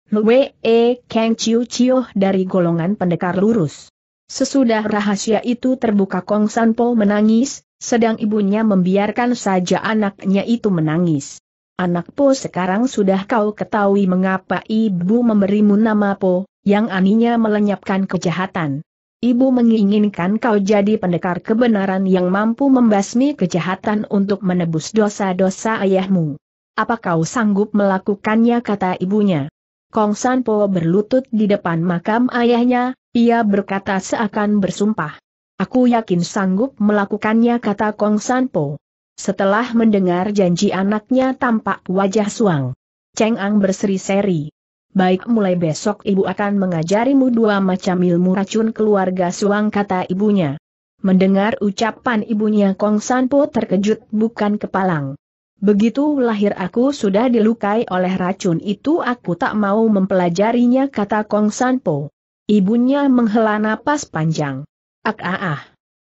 Lue E Kang Ciu Chiu dari golongan pendekar lurus. Sesudah rahasia itu terbuka Kong San Po menangis, sedang ibunya membiarkan saja anaknya itu menangis. Anak Po sekarang sudah kau ketahui mengapa ibu memberimu nama Po, yang aninya melenyapkan kejahatan. Ibu menginginkan kau jadi pendekar kebenaran yang mampu membasmi kejahatan untuk menebus dosa-dosa ayahmu. Apa kau sanggup melakukannya kata ibunya? Kong San Po berlutut di depan makam ayahnya, ia berkata seakan bersumpah. Aku yakin sanggup melakukannya kata Kong San Po. Setelah mendengar janji anaknya tampak wajah suang. Cheng Ang berseri-seri. Baik mulai besok ibu akan mengajarimu dua macam ilmu racun keluarga suang kata ibunya. Mendengar ucapan ibunya Kong San Po terkejut bukan kepalang. Begitu lahir aku sudah dilukai oleh racun itu aku tak mau mempelajarinya kata Kong San Po. Ibunya menghela napas panjang. Ak ah ah.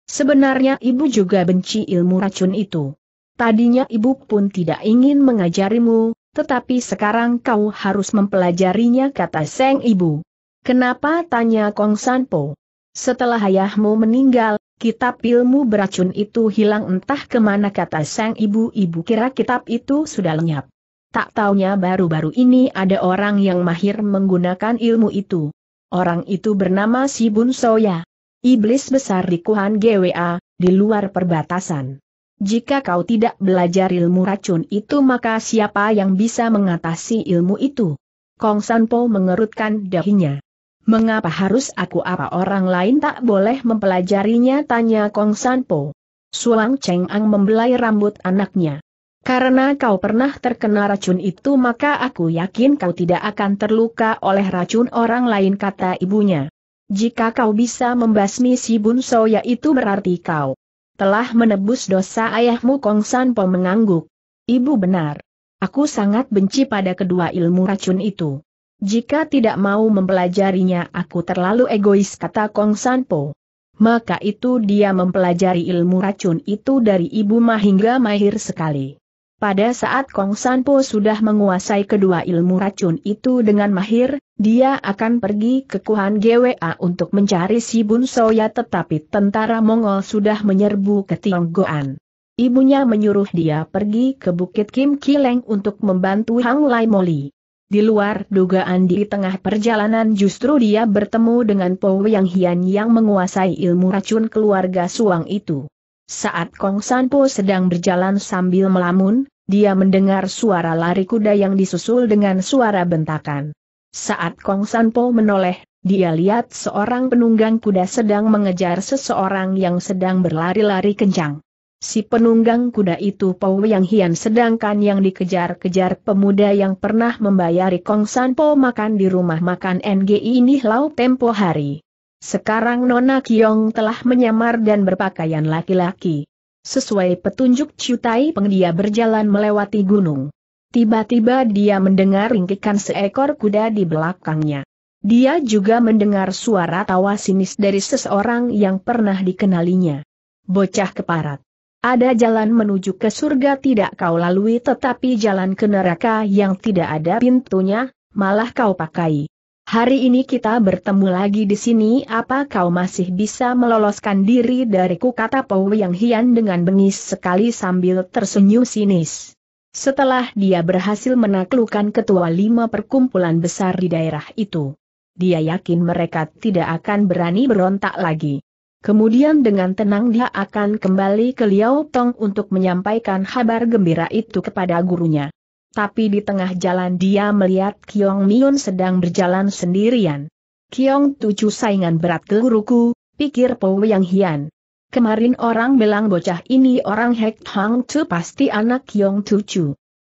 Sebenarnya ibu juga benci ilmu racun itu. Tadinya ibu pun tidak ingin mengajarimu, tetapi sekarang kau harus mempelajarinya kata Seng Ibu. Kenapa tanya Kong Sanpo? Setelah ayahmu meninggal, kitab ilmu beracun itu hilang entah kemana kata Seng Ibu-Ibu kira kitab itu sudah lenyap. Tak taunya baru-baru ini ada orang yang mahir menggunakan ilmu itu. Orang itu bernama Si Bun Soya. Iblis besar di Kuhan GWA, di luar perbatasan. Jika kau tidak belajar ilmu racun itu maka siapa yang bisa mengatasi ilmu itu? Kong Sanpo mengerutkan dahinya. Mengapa harus aku apa orang lain tak boleh mempelajarinya tanya Kong Sanpo. Sulang Cheng Ang membelai rambut anaknya. Karena kau pernah terkena racun itu maka aku yakin kau tidak akan terluka oleh racun orang lain kata ibunya. Jika kau bisa membasmi si bunso itu, berarti kau telah menebus dosa ayahmu Kong Sanpo mengangguk. Ibu benar. Aku sangat benci pada kedua ilmu racun itu. Jika tidak mau mempelajarinya aku terlalu egois kata Kong Sanpo. Maka itu dia mempelajari ilmu racun itu dari ibu Ma hingga mahir sekali. Pada saat Kong Sanpo sudah menguasai kedua ilmu racun itu dengan mahir, dia akan pergi ke Kuhan GWA untuk mencari si Bun Soya tetapi tentara Mongol sudah menyerbu ke Tionggoan. Ibunya menyuruh dia pergi ke Bukit Kim Kileng untuk membantu Hang Lai Moli. Di luar dugaan di tengah perjalanan justru dia bertemu dengan Po Yang Hian yang menguasai ilmu racun keluarga Suang itu. Saat Kong Sanpo sedang berjalan sambil melamun, dia mendengar suara lari kuda yang disusul dengan suara bentakan. Saat Kong Sanpo menoleh, dia lihat seorang penunggang kuda sedang mengejar seseorang yang sedang berlari-lari kencang. Si penunggang kuda itu Pau Yang Hian sedangkan yang dikejar-kejar pemuda yang pernah membayari Kong Sanpo makan di rumah makan NGI ini lau tempo hari. Sekarang Nona Kiong telah menyamar dan berpakaian laki-laki. Sesuai petunjuk Tai Peng dia berjalan melewati gunung. Tiba-tiba dia mendengar ringkikan seekor kuda di belakangnya. Dia juga mendengar suara tawa sinis dari seseorang yang pernah dikenalinya. Bocah keparat. Ada jalan menuju ke surga tidak kau lalui tetapi jalan ke neraka yang tidak ada pintunya, malah kau pakai. Hari ini kita bertemu lagi di sini apa kau masih bisa meloloskan diri dariku kata Pau yang hian dengan bengis sekali sambil tersenyum sinis. Setelah dia berhasil menaklukkan ketua lima perkumpulan besar di daerah itu, dia yakin mereka tidak akan berani berontak lagi. Kemudian dengan tenang dia akan kembali ke Liao Tong untuk menyampaikan kabar gembira itu kepada gurunya. Tapi di tengah jalan dia melihat Kiong Mion sedang berjalan sendirian. Kiong tujuh saingan berat ke guruku, pikir Po Yang Hian. Kemarin orang bilang bocah ini orang Hek Hang Tu pasti anak Yong Tu Chu.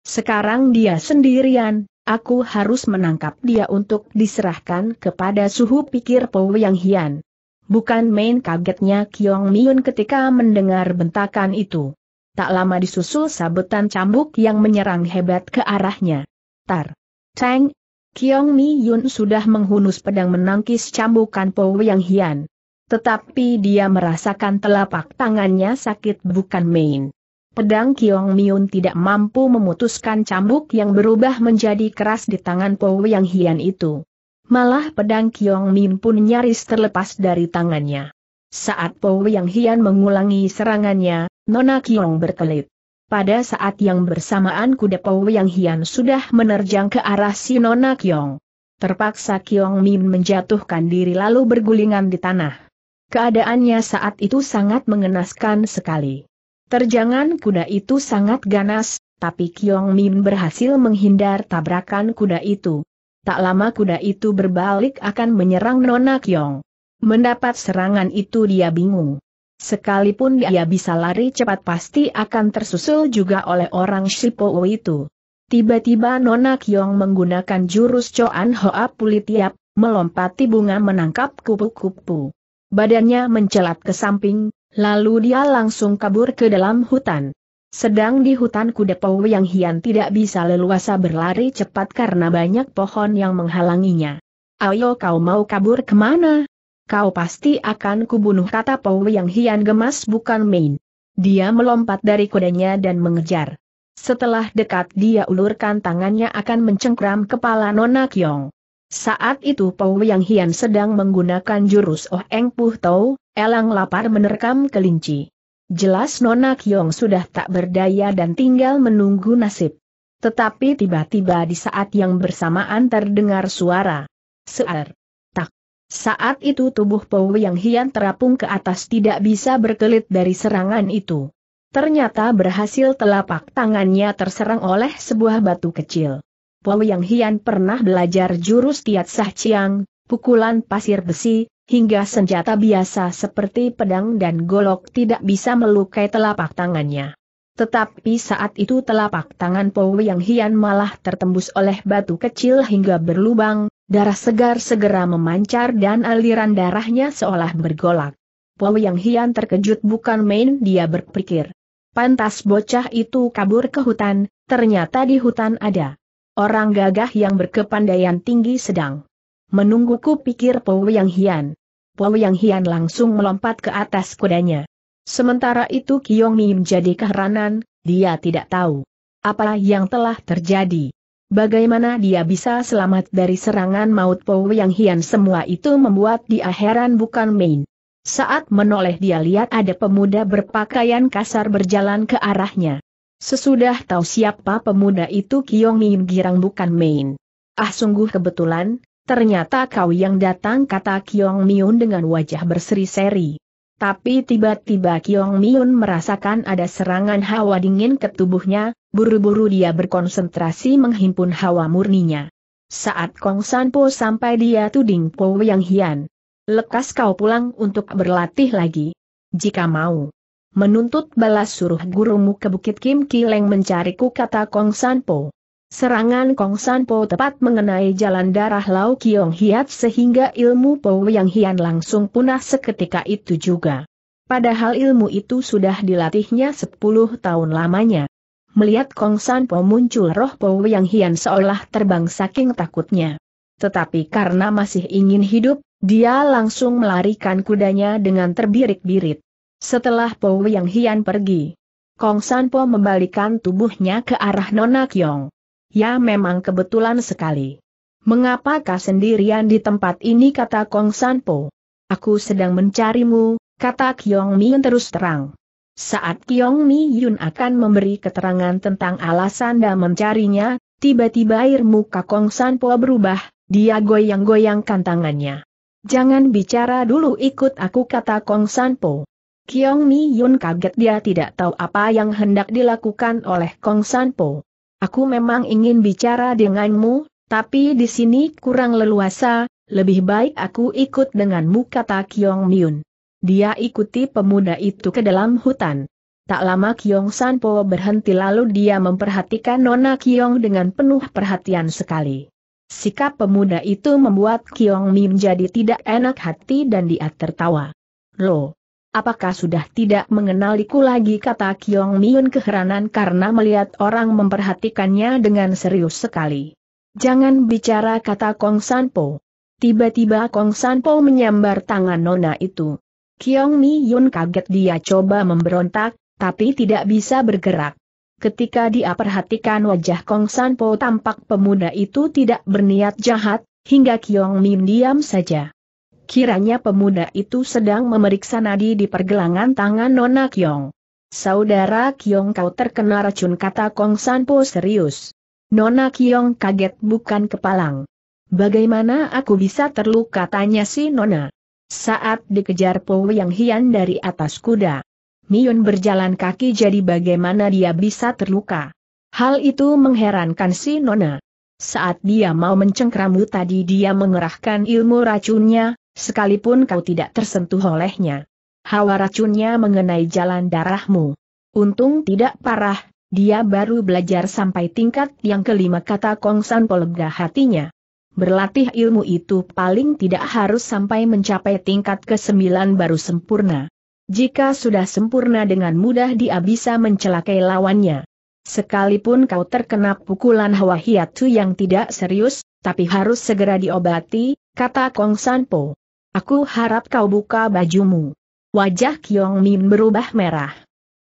Sekarang dia sendirian, aku harus menangkap dia untuk diserahkan kepada suhu pikir Po Yang Hian. Bukan main kagetnya Kiong Miun ketika mendengar bentakan itu. Tak lama disusul sabetan cambuk yang menyerang hebat ke arahnya. Tar. Tang. Kiong Miun sudah menghunus pedang menangkis cambukan Po Yang Hian. Tetapi dia merasakan telapak tangannya sakit bukan main. Pedang Kiong Miun tidak mampu memutuskan cambuk yang berubah menjadi keras di tangan Po Yang Hian itu. Malah pedang Kiong Miun pun nyaris terlepas dari tangannya. Saat Po Yang Hian mengulangi serangannya, Nona Kiong berkelit. Pada saat yang bersamaan kuda Po Yang Hian sudah menerjang ke arah si Nona Kiong. Terpaksa Kiong Min menjatuhkan diri lalu bergulingan di tanah. Keadaannya saat itu sangat mengenaskan sekali. Terjangan kuda itu sangat ganas, tapi Kiong Min berhasil menghindar tabrakan kuda itu. Tak lama kuda itu berbalik akan menyerang Nona Kiong. Mendapat serangan itu dia bingung. Sekalipun dia bisa lari cepat pasti akan tersusul juga oleh orang Shipowo itu. Tiba-tiba Nona Kiong menggunakan jurus Choan Hoa Pulitiap, melompati bunga menangkap kupu-kupu badannya mencelat ke samping, lalu dia langsung kabur ke dalam hutan. Sedang di hutan kuda Pou yang Hian tidak bisa leluasa berlari cepat karena banyak pohon yang menghalanginya. Ayo kau mau kabur kemana? Kau pasti akan kubunuh kata Pau yang Hian gemas bukan main. Dia melompat dari kudanya dan mengejar. Setelah dekat dia ulurkan tangannya akan mencengkram kepala Nona Kiong. Saat itu Pou Yang Hian sedang menggunakan jurus Oh Eng Puh Tau, elang lapar menerkam kelinci. Jelas Nona Kyong sudah tak berdaya dan tinggal menunggu nasib. Tetapi tiba-tiba di saat yang bersamaan terdengar suara. Sear. Tak. Saat itu tubuh Pou Yang Hian terapung ke atas tidak bisa berkelit dari serangan itu. Ternyata berhasil telapak tangannya terserang oleh sebuah batu kecil. Po Yang Hian pernah belajar jurus Tiat Sah Chiang, pukulan pasir besi, hingga senjata biasa seperti pedang dan golok tidak bisa melukai telapak tangannya. Tetapi saat itu telapak tangan Po Yang Hian malah tertembus oleh batu kecil hingga berlubang, darah segar segera memancar dan aliran darahnya seolah bergolak. Po Yang Hian terkejut bukan main dia berpikir. Pantas bocah itu kabur ke hutan, ternyata di hutan ada. Orang gagah yang berkepandaian tinggi sedang. Menungguku pikir Po Yang Hian. Po Yang Hian langsung melompat ke atas kudanya. Sementara itu Kiong Mi menjadi keheranan, dia tidak tahu. Apa yang telah terjadi? Bagaimana dia bisa selamat dari serangan maut Po Yang Hian semua itu membuat dia heran bukan main. Saat menoleh dia lihat ada pemuda berpakaian kasar berjalan ke arahnya. Sesudah tahu siapa pemuda itu Kiong Min girang bukan main. Ah sungguh kebetulan, ternyata kau yang datang kata Kiong Miun dengan wajah berseri-seri. Tapi tiba-tiba Kiong Miun merasakan ada serangan hawa dingin ke tubuhnya, buru-buru dia berkonsentrasi menghimpun hawa murninya. Saat Kong Sanpo sampai dia tuding Po Yang Hian. Lekas kau pulang untuk berlatih lagi. Jika mau menuntut balas suruh gurumu ke Bukit Kim Kileng mencariku kata Kong Sanpo. Serangan Kong Sanpo tepat mengenai jalan darah Lau Kiong Hiat sehingga ilmu Po Yang Hian langsung punah seketika itu juga. Padahal ilmu itu sudah dilatihnya 10 tahun lamanya. Melihat Kong Sanpo muncul roh Po Yang Hian seolah terbang saking takutnya. Tetapi karena masih ingin hidup, dia langsung melarikan kudanya dengan terbirik-birit. Setelah Po Yang Hian pergi, Kong San Po membalikan tubuhnya ke arah Nona Kyong. Ya memang kebetulan sekali. Mengapakah sendirian di tempat ini kata Kong San Po? Aku sedang mencarimu, kata Kyong Miun terus terang. Saat Kyong Mi Yun akan memberi keterangan tentang alasan dan mencarinya, tiba-tiba air muka Kong San Po berubah, dia goyang-goyangkan tangannya. Jangan bicara dulu ikut aku kata Kong San Po. Kiong Mi Yun kaget dia tidak tahu apa yang hendak dilakukan oleh Kong Sanpo. Aku memang ingin bicara denganmu, tapi di sini kurang leluasa, lebih baik aku ikut denganmu kata Kiong Miun. Dia ikuti pemuda itu ke dalam hutan. Tak lama Kiong Sanpo berhenti lalu dia memperhatikan Nona Kiong dengan penuh perhatian sekali. Sikap pemuda itu membuat Kiong Mi menjadi tidak enak hati dan dia tertawa. Loh, Apakah sudah tidak mengenaliku lagi kata Kiong Miun keheranan karena melihat orang memperhatikannya dengan serius sekali. Jangan bicara kata Kong Sanpo. Tiba-tiba Kong Sanpo menyambar tangan Nona itu. Kiong Miun kaget dia coba memberontak, tapi tidak bisa bergerak. Ketika dia perhatikan wajah Kong Sanpo tampak pemuda itu tidak berniat jahat, hingga Kiong Mim diam saja. Kiranya pemuda itu sedang memeriksa nadi di pergelangan tangan Nona Kiong. Saudara Kyong, kau terkena racun kata Kong Sanpo serius. Nona Kiong kaget bukan kepalang. Bagaimana aku bisa terluka tanya si Nona. Saat dikejar Po Yang Hian dari atas kuda. Miyun berjalan kaki jadi bagaimana dia bisa terluka. Hal itu mengherankan si Nona. Saat dia mau mencengkramu tadi dia mengerahkan ilmu racunnya, sekalipun kau tidak tersentuh olehnya. Hawa racunnya mengenai jalan darahmu. Untung tidak parah, dia baru belajar sampai tingkat yang kelima kata Kong San Polega hatinya. Berlatih ilmu itu paling tidak harus sampai mencapai tingkat ke-9 baru sempurna. Jika sudah sempurna dengan mudah dia bisa mencelakai lawannya. Sekalipun kau terkena pukulan Hawa Hiatu yang tidak serius, tapi harus segera diobati, kata Kong San Sanpo. Aku harap kau buka bajumu. Wajah Kiong Min berubah merah.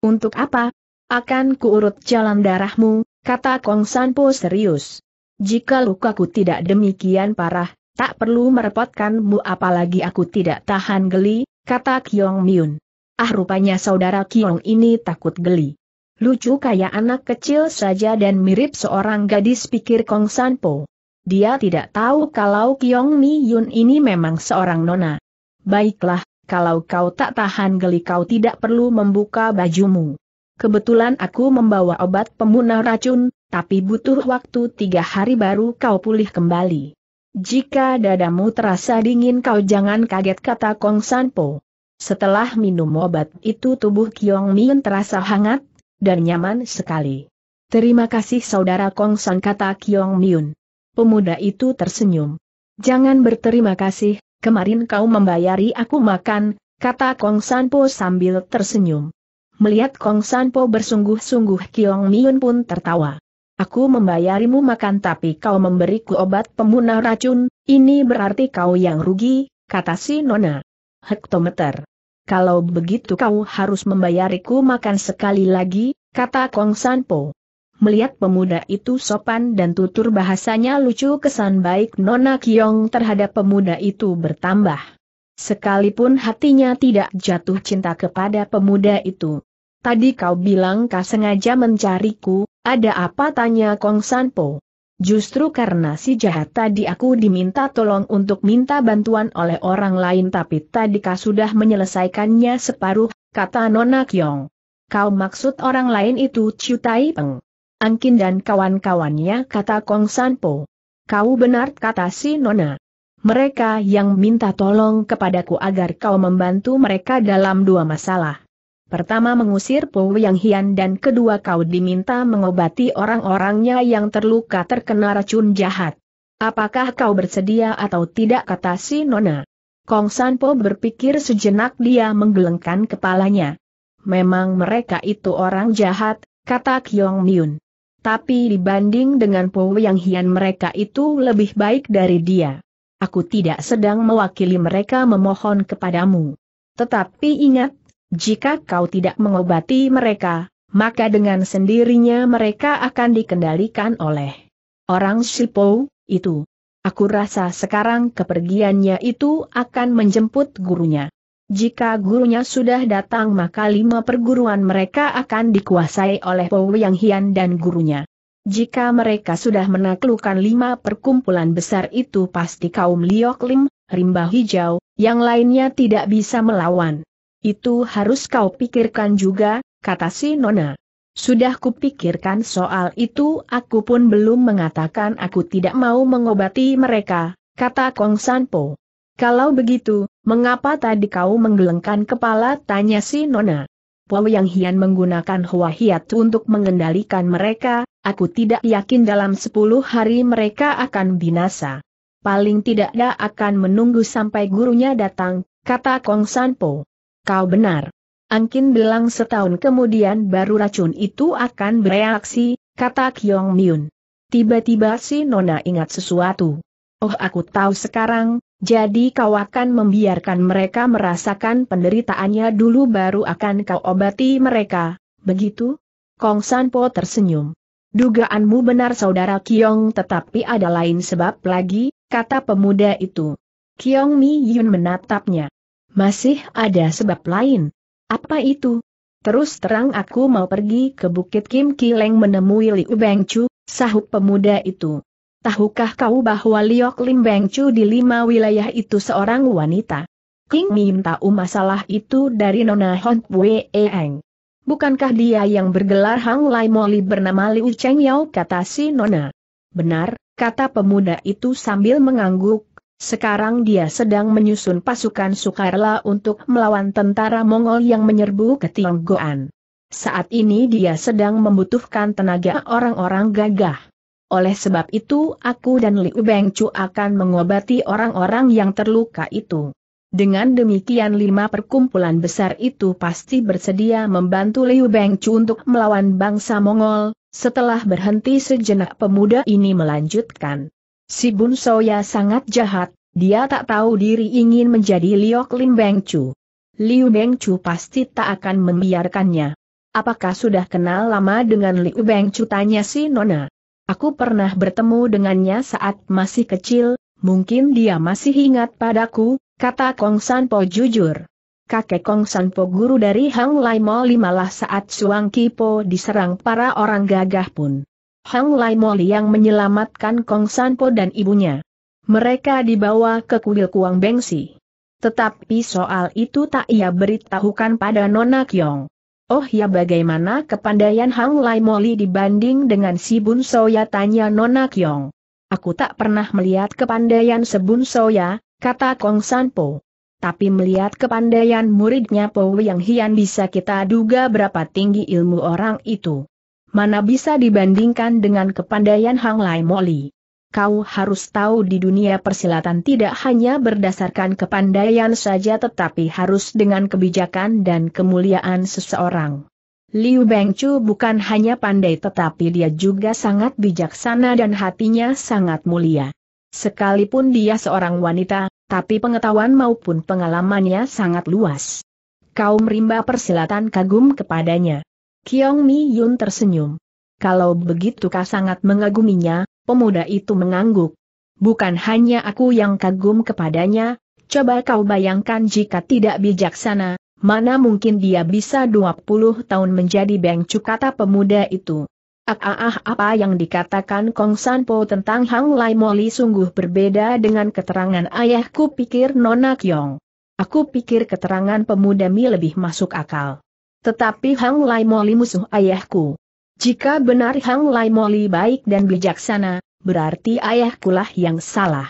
Untuk apa? Akan kuurut jalan darahmu, kata Kong Sanpo serius. Jika lukaku tidak demikian parah, tak perlu merepotkanmu apalagi aku tidak tahan geli, kata Kiong Min. Ah rupanya saudara Kiong ini takut geli. Lucu kayak anak kecil saja dan mirip seorang gadis pikir Kong Sanpo. Dia tidak tahu kalau Kiong Mi Yun ini memang seorang nona. Baiklah, kalau kau tak tahan geli kau tidak perlu membuka bajumu. Kebetulan aku membawa obat pemunah racun, tapi butuh waktu tiga hari baru kau pulih kembali. Jika dadamu terasa dingin kau jangan kaget kata Kong Sanpo. Setelah minum obat itu tubuh Kiong Min terasa hangat, dan nyaman sekali. Terima kasih saudara Kong San kata Kiong Yun. Pemuda itu tersenyum. Jangan berterima kasih, kemarin kau membayari aku makan, kata Kong Sanpo sambil tersenyum. Melihat Kong Sanpo bersungguh-sungguh Kiong Miun pun tertawa. Aku membayarimu makan tapi kau memberiku obat pemunah racun, ini berarti kau yang rugi, kata si Nona. Hektometer. Kalau begitu kau harus membayariku makan sekali lagi, kata Kong Sanpo. Melihat pemuda itu sopan dan tutur bahasanya lucu kesan baik Nona Kiong terhadap pemuda itu bertambah. Sekalipun hatinya tidak jatuh cinta kepada pemuda itu. Tadi kau bilang kau sengaja mencariku, ada apa tanya Kong Sanpo? Justru karena si jahat tadi aku diminta tolong untuk minta bantuan oleh orang lain tapi tadi kau sudah menyelesaikannya separuh, kata Nona Kiong. Kau maksud orang lain itu Chiu Tai Peng. Angkin dan kawan-kawannya kata Kong Sanpo. Kau benar kata si Nona. Mereka yang minta tolong kepadaku agar kau membantu mereka dalam dua masalah. Pertama mengusir Po Yang Hian dan kedua kau diminta mengobati orang-orangnya yang terluka terkena racun jahat. Apakah kau bersedia atau tidak kata si Nona? Kong Sanpo berpikir sejenak dia menggelengkan kepalanya. Memang mereka itu orang jahat, kata Kyong Myun. Tapi dibanding dengan Po Yang Hian mereka itu lebih baik dari dia. Aku tidak sedang mewakili mereka memohon kepadamu. Tetapi ingat, jika kau tidak mengobati mereka, maka dengan sendirinya mereka akan dikendalikan oleh orang Sipo, itu. Aku rasa sekarang kepergiannya itu akan menjemput gurunya. Jika gurunya sudah datang maka lima perguruan mereka akan dikuasai oleh Po Yang Hian dan gurunya. Jika mereka sudah menaklukkan lima perkumpulan besar itu pasti kaum Liok Lim, Rimba Hijau, yang lainnya tidak bisa melawan. Itu harus kau pikirkan juga, kata si Nona. Sudah kupikirkan soal itu aku pun belum mengatakan aku tidak mau mengobati mereka, kata Kong San Po. Kalau begitu, mengapa tadi kau menggelengkan kepala? Tanya si Nona. Pau Yang Hian menggunakan Hua Hiat untuk mengendalikan mereka, aku tidak yakin dalam 10 hari mereka akan binasa. Paling tidak dia akan menunggu sampai gurunya datang, kata Kong San Po. Kau benar. Angkin bilang setahun kemudian baru racun itu akan bereaksi, kata Kyong Myun. Tiba-tiba si Nona ingat sesuatu. Oh aku tahu sekarang, jadi kau akan membiarkan mereka merasakan penderitaannya dulu baru akan kau obati mereka, begitu? Kong Sanpo tersenyum. Dugaanmu benar saudara Kiong tetapi ada lain sebab lagi, kata pemuda itu. Kiong Mi Yun menatapnya. Masih ada sebab lain. Apa itu? Terus terang aku mau pergi ke Bukit Kim Kileng menemui Liu Beng Chu, sahut pemuda itu. Tahukah kau bahwa Liok Lim Beng Chu di lima wilayah itu seorang wanita? King minta tahu masalah itu dari Nona Hon Pue Eng. Bukankah dia yang bergelar Hang Lai Moli bernama Liu Cheng Yao kata si Nona? Benar, kata pemuda itu sambil mengangguk, sekarang dia sedang menyusun pasukan sukarela untuk melawan tentara Mongol yang menyerbu ke Tionggoan. Saat ini dia sedang membutuhkan tenaga orang-orang gagah. Oleh sebab itu aku dan Liu Bengcu akan mengobati orang-orang yang terluka itu. Dengan demikian lima perkumpulan besar itu pasti bersedia membantu Liu Bengcu untuk melawan bangsa Mongol, setelah berhenti sejenak pemuda ini melanjutkan. Si Bun Soya sangat jahat, dia tak tahu diri ingin menjadi Liok Lim Bengcu. Liu Bengcu pasti tak akan membiarkannya. Apakah sudah kenal lama dengan Liu Bengcu tanya si Nona. Aku pernah bertemu dengannya saat masih kecil, mungkin dia masih ingat padaku, kata Kong Sanpo jujur. Kakek Kong Sanpo guru dari Hang Lai Moli malah saat Suang Kipo diserang para orang gagah pun. Hang Lai Moli yang menyelamatkan Kong Sanpo dan ibunya. Mereka dibawa ke kuil Kuang Bengsi. Tetapi soal itu tak ia beritahukan pada Nona Kyong. Oh ya bagaimana kepandaian Hang Lai Moli dibanding dengan si Bun Soya tanya Nona Kyong. Aku tak pernah melihat kepandaian Sebun Soya, kata Kong San Po. Tapi melihat kepandaian muridnya Po yang Hian bisa kita duga berapa tinggi ilmu orang itu. Mana bisa dibandingkan dengan kepandaian Hang Lai Moli. Kau harus tahu di dunia persilatan tidak hanya berdasarkan kepandaian saja tetapi harus dengan kebijakan dan kemuliaan seseorang. Liu Bengcu bukan hanya pandai tetapi dia juga sangat bijaksana dan hatinya sangat mulia. Sekalipun dia seorang wanita, tapi pengetahuan maupun pengalamannya sangat luas. Kaum rimba persilatan kagum kepadanya. Kiong Mi Yun tersenyum. Kalau begitu kau sangat mengaguminya, pemuda itu mengangguk. Bukan hanya aku yang kagum kepadanya, coba kau bayangkan jika tidak bijaksana, mana mungkin dia bisa 20 tahun menjadi bengcu kata pemuda itu. Ah, ah, ah apa yang dikatakan Kong Sanpo tentang Hang Lai Moli sungguh berbeda dengan keterangan ayahku pikir Nona Kyong. Aku pikir keterangan pemuda Mi lebih masuk akal. Tetapi Hang Lai Moli musuh ayahku. Jika benar Hang Lai Moli baik dan bijaksana, berarti ayahkulah yang salah.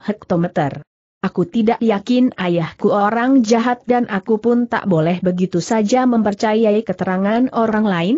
Hektometer. Aku tidak yakin ayahku orang jahat dan aku pun tak boleh begitu saja mempercayai keterangan orang lain.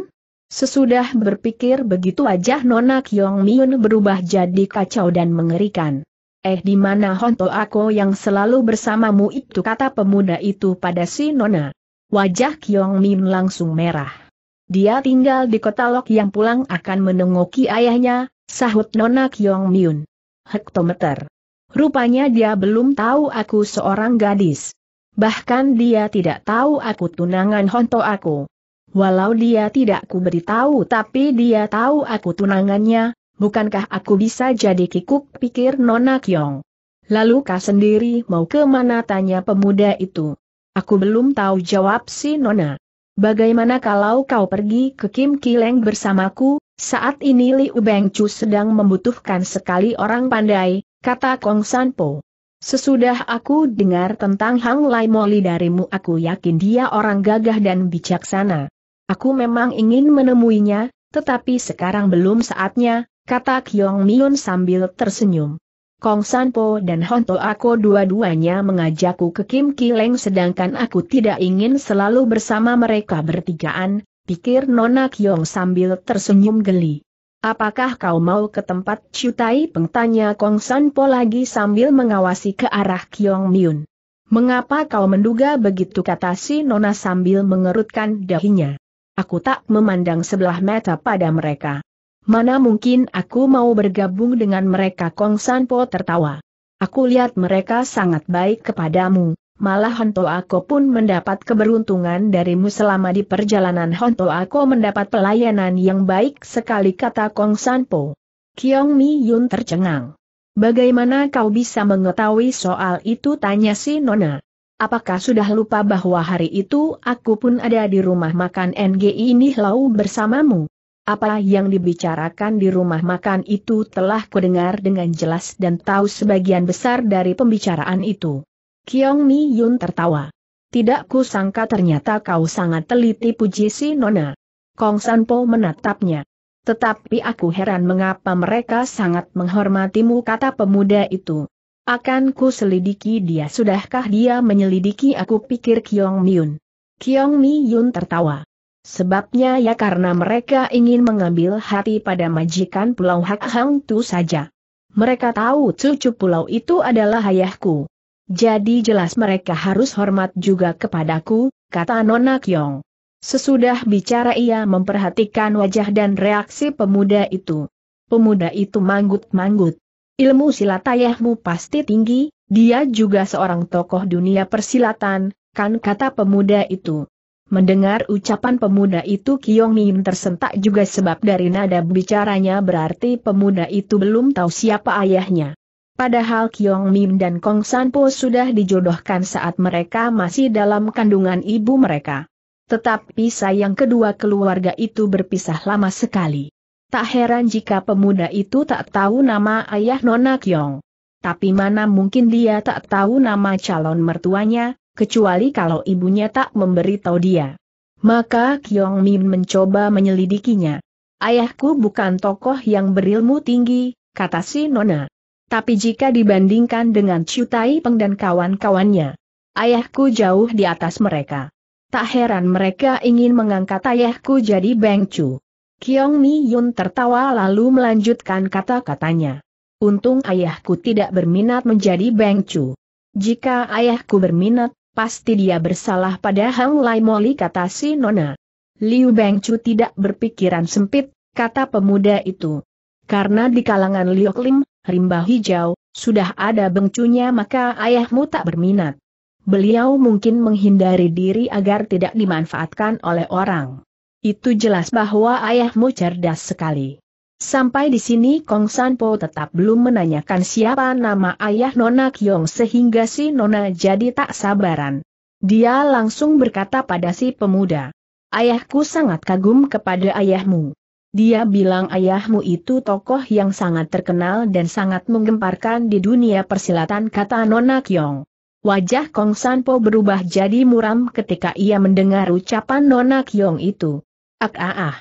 Sesudah berpikir begitu wajah Nona Kyong Miun berubah jadi kacau dan mengerikan. Eh di mana honto aku yang selalu bersamamu itu kata pemuda itu pada si Nona. Wajah Kyong Min langsung merah. Dia tinggal di kota Lok yang pulang akan menengoki ayahnya, sahut Nona Kyong Myun. Hektometer. Rupanya dia belum tahu aku seorang gadis. Bahkan dia tidak tahu aku tunangan honto aku. Walau dia tidak ku beritahu tapi dia tahu aku tunangannya, bukankah aku bisa jadi kikuk pikir Nona Kyong. Lalu kah sendiri mau ke mana tanya pemuda itu. Aku belum tahu jawab si Nona. Bagaimana kalau kau pergi ke Kim Kileng bersamaku? Saat ini Liu Chu sedang membutuhkan sekali orang pandai, kata Kong Sanpo. Sesudah aku dengar tentang Hang Lai Moli darimu aku yakin dia orang gagah dan bijaksana. Aku memang ingin menemuinya, tetapi sekarang belum saatnya, kata Kyong Myun sambil tersenyum. Kong Sanpo dan Honto Ako dua-duanya mengajakku ke Kim Kileng sedangkan aku tidak ingin selalu bersama mereka bertigaan, pikir Nona Kyong sambil tersenyum geli. Apakah kau mau ke tempat Ciutai pengtanya Kong Sanpo lagi sambil mengawasi ke arah Kyong Myun. Mengapa kau menduga begitu kata si Nona sambil mengerutkan dahinya. Aku tak memandang sebelah mata pada mereka. Mana mungkin aku mau bergabung dengan mereka Kong Sanpo tertawa. Aku lihat mereka sangat baik kepadamu, malah Honto aku pun mendapat keberuntungan darimu selama di perjalanan Honto aku mendapat pelayanan yang baik sekali kata Kong Sanpo. Kiong Mi Yun tercengang. Bagaimana kau bisa mengetahui soal itu tanya si Nona. Apakah sudah lupa bahwa hari itu aku pun ada di rumah makan NGI ini lau bersamamu? Apa yang dibicarakan di rumah makan itu telah kudengar dengan jelas dan tahu sebagian besar dari pembicaraan itu. Kiong Mi Yun tertawa. Tidak kusangka ternyata kau sangat teliti puji si Nona. Kong San Po menatapnya. Tetapi aku heran mengapa mereka sangat menghormatimu kata pemuda itu. Akan ku selidiki dia sudahkah dia menyelidiki aku pikir Kiong Yun. Kiong Mi Yun tertawa. Sebabnya ya karena mereka ingin mengambil hati pada majikan pulau Hak Hang Tu saja. Mereka tahu cucu pulau itu adalah ayahku. Jadi jelas mereka harus hormat juga kepadaku, kata Nona Kyong. Sesudah bicara ia memperhatikan wajah dan reaksi pemuda itu. Pemuda itu manggut-manggut. Ilmu silat ayahmu pasti tinggi, dia juga seorang tokoh dunia persilatan, kan kata pemuda itu. Mendengar ucapan pemuda itu Kiong Min tersentak juga sebab dari nada bicaranya berarti pemuda itu belum tahu siapa ayahnya. Padahal Kiong Min dan Kong Sanpo sudah dijodohkan saat mereka masih dalam kandungan ibu mereka. Tetapi sayang kedua keluarga itu berpisah lama sekali. Tak heran jika pemuda itu tak tahu nama ayah Nona Kiong. Tapi mana mungkin dia tak tahu nama calon mertuanya, kecuali kalau ibunya tak memberi tahu dia. Maka Kiong Min mencoba menyelidikinya. Ayahku bukan tokoh yang berilmu tinggi, kata si Nona. Tapi jika dibandingkan dengan Tai Peng dan kawan-kawannya, ayahku jauh di atas mereka. Tak heran mereka ingin mengangkat ayahku jadi Chu. Kiong Mi Yun tertawa lalu melanjutkan kata-katanya. Untung ayahku tidak berminat menjadi Chu. Jika ayahku berminat, Pasti dia bersalah pada Hang Lai Moli kata si Nona. Liu Bengcu tidak berpikiran sempit, kata pemuda itu. Karena di kalangan Liu Lim, rimba hijau, sudah ada bengcunya maka ayahmu tak berminat. Beliau mungkin menghindari diri agar tidak dimanfaatkan oleh orang. Itu jelas bahwa ayahmu cerdas sekali. Sampai di sini Kong Sanpo tetap belum menanyakan siapa nama ayah Nona Kyong sehingga si Nona jadi tak sabaran. Dia langsung berkata pada si pemuda. Ayahku sangat kagum kepada ayahmu. Dia bilang ayahmu itu tokoh yang sangat terkenal dan sangat menggemparkan di dunia persilatan kata Nona Kyong. Wajah Kong Sanpo berubah jadi muram ketika ia mendengar ucapan Nona Kyong itu. Ak ah ah.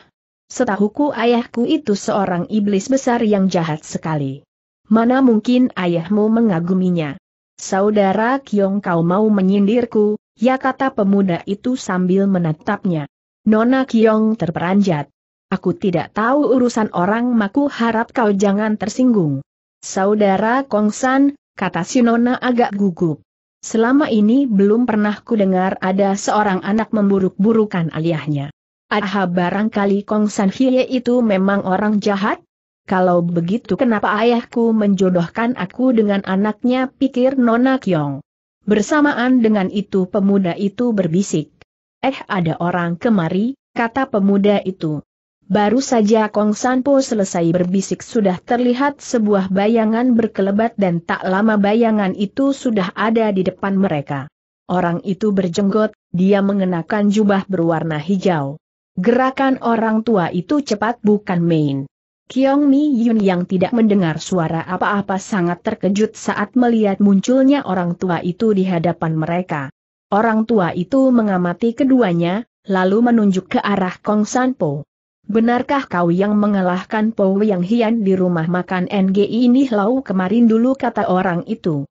Setahuku ayahku itu seorang iblis besar yang jahat sekali. Mana mungkin ayahmu mengaguminya. Saudara Kiong kau mau menyindirku, ya kata pemuda itu sambil menatapnya. Nona Kiong terperanjat. Aku tidak tahu urusan orang maku harap kau jangan tersinggung. Saudara Kongsan, kata si Nona agak gugup. Selama ini belum pernah ku dengar ada seorang anak memburuk-burukan aliahnya. Aha barangkali Kong San Hye itu memang orang jahat? Kalau begitu kenapa ayahku menjodohkan aku dengan anaknya pikir Nona Kyong. Bersamaan dengan itu pemuda itu berbisik. Eh ada orang kemari, kata pemuda itu. Baru saja Kong Sanpo selesai berbisik sudah terlihat sebuah bayangan berkelebat dan tak lama bayangan itu sudah ada di depan mereka. Orang itu berjenggot, dia mengenakan jubah berwarna hijau. Gerakan orang tua itu cepat bukan main. Kiong Mi Yun yang tidak mendengar suara apa-apa sangat terkejut saat melihat munculnya orang tua itu di hadapan mereka. Orang tua itu mengamati keduanya, lalu menunjuk ke arah Kong San Po. Benarkah kau yang mengalahkan Po Yang Hian di rumah makan NGI ini lau kemarin dulu kata orang itu?